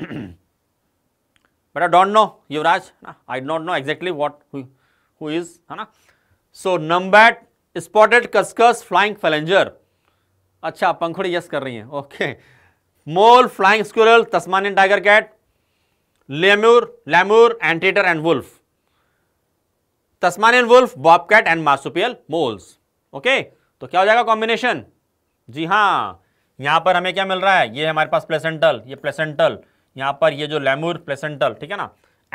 but I don't know Yuvraj I don't know exactly what who is है ना so numbat spotted cuscus flying phalanger अच्छा पंखुड़ी यस कर रही हैं okay mole flying squirrel Tasmanian tiger cat lemur lemur anteater and wolf Tasmanian wolf bobcat and marsupial moles okay तो क्या हो जाएगा कॉम्बिनेशन जी हाँ यहां पर हमें क्या मिल रहा है ये हमारे पास प्लेसेंटल ये प्लेसेंटल यहाँ पर ये जो लेमूर प्लेसेंटल ठीक है ना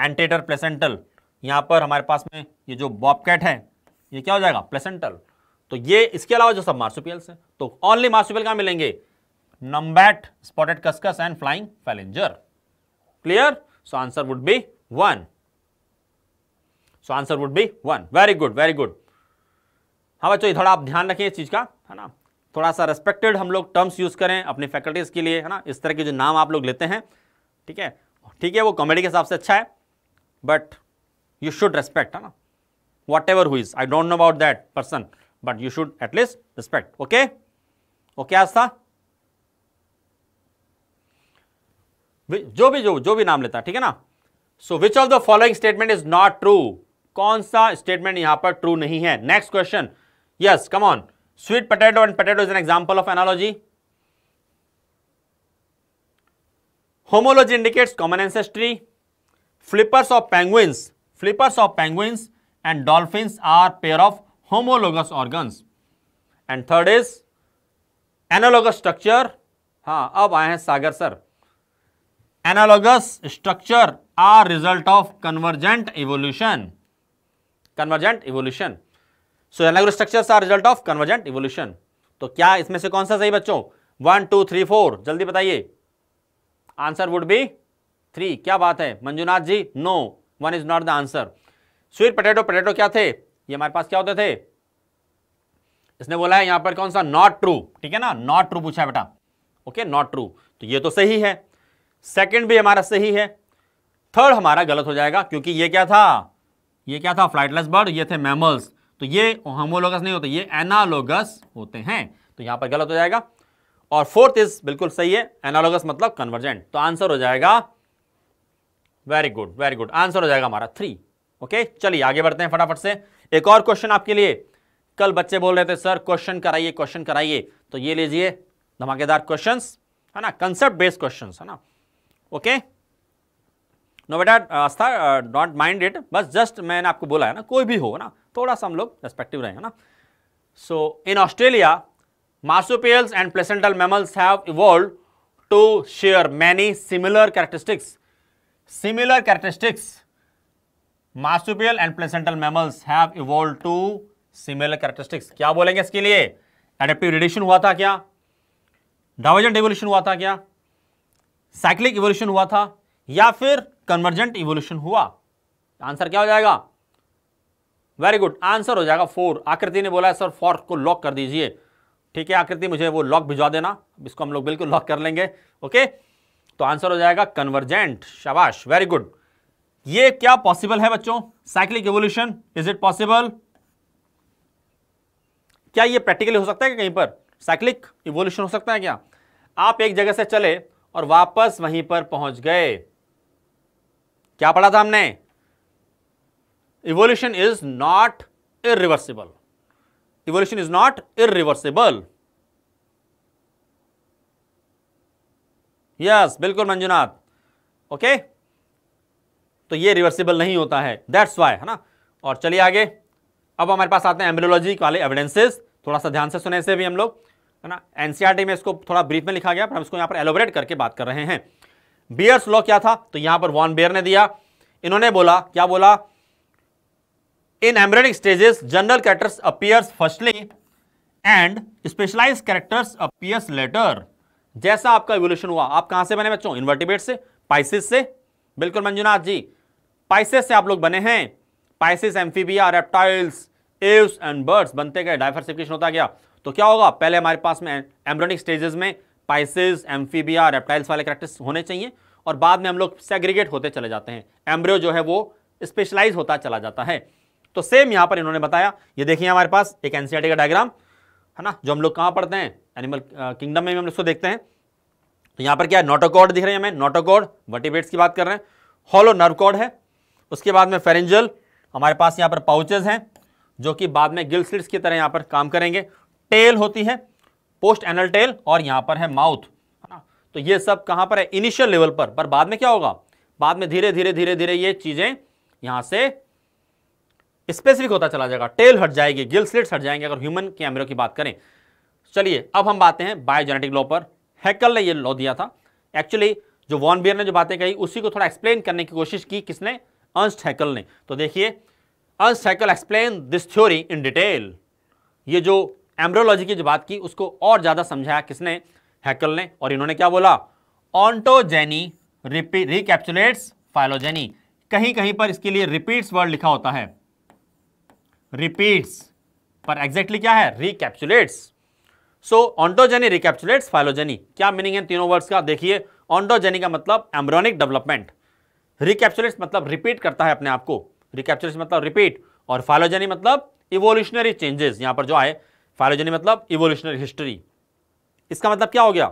एंटेटर प्लेसेंटल यहाँ पर हमारे पास में ये जो बॉबकैट है ये क्या हो जाएगा प्लेसेंटल तो ये इसके अलावा जो सब मार्सुपियल्स हैं तो ओनली मार्सुपियल कहाँ मिलेंगे numbat spotted cuscus and flying phalanger clear so answer would be one so answer would be one very good very good हाँ बच्चों ये थोड़ा आप ध्यान रखें इस चीज़ का है ना थोड़ा सा रेस्पेक्टेड हम लोग टर्म्स यूज़ करें अपने फैकल्टीज़ के लिए है ना इस तरह के जो नाम आप लोग लेते हैं ठीक है ठीक है वो कॉमेडी के हिसाब से अच्छा है बट यू शुड रेस्पेक्ट है ना वॉट एवर हुई I don't know about that person but you should at least respect okay okay Aastha जो भी जो जो भी नाम लेता है ठीक है ना so which of the following statement is not true कौन सा स्टेटमेंट यहां पर ट्रू नहीं है next question yes come on sweet potato and potato is an example of analogy homology indicates common ancestry flippers of penguins flippers of penguins and dolphins are pair of homologous organs and third is analogous structure हाँ अब आए हैं Sagar sir analogous structure are result of convergent evolution convergent evolution so analogous structure are result of convergent evolution तो क्या इसमें से कौन सा सही बच्चों वन टू थ्री फोर जल्दी बताइए आंसर वुड बी थ्री क्या बात है Manjunath ji no one is not the answer sweet potato potato क्या थे ये हमारे पास क्या होते थे इसने बोला है यहां पर कौन सा नॉट ट्रू ठीक है ना नॉट ट्रू पूछा है बेटा ओके नॉट ट्रू तो ये तो सही है सेकंड भी हमारा सही है थर्ड हमारा गलत हो जाएगा क्योंकि ये क्या था ये क्या था फ्लाइटलेस बर्ड ये थे मैमल्स तो ये होमोलोगस नहीं होते ये एनालोगस होते हैं तो यहां पर गलत हो जाएगा और फोर्थ इज बिल्कुल सही है एनालोगस मतलब कन्वर्जेंट तो आंसर हो जाएगा very good very good answer हो जाएगा हमारा थ्री ओके चलिए आगे बढ़ते हैं फटाफट से एक और क्वेश्चन आपके लिए कल बच्चे बोल रहे थे सर क्वेश्चन कराइए क्वेश्चन कराइए तो ये लीजिए धमाकेदार क्वेश्चंस है ना कंसेप्ट बेस्ड क्वेश्चंस है ना ओके okay? नो बेटा uh, Aastha not uh, minded बस जस्ट मैंने आपको बोला है ना कोई भी हो ना थोड़ा सा हम लोग रेस्पेक्टिव रहे हैं ना so in Australia marsupials and placental mammals have evolve to share many similar characteristics similar characteristics marsupial and placental mammals have evolve to similar characteristics क्या बोलेंगे इसके लिए एडेप्टिव रेडिएशन हुआ था क्या डाइवर्जेंट इवोल्यूशन हुआ था क्या साइक्लिक इवोल्यूशन हुआ था या फिर कन्वर्जेंट इवोल्यूशन हुआ आंसर क्या हो जाएगा वेरी गुड आंसर हो जाएगा फोर आकृति ने बोला है सर फोर को लॉक कर दीजिए ठीक है आकृति मुझे वो लॉक भिजवा देना इसको हम लोग बिल्कुल लॉक कर लेंगे ओके तो आंसर हो जाएगा कन्वर्जेंट शाबाश वेरी गुड ये क्या पॉसिबल है बच्चों cyclic evolution is it possible क्या ये प्रैक्टिकली हो सकता है क्या कहीं पर साइक्लिक इवोल्यूशन हो सकता है क्या आप एक जगह से चले और वापस वहीं पर पहुंच गए क्या पढ़ा था हमने evolution is not irreversible evolution is not irreversible yes बिल्कुल मंजुनाथ ओके तो ये रिवर्सिबल नहीं होता है दैट्स वाई है ना और चलिए आगे अब हमारे पास आते हैं एम्ब्रियोलॉजी वाले एविडेंसेस थोड़ा सा ध्यान से सुने से भी हम लोग है ना एनसीआरटी में इसको थोड़ा ब्रीफ में लिखा गया पर हम इसको यहाँ पर एलोबरेट करके बात कर रहे हैं बियर्स लॉ क्या था तो यहां पर वॉन बेयर ने दिया इन्होंने बोला क्या बोला in embryonic stages general characters appears firstly and specialize characters appears later जैसा आपका इवोल्यूशन हुआ आप कहां से बने बच्चों इन्वर्टिबेट से पाइसिस से बिल्कुल मंजुनाथ जी पाइसिस से आप लोग बने हैं pisces amphibia reptiles aves and birds बनते गए डाइवर्सिफिकेशन होता गया तो क्या होगा पहले हमारे पास में एम्ब्रोनिक स्टेजेस में पाइसिस एम्फीबिया रेप्टाइल्स वाले करेक्टर्स होने चाहिए और बाद में हम लोग सेग्रीगेट होते चले जाते हैं एम्ब्रियो जो है वो स्पेशलाइज होता चला जाता है तो सेम यहाँ पर इन्होंने बताया ये देखिए हमारे पास एक एनसीआर का डायग्राम है ना जो हम लोग कहाँ पढ़ते हैं एनिमल किंगडम में भी हम लोग इसको देखते हैं तो यहाँ पर क्या है नोटोकॉड दिख रहे हैं हमें नोटोकॉड वर्टिब्रेट्स की बात कर रहे हैं हॉलो नर्व कॉड है उसके बाद में फेरेंजल हमारे पास यहाँ पर पाउचेज हैं जो कि बाद में गिल स्लिट्स की तरह यहाँ पर काम करेंगे टेल होती है पोस्ट एनल टेल और यहां पर है माउथ है ना तो ये सब कहां पर है इनिशियल लेवल पर पर बाद में क्या होगा बाद में धीरे धीरे धीरे धीरे ये चीज़ें यहां से स्पेसिफिक होता चला जाएगा टेल हट जाएगी गिल स्लिट्स हट जाएंगे अगर ह्यूमन कैमरों की बात करें चलिए अब हम बातें हैं बायोजेनेटिक लॉ पर हैकल ने ये लॉ दिया था एक्चुअली जो वॉन बियर ने जो बातें कही उसी को थोड़ा एक्सप्लेन करने की कोशिश की किसने अंस्ट हैकल ने तो देखिए Ernst Haeckel explain this theory in detail ये जो एम्ब्रोलॉजी की जो बात की उसको और ज़्यादा समझाया किसने हैकल ने और इन्होंने क्या बोला ऑन्टोजेनी रिकैप्चुलेट्स फाइलोजेनी कहीं कहीं पर इसके लिए रिपीट्स वर्ड लिखा होता है रिपीट्स पर एग्जैक्टली क्या है recapitulates so ontogeny recapitulates phylogeny क्या मीनिंग है तीनों वर्ड्स का देखिए ऑन्टोजेनी का मतलब एम्ब्रोनिक डेवलपमेंट रिकैप्चुलेट्स मतलब रिपीट करता है अपने आप को रिकैप्चुलेट्स मतलब रिपीट और फाइलोजेनी मतलब इवोल्यूशनरी चेंजेस यहां पर जो आए फायलोजनी मतलब इवोल्यूशनरी हिस्ट्री इसका मतलब क्या हो गया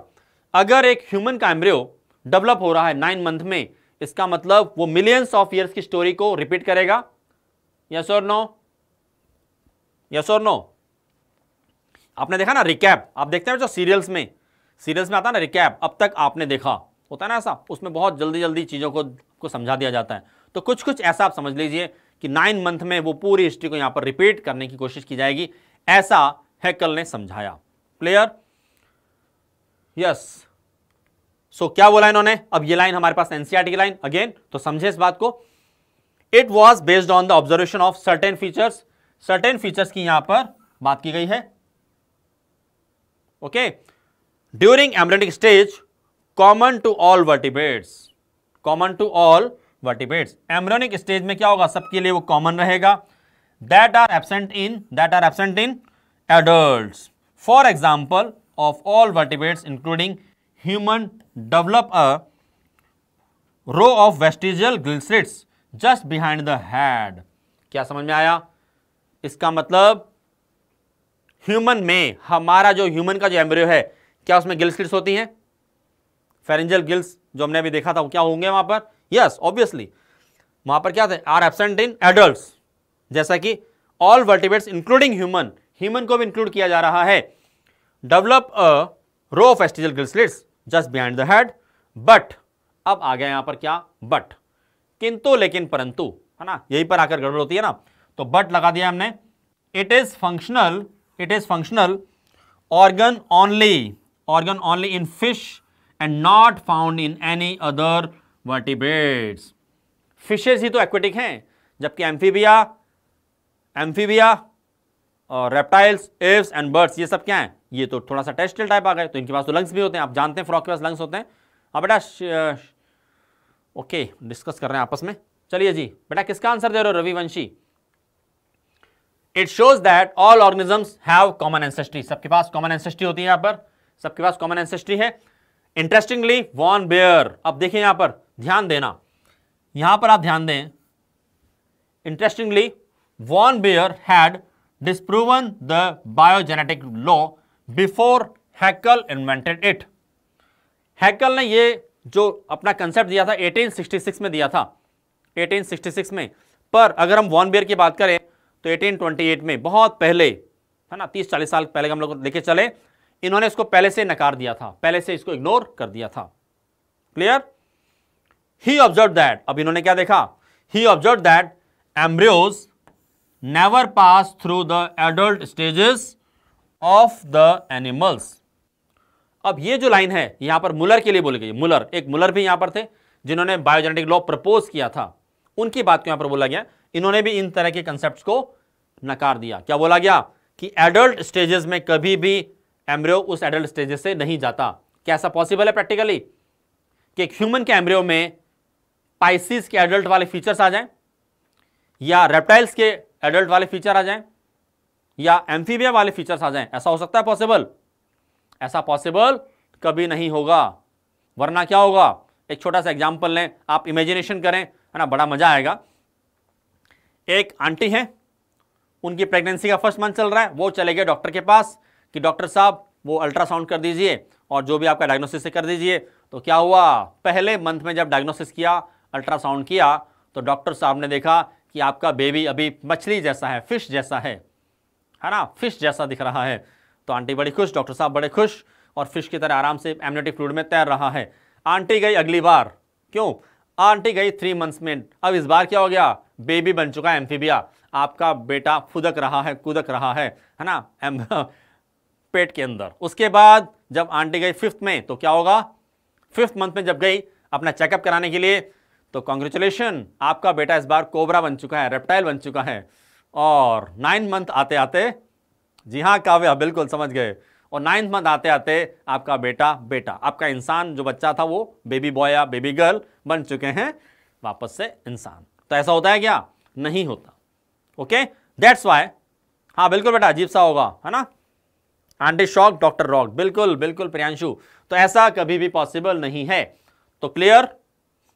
अगर एक ह्यूमन का एम्ब्रियो डेवलप हो रहा है नाइन मंथ में इसका मतलब वो मिलियंस ऑफ ईयर्स की स्टोरी को रिपीट करेगा यस और नो यस और नो आपने देखा ना रिकैप आप देखते हैं जो सीरियल्स में सीरियल्स में आता है ना रिकैप अब तक आपने देखा होता है ना ऐसा उसमें बहुत जल्दी जल्दी चीज़ों को को समझा दिया जाता है तो कुछ कुछ ऐसा आप समझ लीजिए कि नाइन मंथ में वो पूरी हिस्ट्री को यहां पर रिपीट करने की कोशिश की जाएगी ऐसा हैकल ने समझाया क्लियर यस सो क्या बोला इन्होंने अब ये लाइन हमारे पास एनसीआरटी e की लाइन अगेन तो समझे इस बात को it was based on the observation of certain features certain features की यहां पर बात की गई है okay during embryonic stage common to all vertebrates common to all vertebrates embryonic stage में क्या होगा सबके लिए वो कॉमन रहेगा that are absent in that are absent in adults. For example, of all vertebrates including human develop a row of vestigial slits just behind the head. क्या समझ में आया इसका मतलब ह्यूमन में हमारा जो ह्यूमन का जो एम्ब्रियो है क्या उसमें गिल्स होती हैं फेरेंजल गिल्स जो हमने अभी देखा था वो क्या होंगे वहां पर यस ऑब्वियसली वहां पर क्या थे आर एबसेंट इन एडल्ट जैसा कि all vertebrates including human human को भी इंक्लूड किया जा रहा है develop a row of vestigial gill slits just behind the head but अब आ गया यहां पर क्या बट किंतु लेकिन परंतु है ना यही पर आकर गड़बड़ होती है ना तो बट लगा दिया हमने it is functional it is functional organ only organ only in fish and not found in any other vertebrates fishes ही तो एक्वेटिक हैं जबकि amphibia amphibia reptiles aves and birds ये सब क्या है ये तो थोड़ा सा टेस्टल टाइप आ गए तो इनके पास तो लंग्स भी होते हैं आप जानते हैं फ्रॉक के पास लंग्स होते हैं अब हाँ बेटा ओके डिस्कस कर रहे हैं आपस में चलिए जी बेटा किसका आंसर दे रहे हो Ravivanshi it shows that all organisms have common ancestry सबके पास कॉमन एंसेस्ट्री होती है यहाँ पर सबके पास कॉमन एंसेस्ट्री है इंटरेस्टिंगली वॉन बेयर अब देखिए यहाँ पर ध्यान देना यहाँ पर आप ध्यान दें interestingly von Baer had disproven the biogenetic law before Haeckel invented it Haeckel ने ये जो अपना कंसेप्ट दिया था 1866 में दिया था 1866 में पर अगर हम वॉन बियर की बात करें तो 1828 में बहुत पहले है ना 30-40 साल पहले हम लोग लेके चले इन्होंने इसको पहले से नकार दिया था पहले से इसको इग्नोर कर दिया था क्लियर ही ऑब्जर्व दैट अब इन्होंने क्या देखा ही observe that embryos never pass through the adult stages of the animals अब ये जो लाइन है यहां पर मुलर के लिए बोली गई मुलर एक मुलर भी यहां पर थे जिन्होंने बायोजेनेटिक लॉ प्रपोज किया था उनकी बात को यहां पर बोला गया इन्होंने भी इन तरह के कंसेप्ट को नकार दिया क्या बोला गया कि एडल्ट स्टेजेस में कभी भी एम्ब्रियो उस एडल्ट स्टेजेस से नहीं जाता क्या ऐसा पॉसिबल है प्रैक्टिकली कि ह्यूमन के एम्ब्रियो में पाइसिस के एडल्ट वाले फीचर्स आ जाएं या रेप्टाइल्स के एडल्ट वाले फीचर आ जाएं या एम्फीबिया वाले फीचर्स आ जाएं ऐसा हो सकता है पॉसिबल ऐसा पॉसिबल कभी नहीं होगा वरना क्या होगा एक छोटा सा एग्जाम्पल लें आप इमेजिनेशन करें है ना बड़ा मजा आएगा एक आंटी हैं उनकी प्रेगनेंसी का फर्स्ट मंथ चल रहा है वो चले गए डॉक्टर के पास कि डॉक्टर साहब वो अल्ट्रासाउंड कर दीजिए और जो भी आपका डायग्नोसिस कर दीजिए तो क्या हुआ पहले मंथ में जब डायग्नोसिस किया अल्ट्रासाउंड किया तो डॉक्टर साहब ने देखा कि आपका बेबी अभी मछली जैसा है फिश जैसा है है ना फिश जैसा दिख रहा है तो आंटी बड़ी खुश डॉक्टर साहब बड़े खुश और फिश की तरह आराम से एमनेटिक फ्लूड में तैर रहा है आंटी गई अगली बार क्यों आंटी गई थ्री मंथ्स में अब इस बार क्या हो गया बेबी बन चुका है एम्फीबिया आपका बेटा फुदक रहा है कुदक रहा है है ना एम पेट के अंदर उसके बाद जब आंटी गई फिफ्थ में तो क्या होगा फिफ्थ मंथ में जब गई अपना चेकअप कराने के लिए तो कॉन्ग्रेचुलेशन आपका बेटा इस बार कोबरा बन चुका है रेप्टाइल बन चुका है और नाइन मंथ आते आते जी हाँ काव्य बिल्कुल समझ गए और नाइन्थ मंथ आते आते आपका बेटा बेटा आपका इंसान जो बच्चा था वो बेबी बॉय या बेबी गर्ल बन चुके हैं वापस से इंसान तो ऐसा होता है क्या नहीं होता ओके दैट्स वाई हाँ बिल्कुल बेटा अजीब सा होगा है ना आंटी शॉक डॉक्टर रॉक बिल्कुल बिल्कुल प्रियांशु तो ऐसा कभी भी पॉसिबल नहीं है तो क्लियर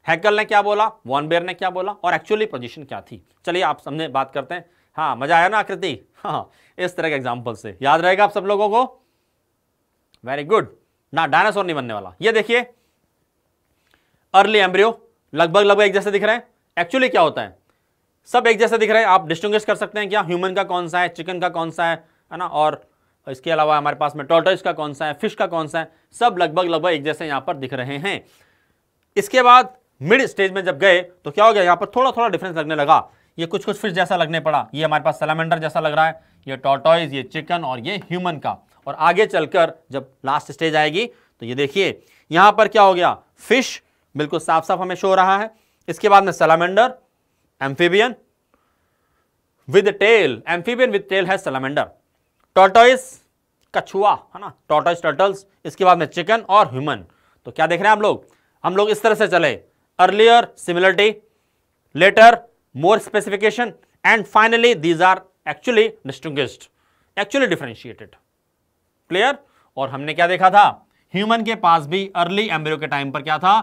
हैकल ने क्या बोला वॉन बेयर ने क्या बोला और एक्चुअली पोजिशन क्या थी चलिए आप सामने बात करते हैं हाँ मजा आया ना आकृति हाँ इस तरह के एग्जाम्पल से याद रहेगा आप सब लोगों को वेरी गुड ना डायनासोर नहीं बनने वाला ये देखिए अर्ली एम्ब्रियो लगभग लगभग एक जैसे दिख रहे हैं एक्चुअली क्या होता है सब एक जैसे दिख रहे हैं आप डिस्टिंग्विश कर सकते हैं क्या ह्यूमन हाँ, का कौन सा है चिकन का कौन सा है है ना और इसके अलावा हमारे पास में टोटोइस का कौन सा है फिश का कौन सा है सब लगभग लगभग एक जैसे यहाँ पर दिख रहे हैं इसके बाद मिड स्टेज में जब गए तो क्या हो गया यहाँ पर थोड़ा थोड़ा डिफरेंस लगने लगा ये कुछ कुछ फिश जैसा लगने पड़ा ये हमारे पास सलामेंडर जैसा लग रहा है ये टोटॉइज ये चिकन और ये ह्यूमन का और आगे चलकर जब लास्ट स्टेज आएगी तो ये देखिए यहाँ पर क्या हो गया फिश बिल्कुल साफ साफ हमें शो हो रहा है इसके बाद में salamander amphibian with tail amphibian with tail है सलामेंडर टोटॉइस कछुआ है ना टोटॉइस टर्टल्स इसके बाद में चिकन और ह्यूमन तो क्या देख रहे हैं हम लोग हम लोग इस तरह से चले earlier similarity later more specification and finally these are actually distinguished actually differentiated clear और हमने क्या देखा था ह्यूमन के पास भी अर्ली एम्ब्रियो के टाइम पर क्या था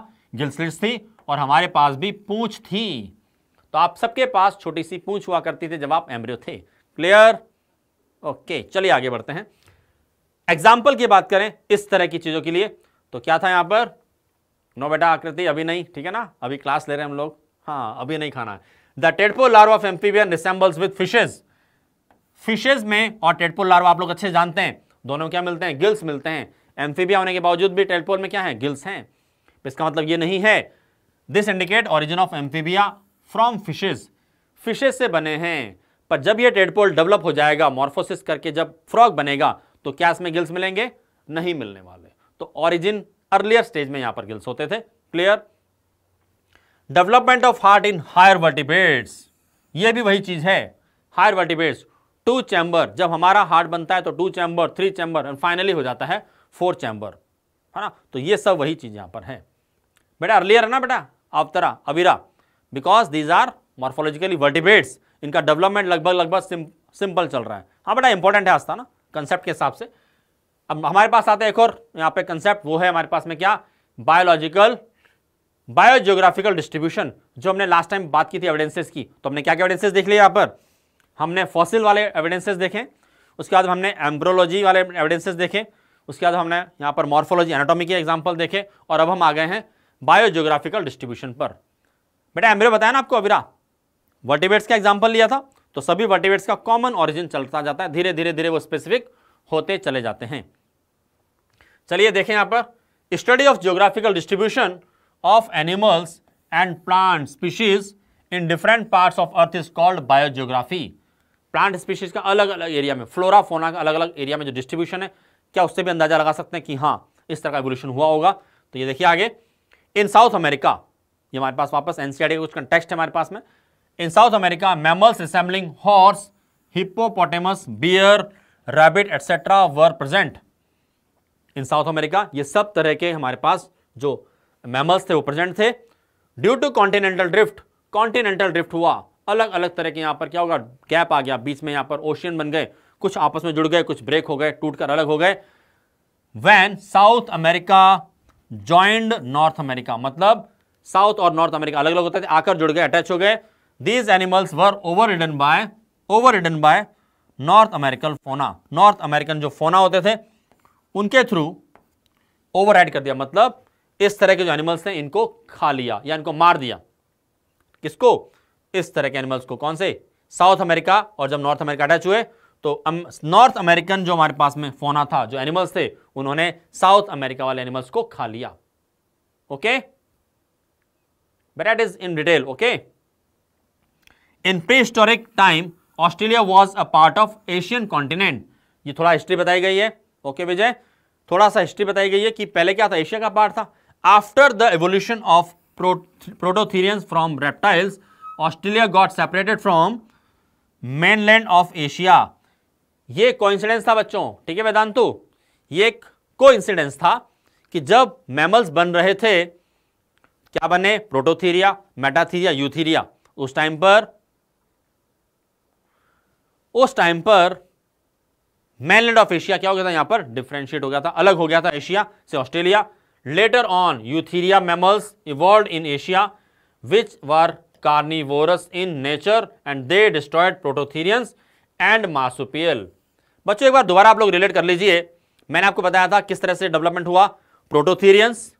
गिल्सलिट्स थी और हमारे पास भी पूंछ थी तो आप सबके पास छोटी सी पूंछ हुआ करती थी जब आप एम्ब्रियो थे क्लियर ओके चलिए आगे बढ़ते हैं एग्जाम्पल की बात करें इस तरह की चीजों के लिए तो क्या था यहां पर नो बेटा आकृति अभी नहीं ठीक है ना अभी क्लास ले रहे हैं हम लोग हाँ अभी नहीं खाना है the tadpole larva of amphibian resembles with fishes fishes में और टेडपोल लार्व आप लोग अच्छे जानते हैं दोनों क्या मिलते हैं गिल्स मिलते हैं एम्फीबिया होने के बावजूद भी टेडपोल में क्या है गिल्स हैं तो इसका मतलब ये नहीं है this indicate origin of amphibia from fishes fishes से बने हैं पर जब ये टेडपोल डेवलप हो जाएगा मॉर्फोसिस करके जब फ्रॉग बनेगा तो क्या इसमें गिल्स मिलेंगे नहीं मिलने वाले तो ऑरिजिन अर्लियर स्टेज में यहां पर गिल्स होते थे clear development of heart in higher vertebrates ये भी वही चीज है हायर वर्टिब्रेट्स टू चैंबर जब हमारा हार्ट बनता है तो two chamber three chamber and finally हो जाता है फोर चैंबर है ना तो ये सब वही चीज यहां पर है बेटा अर्लियर है ना बेटा अवतरा अबीरा because these are morphologically vertebrates इनका डेवलपमेंट लगभग लगभग सिंपल चल रहा है हाँ बेटा इंपॉर्टेंट है आस्था ना कंसेप्ट के हिसाब से अब हमारे पास आता है एक और यहां पे कंसेप्ट वो है हमारे पास में क्या बायोलॉजिकल बायोजियोग्राफिकल डिस्ट्रीब्यूशन जो हमने लास्ट टाइम बात की थी एविडेंसेस की तो हमने क्या क्या एविडेंसेस देख लिया यहां पर हमने फॉसिल वाले एविडेंसेस देखे उसके बाद हमने एम्ब्रोलॉजी वाले एविडेंसेस देखे उसके बाद हमने यहां पर मॉर्फोलॉजी एनाटॉमी के एग्जाम्पल देखे और अब हम आ गए हैं बायोजियोग्राफिकल डिस्ट्रीब्यूशन पर बेटा एम्ब्रियो बताया ना आपको अबिरा वर्टिवेट्स का एग्जाम्पल लिया था तो सभी वर्टिवेट्स का कॉमन ऑरिजिन चलता जाता है धीरे धीरे धीरे वो स्पेसिफिक होते चले जाते हैं चलिए देखें यहाँ पर study of geographical distribution of animals and plant species in different part of earth is called biogeography plant species का अलग अलग एरिया में फ्लोरा फोना का अलग अलग एरिया में जो डिस्ट्रीब्यूशन है क्या उससे भी अंदाजा लगा सकते हैं कि हाँ इस तरह का एवोल्यूशन हुआ होगा तो ये देखिए आगे इन साउथ अमेरिका ये हमारे पास वापस एनसीआर e का कुछ कंटेक्स्ट है हमारे पास में in South America mammals resembling horse hippopotamus bear rabbit etcetera were present in South America ये सब तरह के हमारे पास जो मैमल्स थे वो प्रेजेंट थे due to continental drift continental drift हुआ अलग अलग तरह के यहाँ पर क्या होगा गैप आ गया बीच में यहाँ पर ओशियन बन गए कुछ आपस में जुड़ गए कुछ ब्रेक हो गए टूटकर अलग हो गए when South America joined North America मतलब साउथ और नॉर्थ अमेरिका अलग अलग होते थे आकर जुड़ गए अटैच हो गए these animals were overridden by overridden by North American fauna North American जो फोना होते थे उनके थ्रू ओवर कर दिया मतलब इस तरह के जो एनिमल्स हैं इनको खा लिया या इनको मार दिया किसको इस तरह के एनिमल्स को कौन से साउथ अमेरिका और जब नॉर्थ अमेरिका अटैच हुए तो नॉर्थ अमेरिकन जो हमारे पास में फोना था जो एनिमल्स थे उन्होंने साउथ अमेरिका वाले एनिमल्स को खा लिया okay but is in detail okay in prehistoric time Australia was a part of Asian continent ये थोड़ा हिस्ट्री बताई गई है ओके विजय थोड़ा सा हिस्ट्री बताई गई है कि पहले क्या था एशिया का पार्ट था after the evolution of prototherians from reptiles Australia got separated from mainland of Asia ये कोइंसिडेंस था बच्चों ठीक है वेदांतु ये एक को था कि जब मैमल्स बन रहे थे क्या बने प्रोटोथीरिया मेटाथीरिया यूथीरिया उस टाइम पर उस टाइम पर मैनलैंड ऑफ एशिया क्या हो गया था यहां पर डिफ्रेंशिएट हो गया था अलग हो गया था एशिया से Australia later on eutheria mammals evolve in Asia which were carnivorous in nature and they destroyed prototherians and marsupial बच्चों एक बार दोबारा आप लोग रिलेट कर लीजिए मैंने आपको बताया था किस तरह से डेवलपमेंट हुआ प्रोटोथीरियंस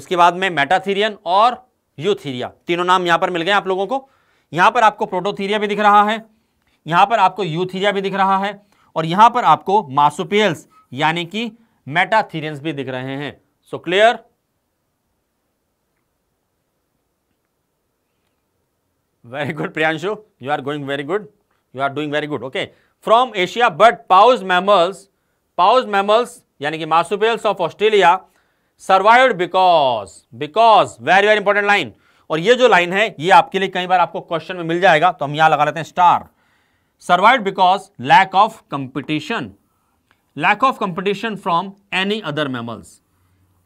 उसके बाद में मेटाथीरियन और यूथीरिया तीनों नाम यहां पर मिल गए आप लोगों को यहां पर आपको प्रोटोथीरिया भी दिख रहा है यहां पर आपको यूथीरिया भी दिख रहा है और यहां पर आपको मासुपियल्स यानी कि मेटाथीरियंस भी दिख रहे हैं so clear very good Priyanshu you are going very good you are doing very good okay from Asia but pouch mammals pouch mammals यानी कि marsupials of Australia survive because because very very important line और ये जो line है ये आपके लिए कई बार आपको क्वेश्चन में मिल जाएगा तो हम यहां लगा लेते हैं star survive because lack of competition lack of competition from any other mammals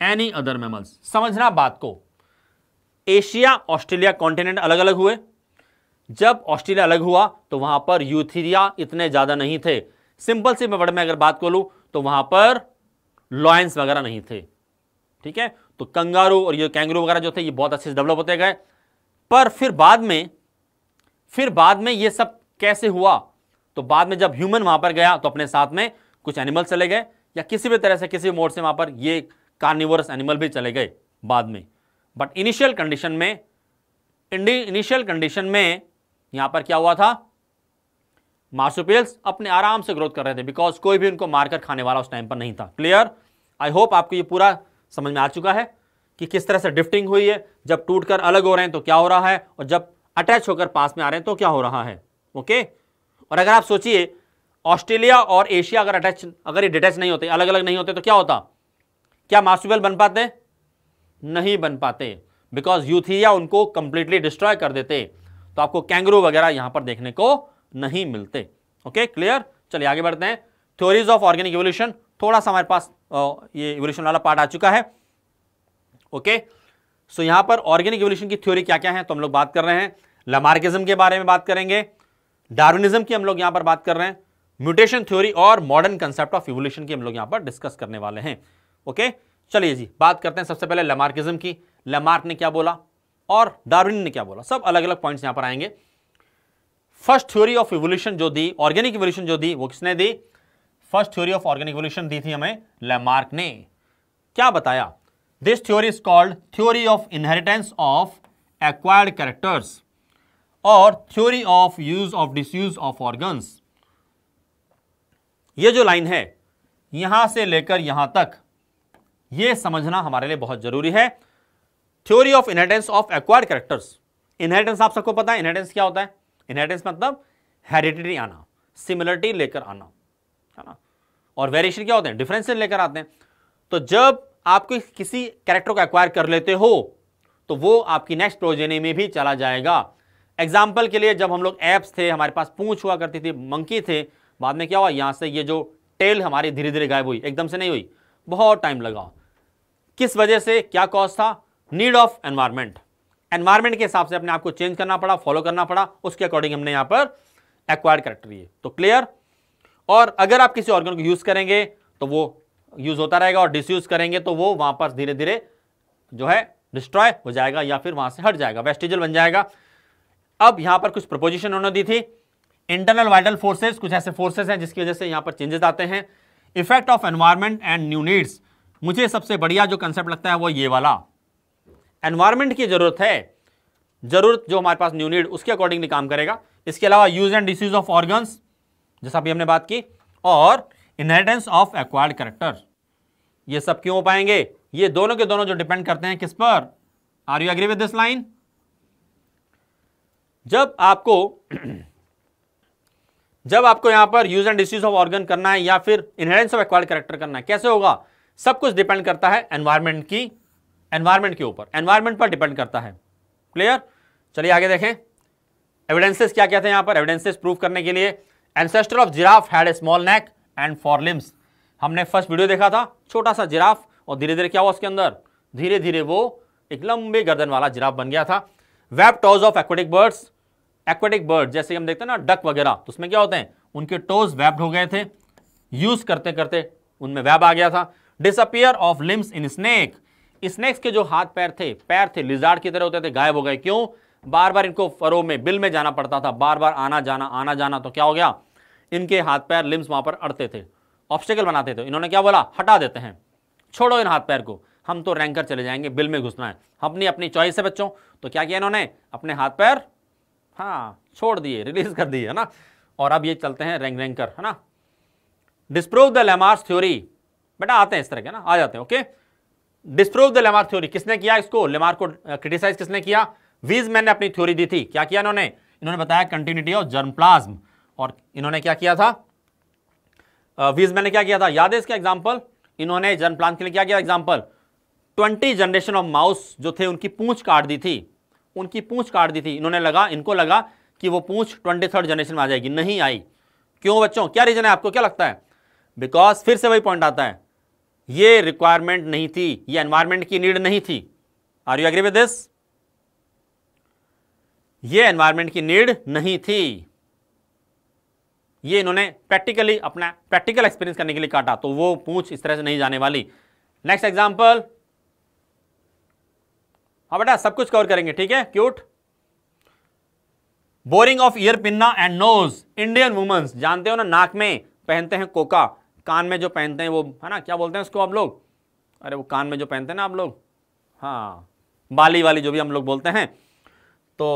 any other mammals समझना बात को एशिया ऑस्ट्रेलिया कॉन्टिनेंट अलग अलग हुए जब ऑस्ट्रेलिया अलग हुआ तो वहां पर यूथीरिया इतने ज्यादा नहीं थे सिंपल सी मैं वर्ड में अगर बात कर लू तो वहां पर लॉयंस वगैरह नहीं थे ठीक है तो कंगारू और ये कैंगरू वगैरह जो थे ये बहुत अच्छे से डेवलप होते गए पर फिर बाद में फिर बाद में ये सब कैसे हुआ तो बाद में जब ह्यूमन वहां पर गया तो अपने साथ में कुछ एनिमल चले गए या किसी भी तरह से किसी भी मोड से वहां पर ये कार्निवोरस एनिमल भी चले गए बाद में बट इनिशियल कंडीशन में इनिशियल कंडीशन में यहां पर क्या हुआ था मार्सुपियल्स अपने आराम से ग्रोथ कर रहे थे बिकॉज कोई भी उनको मारकर खाने वाला उस टाइम पर नहीं था क्लियर आई होप आपको ये पूरा समझ में आ चुका है कि किस तरह से डिफ्टिंग हुई है जब टूटकर अलग हो रहे हैं तो क्या हो रहा है और जब अटैच होकर पास में आ रहे हैं तो क्या हो रहा है ओके और अगर आप सोचिए ऑस्ट्रेलिया और एशिया अगर अटैच अगर ये डिटैच नहीं होते अलग अलग नहीं होते तो क्या होता क्या मासूबेल बन पाते नहीं बन पाते बिकॉज यूथिया उनको कंप्लीटली डिस्ट्रॉय कर देते तो आपको कैंगरू वगैरह यहां पर देखने को नहीं मिलते ओके क्लियर चलिए आगे बढ़ते हैं थ्योरीज ऑफ ऑर्गेनिक इवोल्यूशन थोड़ा सा हमारे पास ये इवोल्यूशन वाला पार्ट आ चुका है ओके सो यहां पर ऑर्गेनिक इवोल्यूशन की थ्योरी क्या क्या है तो हम लोग बात कर रहे हैं लमार्किज्म के बारे में बात करेंगे डार्विनिज्म की हम लोग यहां पर बात कर रहे हैं म्यूटेशन थ्योरी और मॉडर्न कंसेप्ट ऑफ इवोल्यूशन की हम लोग यहां पर डिस्कस करने वाले हैं ओके चलिए जी बात करते हैं सबसे पहले लेमार्किज्म की लेमार्क ने क्या बोला और डार्विन ने क्या बोला सब अलग अलग पॉइंट्स यहां पर आएंगे फर्स्ट थ्योरी ऑफ इवोल्यूशन जो दी ऑर्गेनिक इवोल्यूशन जो दी वो किसने दी first theory of organic evolution दी थी हमें लेमार्क ने क्या बताया this theory is called theory of inheritance of acquired characters और theory of use of disuse of organs ये जो लाइन है यहां से लेकर यहां तक ये समझना हमारे लिए बहुत जरूरी है theory of inheritance of acquired characters inheritance आप सबको पता है इनहेरिटेंस क्या होता है इनहेरिटेंस मतलब हेरिटेटरी आना सिमिलरिटी लेकर आना है ना और वेरिएशन क्या होते हैं डिफरेंस लेकर आते हैं तो जब आप किसी कैरेक्टर को एक्वायर कर लेते हो तो वो आपकी नेक्स्ट प्रोजेनी में भी चला जाएगा एग्जाम्पल के लिए जब हम लोग एप्स थे हमारे पास पूछ हुआ करती थी मंकी थे बाद में क्या हुआ यहाँ से ये जो टेल हमारी धीरे धीरे गायब हुई एकदम से नहीं हुई बहुत टाइम लगा किस वजह से क्या कॉज था नीड ऑफ एनवायरमेंट एनवायरमेंट के हिसाब से अपने आप को चेंज करना पड़ा फॉलो करना पड़ा उसके अकॉर्डिंग हमने यहाँ पर एक्वायर करेक्टर लिए तो क्लियर और अगर आप किसी ऑर्गन को यूज़ करेंगे तो वो यूज़ होता रहेगा और डिसयूज़ करेंगे तो वो वहाँ पर धीरे धीरे जो है डिस्ट्रॉय हो जाएगा या फिर वहाँ से हट जाएगा वेस्टिजल बन जाएगा अब यहां पर कुछ प्रपोजिशन उन्होंने दी थी इंटरनल वाइटल फोर्सेस कुछ ऐसे फोर्सेस हैं जिसकी वजह से यहां पर चेंजेस आते हैं effect of environment and new needs मुझे सबसे बढ़िया जो कंसेप्ट लगता है वो ये वाला एनवायरमेंट की जरूरत है जरूरत जो हमारे पास न्यू नीड उसके अकॉर्डिंगली काम करेगा इसके अलावा use and disease of organs जैसा भी हमने बात की और इनहेरिटेंस ऑफ एक्वायर्ड करेक्टर ये सब क्यों हो पाएंगे ये दोनों के दोनों जो डिपेंड करते हैं किस पर are you agree with this line जब आपको जब आपको यहां पर use and disuse of organ करना है या फिर इनहेरेंस ऑफ एक्वायर्ड करेक्टर करना है कैसे होगा सब कुछ डिपेंड करता है एनवायरमेंट की एनवायरमेंट के ऊपर एनवायरमेंट पर डिपेंड करता है क्लियर चलिए आगे देखें एविडेंसेस क्या क्या थे यहां पर एविडेंसेस प्रूव करने के लिए ancestor of giraffe had a small neck and forelimbs हमने फर्स्ट वीडियो देखा था छोटा सा जिराफ और धीरे धीरे क्या हुआ उसके अंदर धीरे धीरे वो एक लंबे गर्दन वाला जिराफ बन गया था web toes of aquatic birds aquatic bird जैसे हम देखते हैं ना डक वगैरह तो उसमें क्या होते हैं उनके टोज वेब्ड हो गए थे यूज करते करते उनमें वेब आ गया था disappear of limbs in snake snakes के जो हाथ पैर थे पैर थे लिजार्ड की तरह होते थे गायब हो गए क्यों बार बार इनको फरो में बिल में जाना पड़ता था बार बार आना जाना आना जाना तो क्या हो गया इनके हाथ पैर लिम्स वहां पर अड़ते थे ऑब्स्टिकल बनाते थे इन्होंने क्या बोला हटा देते हैं छोड़ो इन हाथ पैर को हम तो रैंकर चले जाएंगे बिल में घुसना है अपनी अपनी चॉइस है बच्चों तो क्या किया इन्होंने अपने हाथ पैर हाँ छोड़ दिए रिलीज कर दिए है ना और अब ये चलते हैं रैंक रैंकर है ना डिस्प्रूव द लेमार्स थ्योरी बेटा आते हैं इस तरह के ना आ जाते हैं okay disprove the Lamarck's theory किसने किया इसको लेमार को क्रिटिसाइज किसने किया वीज मैन ने अपनी थ्योरी दी थी क्या किया इन्होंने इन्होंने बताया कंटिन्यूटी ऑफ जर्म प्लाज्म और इन्होंने क्या किया था वीज मैन ने क्या किया था याद है इसका एग्जाम्पल इन्होंने जर्म प्लाज्म के लिए क्या किया example twenty generation of mouse जो थे उनकी पूंछ काट दी थी उनकी पूंछ काट दी थी इन्होंने लगा इनको लगा कि वो पूंछ ट्वेंटी थर्ड जनरेशन में आ जाएगी नहीं आई क्यों बच्चों क्या रीज़न है आपको क्या लगता है बिकॉज फिर से वही पॉइंट आता है ये रिक्वायरमेंट नहीं थी ये एनवायरमेंट की नीड नहीं थी are you agree with this ये एनवायरमेंट की नीड नहीं थी ये इन्होंने प्रैक्टिकली अपना प्रैक्टिकल एक्सपीरियंस करने के लिए काटा तो वो पूछ इस तरह से नहीं जाने वाली नेक्स्ट एग्जाम्पल हाँ बेटा सब कुछ कवर करेंगे ठीक है cute boring of ear pinna and nose Indian womens जानते हो ना नाक में पहनते हैं कोका कान में जो पहनते हैं वो है ना क्या बोलते हैं उसको आप लोग अरे वो कान में जो पहनते हैं ना आप लोग हाँ बाली वाली जो भी हम लोग बोलते हैं तो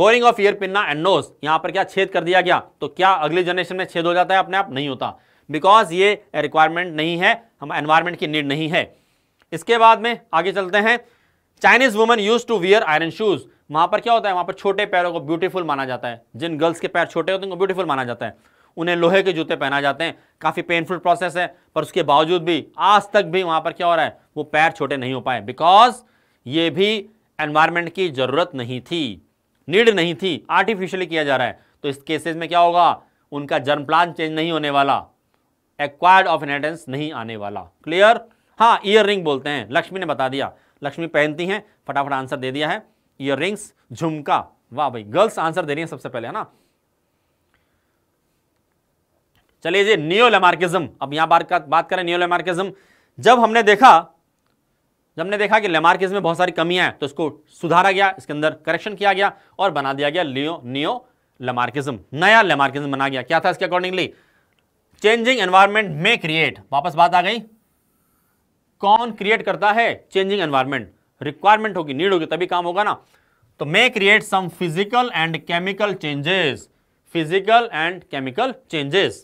boring of ear pinna and nose यहाँ पर क्या छेद कर दिया गया तो क्या अगली जनरेशन में छेद हो जाता है अपने आप नहीं होता बिकॉज ये रिक्वायरमेंट नहीं है हम एनवायरमेंट की नीड नहीं है इसके बाद में आगे चलते हैं Chinese woman use to wear iron shoes वहां पर क्या होता है वहां पर छोटे पैरों को ब्यूटीफुल माना जाता है जिन गर्ल्स के पैर छोटे होते हैं उनको ब्यूटीफुल माना जाता है उन्हें लोहे के जूते पहना जाते हैं काफ़ी पेनफुल प्रोसेस है पर उसके बावजूद भी आज तक भी वहां पर क्या हो रहा है वो पैर छोटे नहीं हो पाए बिकॉज ये भी एनवायरमेंट की ज़रूरत नहीं थी नीड नहीं थी आर्टिफिशियली किया जा रहा है तो इस केसेस में क्या होगा उनका जर्म प्लान चेंज नहीं होने वाला एक्वायर्ड ऑफ इनहेरिटेंस नहीं आने वाला क्लियर हाँ ईयर रिंग बोलते हैं लक्ष्मी ने बता दिया लक्ष्मी पहनती हैं फटाफट आंसर दे दिया है ईयर रिंग्स झुमका वाह भाई गर्ल्स आंसर दे रही हैं सबसे पहले है ना चलिए जी नियोलेमार्किज्म अब यहां बार का बात करें नियोलेमार्किज्म जब हमने देखा जब हमने देखा कि लेमार्किज्म में बहुत सारी कमियां हैं तो इसको सुधारा गया इसके अंदर करेक्शन किया गया और बना दिया गया लियो नियो लेमार्किज्म नया लेमार्किज्म बना गया क्या था इसके अकॉर्डिंगली चेंजिंग एनवायरमेंट में क्रिएट वापस बात आ गई कौन क्रिएट करता है चेंजिंग एनवायरमेंट रिक्वायरमेंट होगी नीड होगी तभी काम होगा ना तो may create some physical and chemical changes physical and chemical changes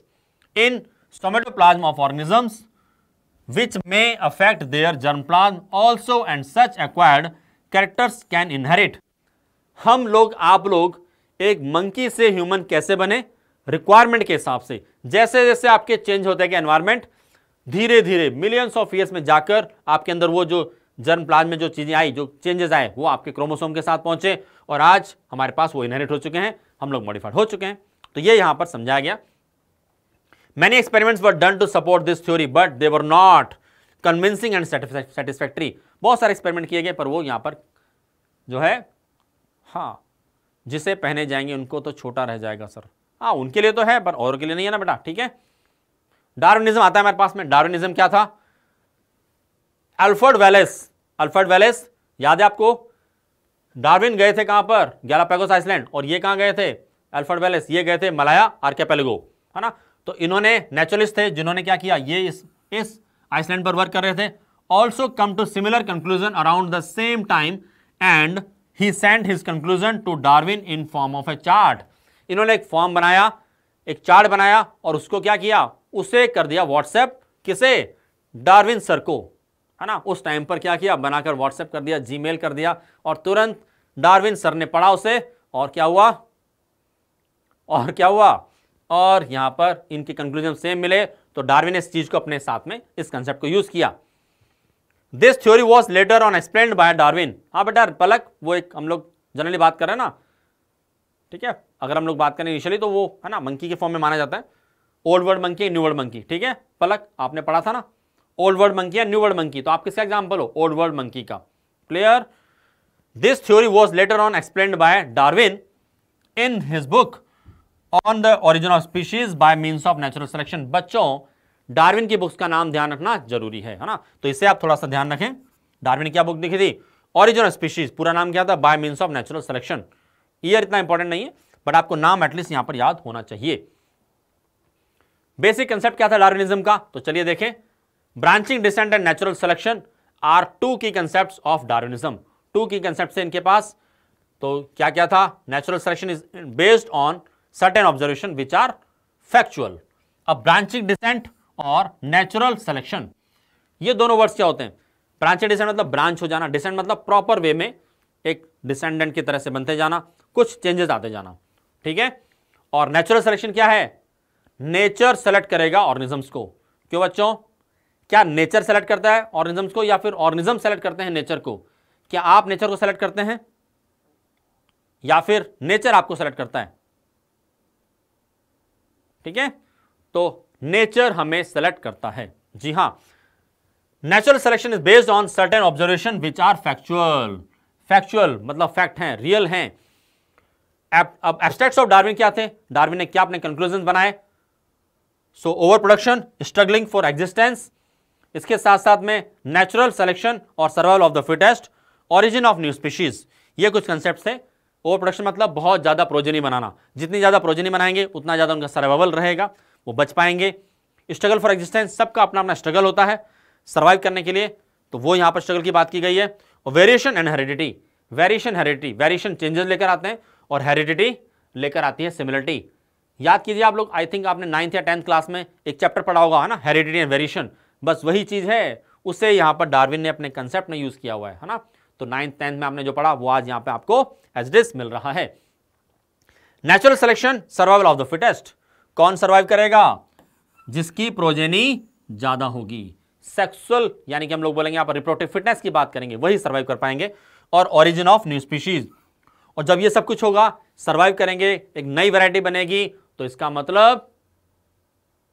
in somatoplasm of organisms may affect their germ germplasm also and such acquired characters can inherit हम लोग आप लोग एक मंकी से ह्यूमन कैसे बने रिक्वायरमेंट के हिसाब से जैसे जैसे आपके चेंज होते गए एनवायरमेंट धीरे धीरे मिलियंस ऑफ ईयर्स में जाकर आपके अंदर वो जो जर्म प्लाज में जो चीज़ें आई जो चेंजेस आए वो आपके क्रोमोसोम के साथ पहुंचे और आज हमारे पास वो इनहेरिट हो चुके हैं हम लोग मॉडिफाइड हो चुके हैं तो ये यहां पर समझाया गया many experiments were done to support this theory but they were not convincing and satisfactory बहुत सारे एक्सपेरिमेंट किए गए पर वो यहां पर जो है हाँ जिसे पहने जाएंगे उनको तो छोटा रह जाएगा सर हाँ उनके लिए तो है पर और के लिए नहीं है ना बेटा ठीक है डार्विनिज्म आता है हमारे पास में डार्विनिज्म क्या था अल्फर्ड वेलेस अल्फर्ड वेलेस याद है आपको डार्विन गए थे कहां पर गैलापेगोस आइसलैंड और ये कहां गए थे अल्फर्ड वेलेस ये गए थे मलाया आर्केपेलगो है ना तो इन्होंने नेचुरलिस्ट थे जिन्होंने क्या किया ये इस इस आइसलैंड पर वर्क कर रहे थे also come to similar conclusion around the same time and he send his conclusion to Darwin in form of a chart इन्होंने एक फॉर्म बनाया एक चार्ट बनाया और उसको क्या किया उसे कर दिया व्हाट्सएप किसे डार्विन सर को है ना उस टाइम पर क्या किया बनाकर व्हाट्सएप कर दिया जीमेल कर दिया और तुरंत डार्विन सर ने पढ़ा उसे और क्या हुआ और क्या हुआ और यहां पर इनके कंक्लूजन सेम मिले तो डार्विन ने इस चीज़ को अपने साथ में इस कंसेप्ट को यूज़ किया this theory was later on explain by Darwin हाँ बेटा पलक वो एक हम लोग जनरली बात कर रहे हैं ना ठीक है अगर हम लोग बात करें इनिशियली तो वो है ना मंकी के फॉर्म में माना जाता है old world monkey new world monkey ठीक है पलक आपने पढ़ा था ना ओल्ड वर्ड मंकी या न्यू वर्ड मंकी तो आप किसका एग्जाम्पल हो ओल्ड वर्ड मंकी का clear this theory was later on explain by Darwin in his book on the origin of species by means of natural selection बच्चों Darwin की books का नाम ध्यान रखना जरूरी है है ना तो इसे आप थोड़ा सा ध्यान रखें डार्विन क्या बुक लिखी थी ऑरिजिन ऑफ स्पीशीज पूरा नाम क्या था by means of natural selection year इतना इंपॉर्टेंट नहीं है बट आपको नाम एटलीस्ट यहाँ पर याद होना चाहिए बेसिक कंसेप्ट क्या था डार्विनिज्म का तो चलिए देखें branching descent and natural selection are two key concept of Darwinism two key concept से इनके पास तो क्या क्या था natural selection is based on certain observation which are factual अब ब्रांचिंग डिसेंट और नेचुरल सिलेक्शन ये दोनों वर्ड्स क्या होते हैं ब्रांचिंग डिसेंट मतलब ब्रांच हो जाना डिसेंट मतलब प्रॉपर वे में एक डिसेंडेंट की तरह से बनते जाना कुछ चेंजेस आते जाना ठीक है और नेचुरल सिलेक्शन क्या है नेचर सेलेक्ट करेगा ऑर्गेनिजम्स को क्यों बच्चों क्या नेचर सेलेक्ट करता है ऑर्गेनिजम्स को या फिर ऑर्गेनिज्म सेलेक्ट करते हैं नेचर को क्या आप नेचर को सेलेक्ट करते हैं या फिर नेचर आपको सेलेक्ट करता है ठीक है तो नेचर हमें सेलेक्ट करता है जी हां natural selection is based on certain observation which are factual factual मतलब फैक्ट हैं रियल हैं अब एब्स्ट्रैक्ट्स ऑफ डार्विन क्या थे डार्विन ने क्या अपने कंक्लूजन बनाए so over production struggling for existence इसके साथ साथ में नेचुरल सेलेक्शन और survival of the fittest origin of new species ये कुछ कंसेप्ट है ओवर प्रोडक्शन मतलब बहुत ज़्यादा प्रोजेनी बनाना जितनी ज़्यादा प्रोजेनी बनाएंगे उतना ज़्यादा उनका सर्वाइवल रहेगा वो बच पाएंगे स्ट्रगल फॉर एग्जिस्टेंस सबका अपना अपना स्ट्रगल होता है सर्वाइव करने के लिए तो वो यहाँ पर स्ट्रगल की बात की गई है और variation and heredity variation heredity variation changes लेकर आते हैं और हेरिडिटी लेकर आती है सिमिलरिटी याद कीजिए आप लोग आई थिंक आपने नाइन्थ या टेंथ क्लास में एक चैप्टर पढ़ा होगा है ना हेरिडिटी एंड वेरिएशन बस वही चीज़ है उसे यहाँ पर डार्विन ने अपने कंसेप्ट में यूज़ किया हुआ है है ना तो नाइन्थ टेंथ में आपने जो पढ़ा वो आज यहाँ पे आपको एज डिस मिल रहा है natural selection survival of the fittest कौन सर्वाइव करेगा जिसकी प्रोजेनी ज़्यादा होगी सेक्सुअल यानी कि हम लोग बोलेंगे पर रिप्रोटिव फिटनेस की बात करेंगे वही सर्वाइव कर पाएंगे और ऑरिजिन ऑफ न्यू स्पीशीज और जब ये सब कुछ होगा सर्वाइव करेंगे एक नई वैरायटी बनेगी तो इसका मतलब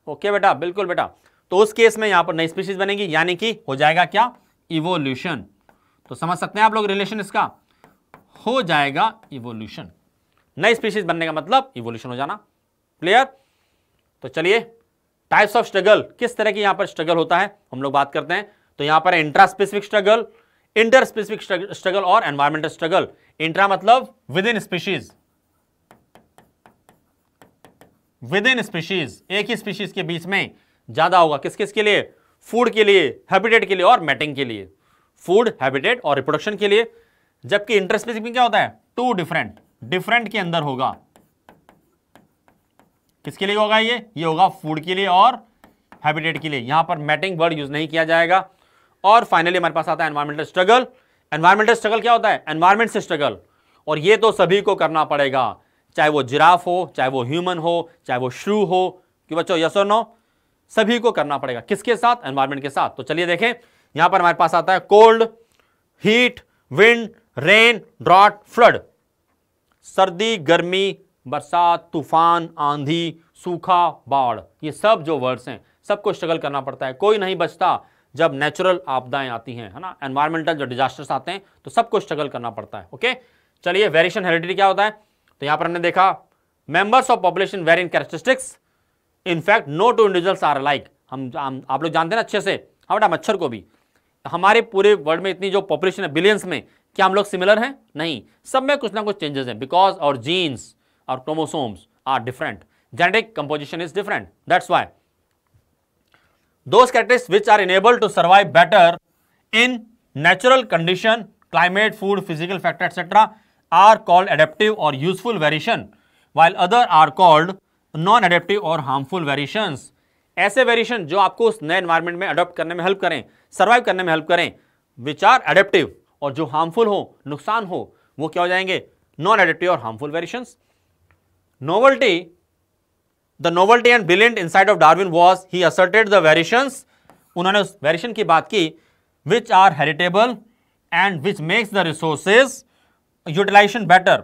ओके बेटा बिल्कुल बेटा तो उस केस में यहां पर नई स्पीशीज बनेगी यानी कि हो जाएगा क्या इवोल्यूशन तो समझ सकते हैं आप लोग रिलेशन इसका हो जाएगा इवोल्यूशन नई स्पीशीज बनने का मतलब इवोल्यूशन हो जाना क्लियर तो चलिए टाइप्स ऑफ स्ट्रगल किस तरह की यहां पर स्ट्रगल होता है हम लोग बात करते हैं तो यहां पर intra specific struggle inter specific struggle और एनवायरमेंटल स्ट्रगल इंट्रा मतलब within species within species एक ही स्पीशीज के बीच में ज़्यादा होगा किस किस के लिए फूड के लिए हैबिटेट के लिए और मैटिंग के लिए फूड हैबिटेट और रिप्रोडक्शन के लिए जबकि इंटरस्पीसीज में क्या होता है टू डिफरेंट डिफरेंट के अंदर होगा किसके लिए होगा ये ये होगा फूड के लिए और हैबिटेट के लिए यहां पर मैटिंग वर्ड यूज नहीं किया जाएगा और फाइनली हमारे पास आता है एनवायरमेंटल स्ट्रगल एनवायरमेंटल स्ट्रगल क्या होता है एनवायरमेंट से स्ट्रगल और ये तो सभी को करना पड़ेगा चाहे वो जिराफ हो चाहे वो ह्यूमन हो चाहे वो श्रू हो कि बच्चों यस और नो सभी को करना पड़ेगा किसके साथ एनवायरमेंट के साथ तो चलिए देखें यहां पर हमारे पास आता है cold heat wind rain drought flood सर्दी गर्मी बरसात तूफान आंधी सूखा बाढ़ ये सब जो वर्ड्स हैं सबको स्ट्रगल करना पड़ता है कोई नहीं बचता जब नेचुरल आपदाएं आती हैं है ना एनवायरमेंटल जो डिजास्टर्स आते हैं तो सबको स्ट्रगल करना पड़ता है ओके चलिए वेरिएशन हेरिडिटी क्या होता है तो यहां पर हमने देखा members of population vary in characteristics in fact no two individuals are like हम आप लोग जानते हैं अच्छे से हम हाँ बेटा मच्छर को भी हमारे पूरे वर्ल्ड में इतनी जो पॉपुलेशन है बिलियंस में क्या हम लोग सिमिलर हैं नहीं सब में कुछ ना कुछ चेंजेस हैं बिकॉज और जीन्स और chromosomes are different genetic composition is different that's why those characteristics which are enable to survive better in natural condition climate food physical factor etcetera are called adaptive और useful variation while other are called non adaptive और harmful variation ऐसे variation जो आपको उस नए environment में adopt करने में हेल्प करें सर्वाइव करने में हेल्प करें विच आर एडेप्टिव और जो हार्मफुल हो नुकसान हो वो क्या हो जाएंगे नॉन एडेप्टिव और harmful variation novelty the novelty and brilliant inside of Darwin was he asserted the variation उन्होंने उस वेरिएशन की बात की which are heritable and which makes the resources utilization better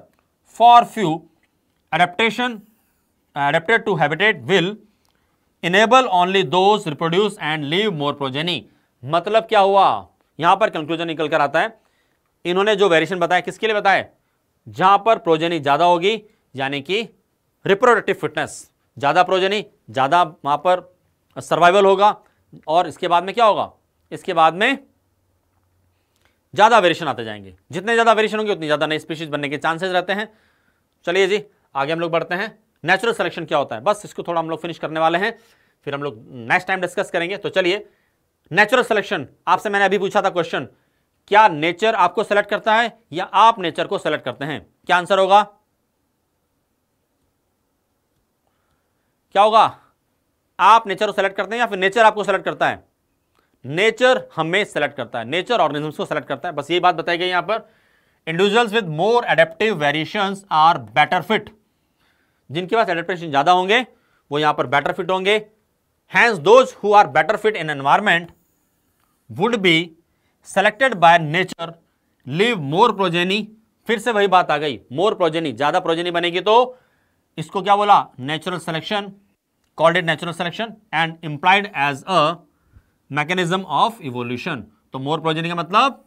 for few adaptation adapted to habitat will enable only those reproduce and leave more progeny मतलब क्या हुआ यहां पर कंक्लूजन निकल कर आता है इन्होंने जो वेरिएशन बताया किसके लिए बताया जहां पर प्रोजेनी ज्यादा होगी यानी कि रिप्रोडक्टिव फिटनेस ज्यादा प्रोजेनी ज्यादा वहां पर सर्वाइवल होगा और इसके बाद में क्या होगा इसके बाद में ज़्यादा वेरिएशन आते जाएंगे जितने ज़्यादा वेरिएशन होंगे उतनी ज़्यादा नई स्पीशीज बनने के चांसेस रहते हैं चलिए जी आगे हम लोग बढ़ते हैं नेचुरल सिलेक्शन क्या होता है बस इसको थोड़ा हम लोग फिनिश करने वाले हैं फिर हम लोग नेक्स्ट टाइम डिस्कस करेंगे तो चलिए नेचुरल सिलेक्शन आपसे मैंने अभी पूछा था क्वेश्चन क्या नेचर आपको सेलेक्ट करता है या आप नेचर को सेलेक्ट करते हैं क्या आंसर होगा क्या होगा आप नेचर को सेलेक्ट करते हैं या फिर नेचर आपको सेलेक्ट करता है नेचर हमें सेलेक्ट करता है नेचर ऑर्गेनिजम्स को सेलेक्ट करता है बस ये बात बताई गई यहां पर individuals with more adaptive variation are better fit जिनके पास एडेप्टेशन ज़्यादा होंगे वो यहां पर बेटर फिट होंगे hence those who are better fit in environment would be selected by nature live more progeny फिर से वही बात आ गई मोर प्रोजेनी ज़्यादा प्रोजेनी बनेगी तो इसको क्या बोला natural selection called it natural selection and implied as a mechanism of evolution तो मोर प्रोजेनी का मतलब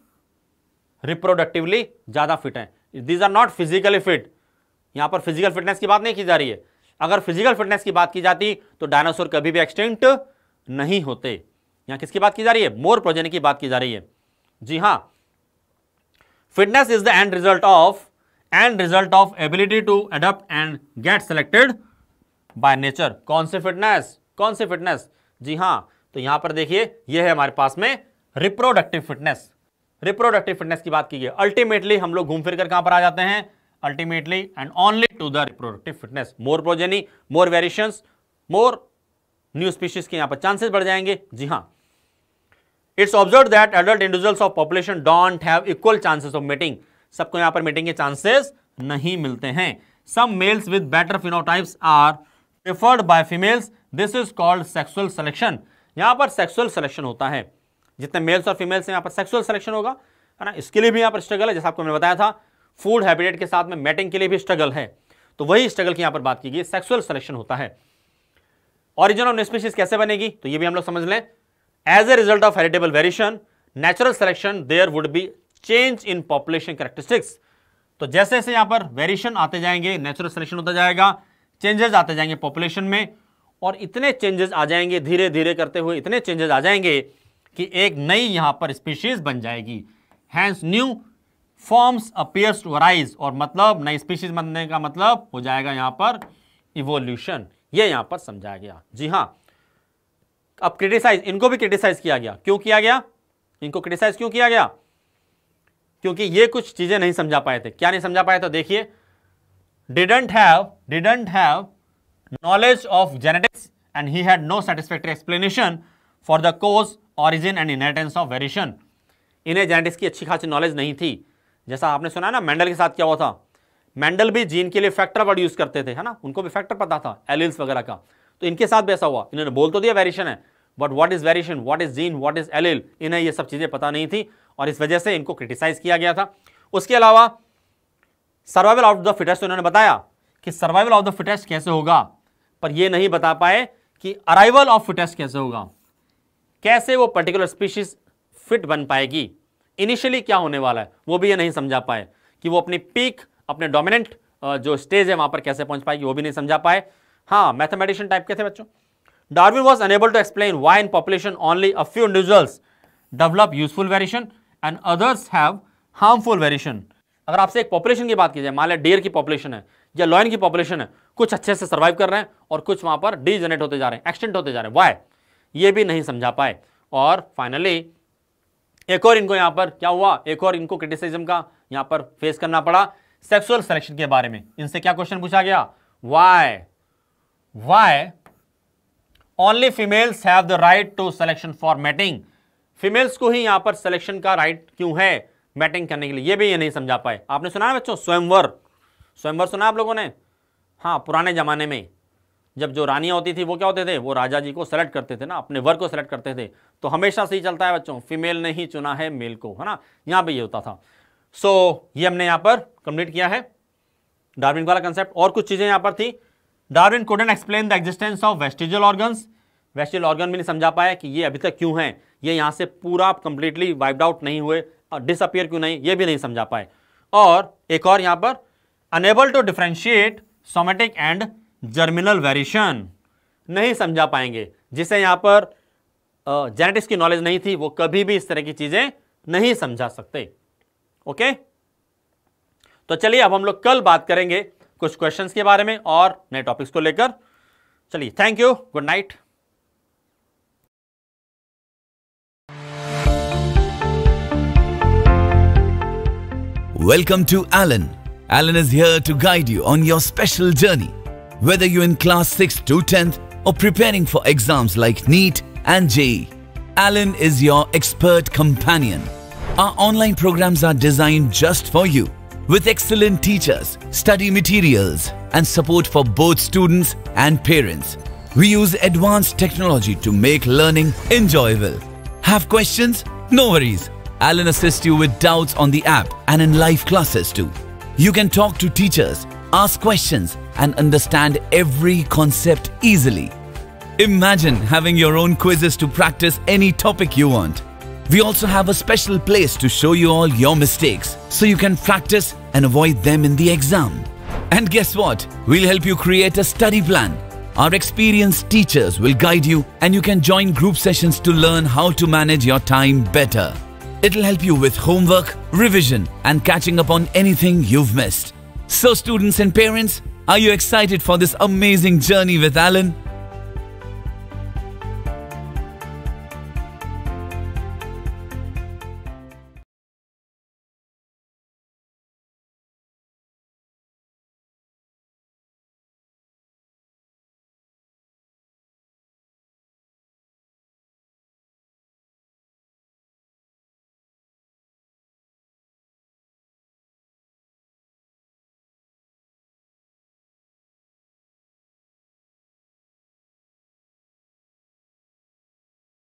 रिप्रोडक्टिवली ज्यादा फिट है these are not physically fit यहां पर फिजिकल फिटनेस की बात नहीं की जा रही है अगर फिजिकल फिटनेस की बात की जाती तो डायनासोर कभी भी एक्सटिंक्ट नहीं होते यहां किसकी बात की जा रही है मोर प्रोजेनी की बात की जा रही है जी हां fitness is the end result of end result of ability to adapt and get selected by nature कौन से फिटनेस कौन सी फिटनेस जी हां तो यहां पर देखिए यह है हमारे पास में रिप्रोडक्टिव फिटनेस रिप्रोडक्टिव फिटनेस की बात की गई अल्टीमेटली हम लोग घूम फिर कर कहां पर आ जाते हैं ultimately and only to the reproductive fitness more progeny more variation more new species के यहां पर चांसेस बढ़ जाएंगे जी हां it's observe that adult individuals of population don't have equal chances of meeting सबको यहां पर मीटिंग के चांसेस नहीं मिलते हैं some males with better phenotypes are preferred by females this is called sexual selection यहां पर सेक्सुअल सिलेक्शन होता है जितने मेल्स और फीमेल्स यहां पर सेक्सुअल सिलेक्शन होगा है ना इसके लिए भी यहां पर स्ट्रगल है जैसा आपको मैंने बताया था फूड हैबिटेट के साथ में मैटिंग के लिए भी स्ट्रगल है तो वही स्ट्रगल की यहां पर बात की गई सेक्सुअल सिलेक्शन होता है ऑरिजिन ऑफ स्पीशीज कैसे बनेगी तो ये भी हम लोग समझ लें as a result of heritable variation natural selection there would be change in population characteristics तो जैसे जैसे यहां पर वेरिएशन आते जाएंगे नेचुरल सिलेक्शन होता जाएगा चेंजेस आते जाएंगे पॉपुलेशन में और इतने चेंजेस आ जाएंगे धीरे धीरे करते हुए इतने चेंजेस आ जाएंगे कि एक नई यहां पर स्पीशीज बन जाएगी hence new forms appears to arise और मतलब नई स्पीशीज बनने का मतलब हो जाएगा यहां पर इवोल्यूशन ये यहां पर समझाया गया जी हां अब क्रिटिसाइज इनको भी क्रिटिसाइज किया गया क्यों किया गया इनको क्रिटिसाइज क्यों किया गया क्योंकि ये कुछ चीज़ें नहीं समझा पाए थे क्या नहीं समझा पाए तो देखिए didn't have didn't have knowledge of genetics and he had no satisfactory explanation for the cause, origin and inheritance of variation. इन्हें जेनेटिक्स की अच्छी खासी नॉलेज नहीं थी जैसा आपने सुना ना मेंडल के साथ क्या हुआ था मेंडल भी जीन के लिए फैक्टर वर्ड यूज करते थे है ना उनको भी फैक्टर पता था एलिल्स वगैरह का तो इनके साथ भी ऐसा हुआ इन्होंने बोल तो दिया वेरिएशन है but what is variation what is gene what is allele इन्हें ये सब चीज़ें पता नहीं थी और इस वजह से इनको क्रिटिसाइज किया गया था उसके अलावा सर्वाइवल ऑफ द फिटेस्ट उन्होंने बताया कि सर्वाइवल ऑफ द फिटेस्ट कैसे होगा पर यह नहीं बता पाए कि अराइवल ऑफ फिटनेस कैसे होगा कैसे वो पर्टिकुलर स्पीशीज फिट बन पाएगी इनिशियली क्या होने वाला है वो भी ये नहीं समझा पाए कि वो अपनी पीक अपने डोमिनेंट जो स्टेज है वहां पर कैसे पहुंच पाएगी वो भी नहीं समझा पाए हाँ मैथमेटिशियन टाइप के थे बच्चों Darwin was unable to explain why in population only a few individuals develop useful variation and others have harmful variation अगर आपसे एक पॉपुलेशन की बात की जाए मान लिया डेयर की पॉपुलेशन है या लॉयन की पॉपुलेशन है कुछ अच्छे से सर्वाइव कर रहे हैं और कुछ वहां पर डिजनरेट होते जा रहे हैं एक्सटेंट होते जा रहे हैं वाई ये भी नहीं समझा पाए और फाइनली एक और इनको यहां पर क्या हुआ एक और इनको क्रिटिसिज्म का यहां पर फेस करना पड़ा सेक्सुअल सिलेक्शन के बारे में इनसे क्या क्वेश्चन पूछा गया why why only females have the right to selection for mating फीमेल्स को ही यहां पर सिलेक्शन का राइट right क्यों है मैटिंग करने के लिए ये भी ये नहीं समझा पाए आपने सुना बच्चों स्वयंवर स्वयंवर सुना आप लोगों ने हाँ पुराने ज़माने में जब जो रानियाँ होती थी वो क्या होते थे वो राजा जी को सेलेक्ट करते थे ना अपने वर को सेलेक्ट करते थे तो हमेशा से ही चलता है बच्चों फीमेल ने ही चुना है मेल को है ना यहाँ पर ये होता था सो so, ये हमने यहाँ पर कंप्लीट किया है डार्विन वाला कंसेप्ट और कुछ चीज़ें यहाँ पर थी Darwin couldn't explain the existence of vestigial organs vestigial organ भी नहीं समझा पाया कि ये अभी तक क्यों है ये यहाँ से पूरा कंप्लीटली वाइप्ड आउट नहीं हुए और डिसअपियर क्यों नहीं ये भी नहीं समझा पाए और एक और यहाँ पर unable to differentiate somatic and germinal variation नहीं समझा पाएंगे जिसे यहां पर जेनेटिक्स की नॉलेज नहीं थी वो कभी भी इस तरह की चीज़ें नहीं समझा सकते ओके तो चलिए अब हम लोग कल बात करेंगे कुछ क्वेश्चंस के बारे में और नए टॉपिक्स को लेकर चलिए thank you good night welcome to Alan Alan is here to guide you on your special journey. Whether you're in class 6 to 10th or preparing for exams like NEET and JEE, Alan is your expert companion. Our online programs are designed just for you with excellent teachers, study materials, and support for both students and parents. We use advanced technology to make learning enjoyable. Have questions? No worries. Alan assists you with doubts on the app and in live classes too. You can talk to teachers, ask questions, and understand every concept easily. Imagine having your own quizzes to practice any topic you want. We also have a special place to show you all your mistakes so you can practice and avoid them in the exam. And guess what? We'll help you create a study plan. Our experienced teachers will guide you and you can join group sessions to learn how to manage your time better. It'll help you with homework, revision, and catching up on anything you've missed. So, students and parents, are you excited for this amazing journey with Alan?